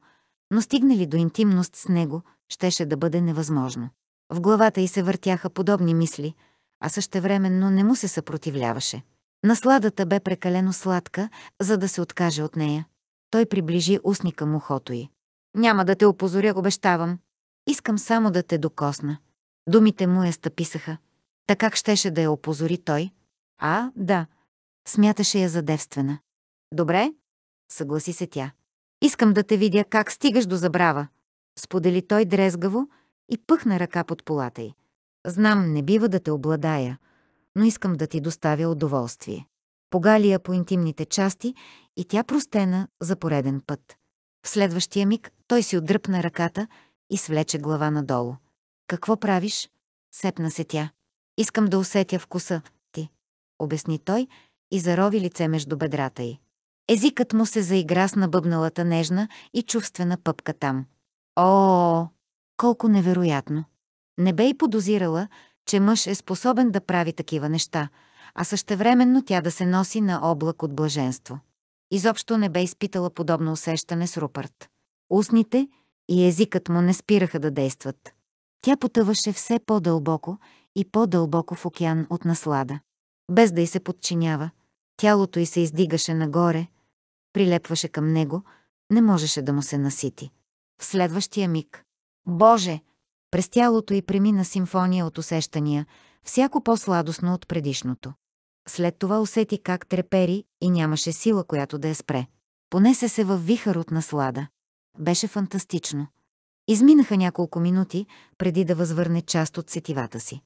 но стигнали до интимност с него, щеше да бъде невъзможно. В главата й се въртяха подобни мисли, а същевременно не му се съпротивляваше. Насладата бе прекалено сладка, за да се откаже от нея. Той приближи устни към ухото й. Няма да те опозоря, обещавам. Искам само да те докосна. Думите му я стъписаха. Така как щеше да я опозори той? А, да. Смяташе я за девствена. Добре, съгласи се тя. Искам да те видя как стигаш до забрава. Сподели той дрезгаво и пъхна ръка под полата й. Знам, не бива да те обладая, но искам да ти доставя удоволствие. Погали я по интимните части и тя простена за пореден път. В следващия миг той си отдръпна ръката и свлече глава надолу. «Какво правиш?» — сепна се тя. «Искам да усетя вкуса ти», обясни той и зарови лице между бедрата й. Езикът му се заигра с набъбналата нежна и чувствена пъпка там. О, колко невероятно! Не бе и подозирала, че мъж е способен да прави такива неща, а същевременно тя да се носи на облак от блаженство. Изобщо не бе изпитала подобно усещане с Рупърт. Устните и езикът му не спираха да действат. Тя потъваше все по-дълбоко и по-дълбоко в океан от наслада. Без да й се подчинява, тялото й се издигаше нагоре, прилепваше към него, не можеше да му се насити. В следващия миг «Боже!» през тялото й премина симфония от усещания, всяко по-сладостно от предишното след това усети как трепери и нямаше сила, която да я спре. Понесе се във вихър от наслада. Беше фантастично. Изминаха няколко минути, преди да възвърне част от сетивата си.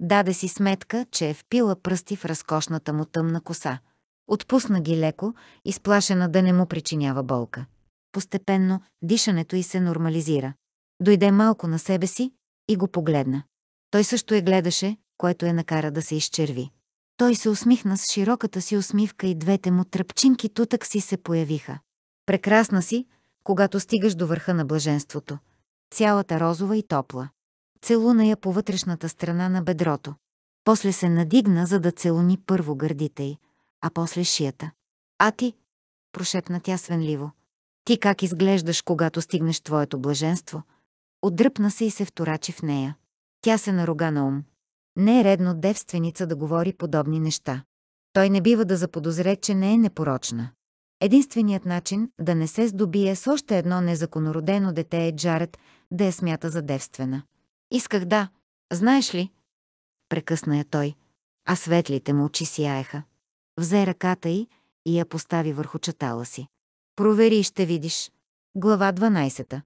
Даде си сметка, че е впила пръсти в разкошната му тъмна коса. Отпусна ги леко, изплашена да не му причинява болка. Постепенно дишането й се нормализира. Дойде малко на себе си и го погледна. Той също я гледаше, което я накара да се изчерви. Той се усмихна с широката си усмивка и двете му тръпчинки тутък си се появиха. Прекрасна си, когато стигаш до върха на блаженството. Цялата розова и топла. Целуна я по вътрешната страна на бедрото. После се надигна, за да целуни първо гърдите й, а после шията. А ти? Прошепна тя свенливо. Ти как изглеждаш, когато стигнеш твоето блаженство? Отдръпна се и се вторачи в нея. Тя се наруга на ум. Не е редно девственица да говори подобни неща. Той не бива да заподозре, че не е непорочна. Единственият начин да не се здобие с още едно незаконородено дете е Джаред да я смята за девствена. Исках да. Знаеш ли? Прекъсна я той, а светлите му очи сияеха. Взе ръката й и я постави върху чатала си. Провери и ще видиш. Глава 12.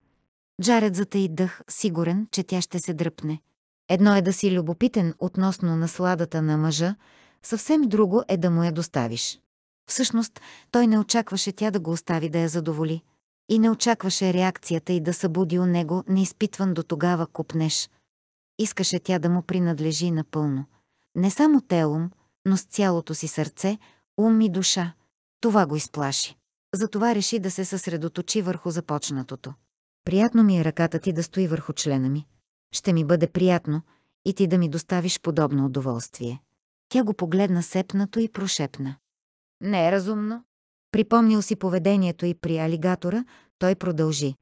Джаред затаи дъх, сигурен, че тя ще се дръпне. Едно е да си любопитен относно насладата на мъжа, съвсем друго е да му я доставиш. Всъщност, той не очакваше тя да го остави да я задоволи. И не очакваше реакцията и да събуди у него неизпитван до тогава купнеш. Искаше тя да му принадлежи напълно. Не само телом, но с цялото си сърце, ум и душа. Това го изплаши. Затова реши да се съсредоточи върху започнатото. Приятно ми е ръката ти да стои върху члена ми. Ще ми бъде приятно и ти да ми доставиш подобно удоволствие. Тя го погледна сепнато и прошепна. Не е разумно. Припомнил си поведението и при алигатора, той продължи.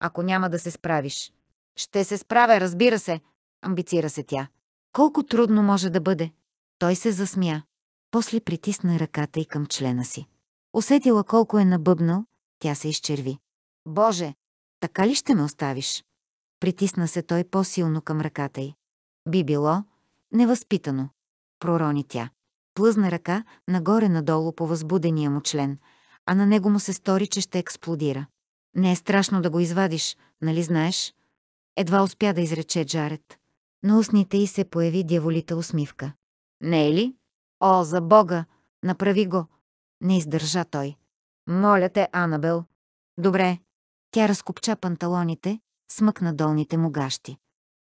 Ако няма да се справиш. Ще се справя, разбира се, амбицира се тя. Колко трудно може да бъде? Той се засмя. После притисна ръката и към члена си. Усетила колко е набъбнал, тя се изчерви. Боже, така ли ще ме оставиш? притисна се той по-силно към ръката й. Би било невъзпитано, пророни тя. Плъзна ръка нагоре-надолу по възбудения му член, а на него му се стори, че ще експлодира. Не е страшно да го извадиш, нали знаеш? Едва успя да изрече Джаред. На устните й се появи дяволита усмивка. Не е ли? О, за Бога! Направи го! Не издържа той. Моля те, Анабел. Добре. Тя разкопча панталоните, смъкна долните му гащи.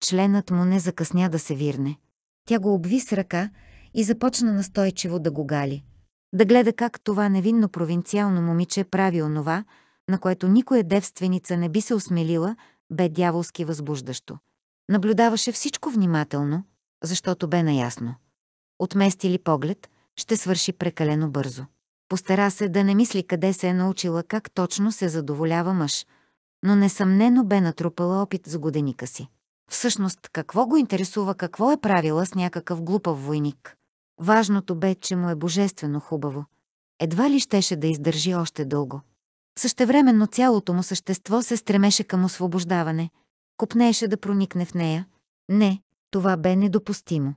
Членът му не закъсня да се вирне. Тя го обви с ръка и започна настойчиво да го гали. Да гледа как това невинно провинциално момиче прави онова, на което никоя девственица не би се осмелила, бе дяволски възбуждащо. Наблюдаваше всичко внимателно, защото бе наясно. Отмести ли поглед, ще свърши прекалено бързо. Постара се да не мисли къде се е научила как точно се задоволява мъж, но несъмнено бе натрупала опит с годеника си. Всъщност, какво го интересува, какво е правила с някакъв глупав войник? Важното бе, че му е божествено хубаво. Едва ли щеше да издържи още дълго. Същевременно цялото му същество се стремеше към освобождаване. Купнееше да проникне в нея. Не, това бе недопустимо.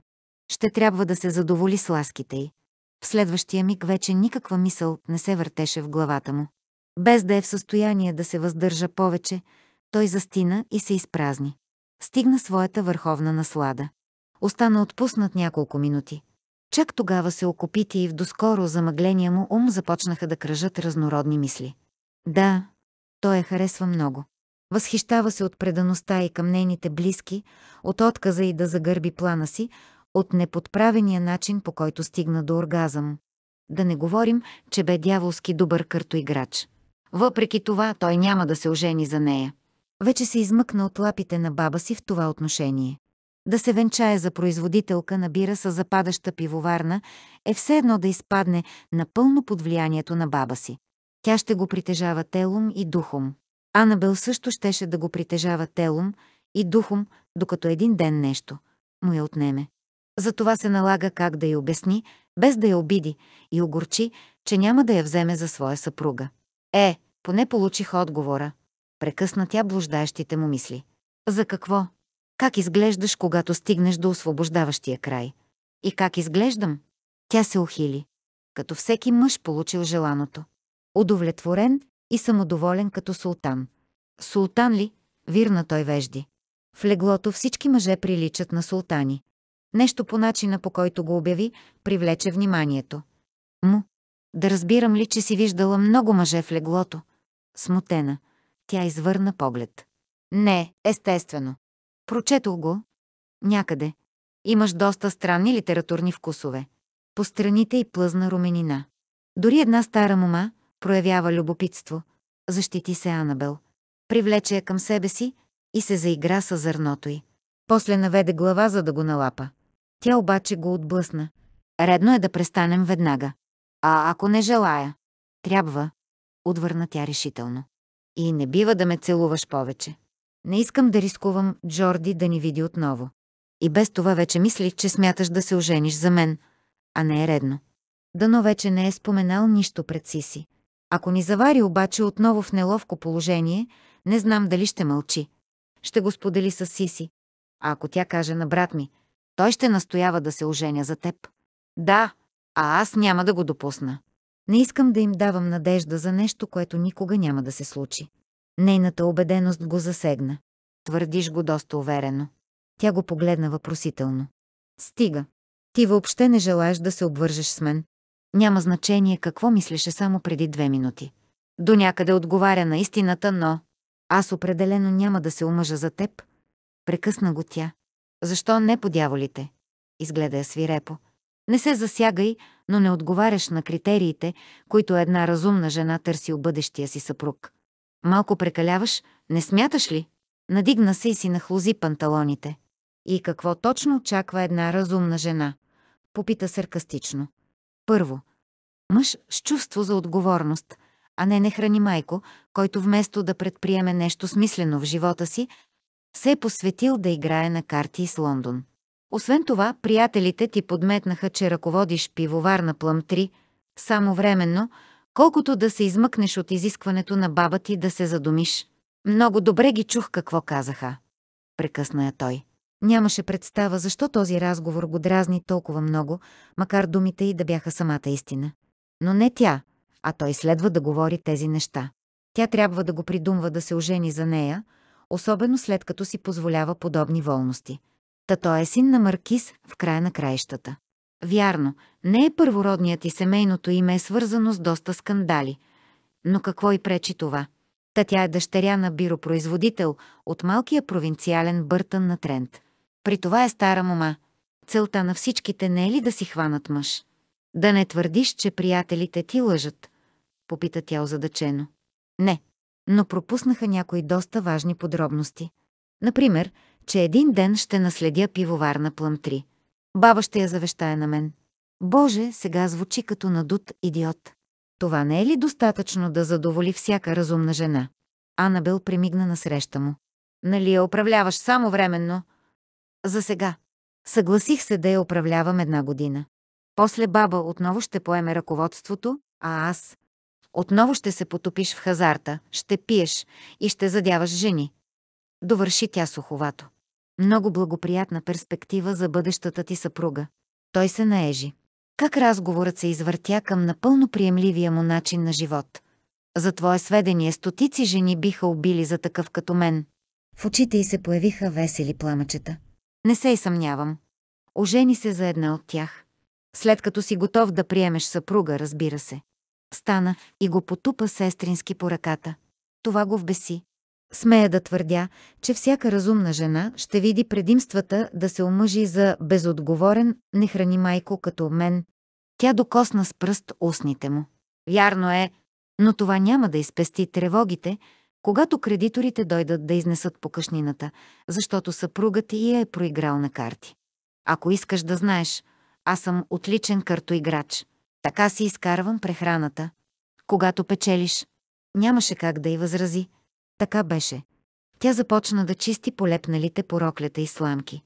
Ще трябва да се задоволи с ласките й. В следващия миг вече никаква мисъл не се въртеше в главата му. Без да е в състояние да се въздържа повече, той застина и се изпразни. Стигна своята върховна наслада. Остана отпуснат няколко минути. Чак тогава се окопите и в доскоро замъгления му ум започнаха да кръжат разнородни мисли. Да, той я харесва много. Възхищава се от предаността и към нейните близки, от отказа и да загърби плана си, от неподправения начин, по който стигна до оргазъм. Да не говорим, че бе дяволски добър картоиграч. Въпреки това, той няма да се ожени за нея. Вече се измъкна от лапите на баба си в това отношение. Да се венчае за производителка на бира с западаща пивоварна е все едно да изпадне напълно под влиянието на баба си. Тя ще го притежава телом и духом. Анабел също щеше да го притежава телом и духом, докато един ден нещо му я отнеме. Затова се налага как да й обясни, без да я обиди и огорчи, че няма да я вземе за своя съпруга. Е, поне получих отговора. Прекъсна тя блуждаещите му мисли. За какво? Как изглеждаш, когато стигнеш до освобождаващия край? И как изглеждам? Тя се ухили. Като всеки мъж получил желаното. Удовлетворен и самодоволен като султан. Султан ли? Вирна той вежди. В леглото всички мъже приличат на султани. Нещо по начина, по който го обяви, привлече вниманието. Му. Да разбирам ли, че си виждала много мъже в леглото? Смутена. Тя извърна поглед. Не, естествено. Прочетох го. Някъде. Имаш доста странни литературни вкусове. По страните и плъзна руменина. Дори една стара мома проявява любопитство. Защити се Анабел. Привлече я към себе си и се заигра със зърното й. После наведе глава, за да го налапа. Тя обаче го отблъсна. Редно е да престанем веднага. А ако не желая? Трябва, отвърна тя решително. И не бива да ме целуваш повече. Не искам да рискувам Джорди да ни види отново. И без това вече мислих, че смяташ да се ожениш за мен, а не е редно. Дано вече не е споменал нищо пред Сиси. Ако ни завари обаче отново в неловко положение, не знам дали ще мълчи. Ще го сподели с Сиси. А ако тя каже на брат ми, той ще настоява да се оженя за теб. Да, а аз няма да го допусна. Не искам да им давам надежда за нещо, което никога няма да се случи. Нейната убеденост го засегна. Твърдиш го доста уверено. Тя го погледна въпросително. Стига. Ти въобще не желаеш да се обвържеш с мен. Няма значение какво мислеше само преди две минути. До някъде отговаря на истината, но... Аз определено няма да се омъжа за теб. Прекъсна го тя. Защо не по дяволите? Изгледа я свирепо. Не се засягай, но не отговаряш на критериите, които една разумна жена търси у бъдещия си съпруг. Малко прекаляваш, не смяташ ли? Надигна се и си нахлузи панталоните. И какво точно очаква една разумна жена? Попита саркастично. Първо, мъж с чувство за отговорност, а не не храни майко, който вместо да предприеме нещо смислено в живота си, се е посветил да играе на карти с Лондон. Освен това, приятелите ти подметнаха, че ръководиш пивовар на Плъм 3, само временно, колкото да се измъкнеш от изискването на баба ти да се задумиш. Много добре ги чух какво казаха. Прекъсна я той. Нямаше представа защо този разговор го дразни толкова много, макар думите й да бяха самата истина. Но не тя, а той следва да говори тези неща. Тя трябва да го придумва да се ожени за нея, особено след като си позволява подобни волности. Та той е син на Маркиз в края на краищата. Вярно, не е първородният и семейното име е свързано с доста скандали. Но какво и пречи това? Та тя е дъщеря на биропроизводител от малкия провинциален Бъртън на Трент. При това е стара мома. Целта на всичките не е ли да си хванат мъж? Да не твърдиш, че приятелите ти лъжат, попита тя озадачено. Не, но пропуснаха някои доста важни подробности. Например, че един ден ще наследя пивоварна плъмтри. Баба ще я завещае на мен. Боже, сега звучи като надут идиот. Това не е ли достатъчно да задоволи всяка разумна жена? Анабел премигна среща му. Нали я управляваш само временно? За сега. Съгласих се да я управлявам една година. После баба отново ще поеме ръководството, а аз... Отново ще се потопиш в хазарта, ще пиеш и ще задяваш жени. Довърши тя суховато. Много благоприятна перспектива за бъдещата ти съпруга. Той се наежи. Как разговорът се извъртя към напълно приемливия му начин на живот? За твое сведение стотици жени биха убили за такъв като мен. В очите й се появиха весели пламъчета. Не се и съмнявам. Ожени се за една от тях. След като си готов да приемеш съпруга, разбира се. Стана и го потупа сестрински по ръката. Това го вбеси. Смея да твърдя, че всяка разумна жена ще види предимствата да се омъжи за безотговорен, нехрани майко като мен. Тя докосна с пръст устните му. Вярно е, но това няма да изпести тревогите, когато кредиторите дойдат да изнесат покъшнината, защото съпругът ти я е проиграл на карти. Ако искаш да знаеш, аз съм отличен картоиграч. Така си изкарвам прехраната. Когато печелиш, нямаше как да й възрази – така беше. Тя започна да чисти полепналите по роклята и сламки.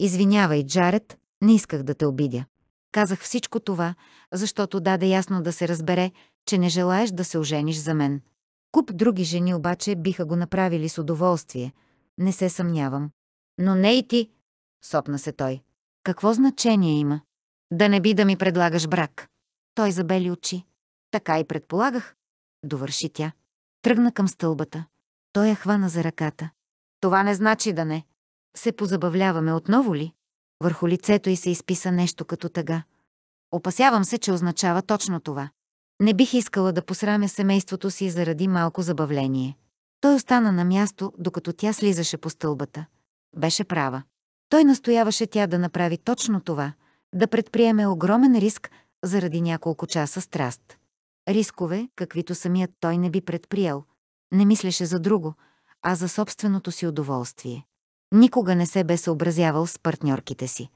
Извинявай, Джаред, не исках да те обидя. Казах всичко това, защото даде ясно да се разбере, че не желаеш да се ожениш за мен. Куп други жени обаче биха го направили с удоволствие. Не се съмнявам. Но не и ти, сопна се той. Какво значение има? Да не би да ми предлагаш брак. Той забели очи. Така и предполагах, довърши тя. Тръгна към стълбата. Той я хвана за ръката. Това не значи да не. Се позабавляваме отново ли? Върху лицето й се изписа нещо като тъга. Опасявам се, че означава точно това. Не бих искала да посрамя семейството си заради малко забавление. Той остана на място, докато тя слизаше по стълбата. Беше права. Той настояваше тя да направи точно това, да предприеме огромен риск заради няколко часа страст. Рискове, каквито самият той не би предприел – не мислеше за друго, а за собственото си удоволствие. Никога не се бе съобразявал с партньорките си.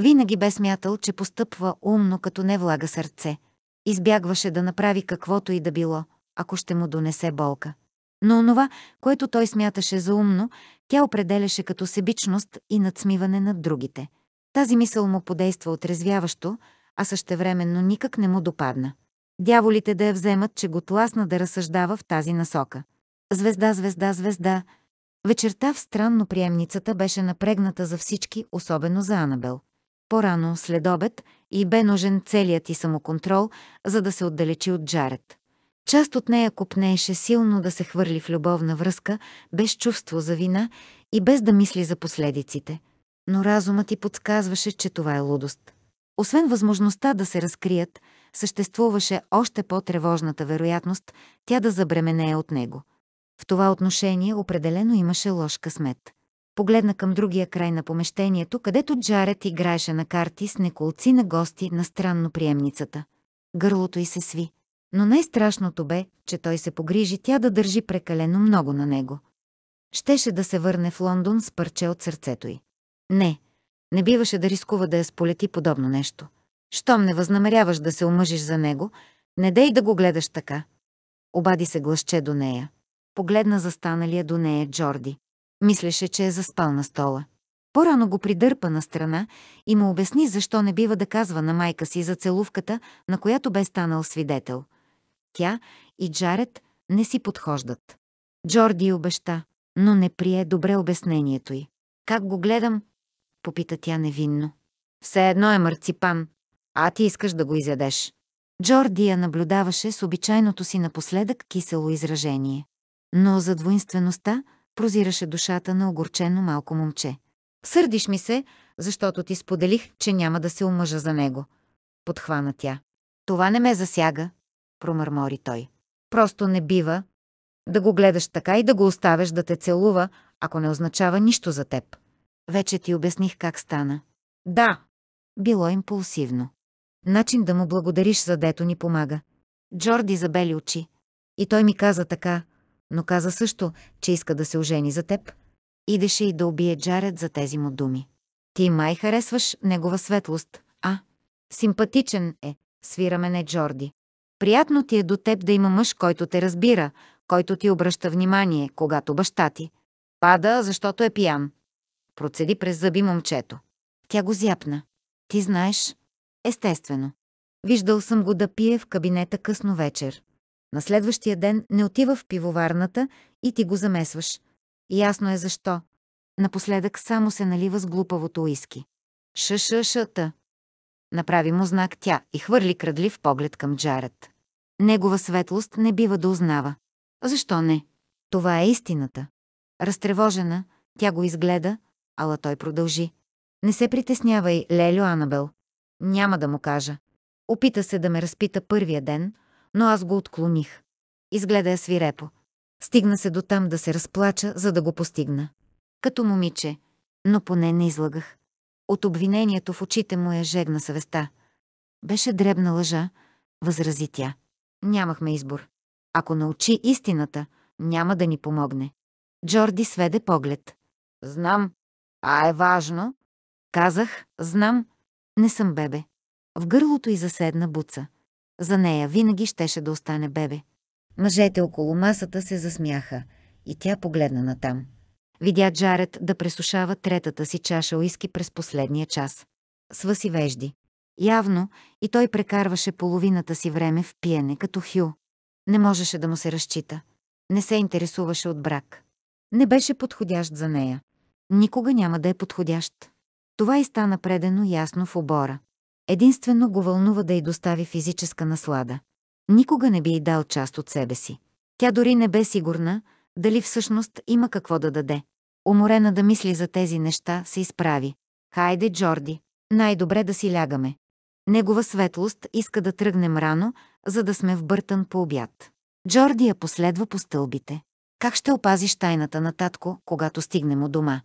Винаги бе смятал, че постъпва умно, като не влага сърце. Избягваше да направи каквото и да било, ако ще му донесе болка. Но онова, което той смяташе за умно, тя определяше като себичност и надсмиване над другите. Тази мисъл му подейства отрезвяващо, а същевременно никак не му допадна. Дяволите да я вземат, че го тласна да разсъждава в тази насока. Звезда, звезда, звезда. Вечерта в странно приемницата беше напрегната за всички, особено за Анабел. По-рано, след обед, и бе нужен целият и самоконтрол, за да се отдалечи от Джаред. Част от нея купнееше силно да се хвърли в любовна връзка, без чувство за вина и без да мисли за последиците. Но разумът ти подсказваше, че това е лудост. Освен възможността да се разкрият, съществуваше още по-тревожната вероятност тя да забременее от него – в това отношение определено имаше лош късмет. Погледна към другия край на помещението, където Джаред играеше на карти с неколци на гости на странно приемницата. Гърлото й се сви. Но най-страшното бе, че той се погрижи тя да държи прекалено много на него. Щеше да се върне в Лондон с парче от сърцето й. Не, не биваше да рискува да я сполети подобно нещо. Щом не възнамеряваш да се омъжиш за него, не дей да го гледаш така. Обади се гласче до нея погледна застаналия до нея Джорди. Мислеше, че е заспал на стола. По-рано го придърпа на страна и му обясни защо не бива да казва на майка си за целувката, на която бе станал свидетел. Тя и Джаред не си подхождат. Джорди обеща, но не прие добре обяснението й. «Как го гледам?» – попита тя невинно. «Все едно е марципан, а ти искаш да го изядеш». Джорди я наблюдаваше с обичайното си напоследък кисело изражение но за двойнствеността прозираше душата на огорчено малко момче. Сърдиш ми се, защото ти споделих, че няма да се омъжа за него. Подхвана тя. Това не ме засяга, промърмори той. Просто не бива да го гледаш така и да го оставяш да те целува, ако не означава нищо за теб. Вече ти обясних как стана. Да. Било импулсивно. Начин да му благодариш за дето ни помага. Джорди забели очи. И той ми каза така, но каза също, че иска да се ожени за теб. Идеше и да убие Джаред за тези му думи. Ти май харесваш негова светлост, а? Симпатичен е, свира мене Джорди. Приятно ти е до теб да има мъж, който те разбира, който ти обръща внимание, когато баща ти. Пада, защото е пиян. Процеди през зъби момчето. Тя го зяпна. Ти знаеш? Естествено. Виждал съм го да пие в кабинета късно вечер. На следващия ден не отива в пивоварната и ти го замесваш. Ясно е защо. Напоследък само се налива с глупавото уиски. Шашашата. Направи му знак тя и хвърли крадлив поглед към Джаред. Негова светлост не бива да узнава. Защо не? Това е истината. Разтревожена, тя го изгледа, ала той продължи. Не се притеснявай, Лелю Анабел. Няма да му кажа. Опита се да ме разпита първия ден, но аз го отклоних. Изгледа я е свирепо. Стигна се до там да се разплача, за да го постигна. Като момиче, но поне не излагах. От обвинението в очите му я жегна съвестта. Беше дребна лъжа, възрази тя. Нямахме избор. Ако научи истината, няма да ни помогне. Джорди сведе поглед. Знам. А е важно. Казах, знам. Не съм бебе. В гърлото й заседна буца. За нея винаги щеше да остане бебе. Мъжете около масата се засмяха и тя погледна натам. Видя Джаред да пресушава третата си чаша уиски през последния час. Сва си вежди. Явно и той прекарваше половината си време в пиене като Хю. Не можеше да му се разчита. Не се интересуваше от брак. Не беше подходящ за нея. Никога няма да е подходящ. Това и стана предено ясно в обора. Единствено го вълнува да й достави физическа наслада. Никога не би й дал част от себе си. Тя дори не бе сигурна, дали всъщност има какво да даде. Уморена да мисли за тези неща, се изправи. Хайде, Джорди, най-добре да си лягаме. Негова светлост иска да тръгнем рано, за да сме в Бъртън по обяд. Джорди я последва по стълбите. Как ще опазиш тайната на татко, когато стигнем у дома?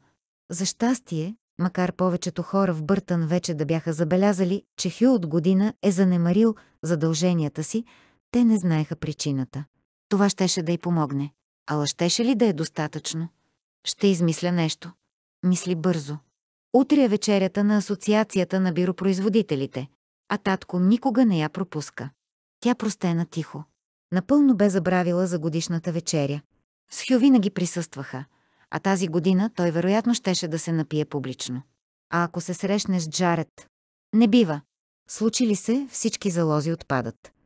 За щастие, макар повечето хора в Бъртън вече да бяха забелязали, че Хю от година е занемарил задълженията си, те не знаеха причината. Това щеше да й помогне. Ала щеше ли да е достатъчно? Ще измисля нещо. Мисли бързо. Утре е вечерята на Асоциацията на биропроизводителите, а татко никога не я пропуска. Тя простена тихо. Напълно бе забравила за годишната вечеря. С Хю винаги присъстваха – а тази година той вероятно щеше да се напие публично. А ако се срещнеш с Джаред? Не бива. Случили се, всички залози отпадат.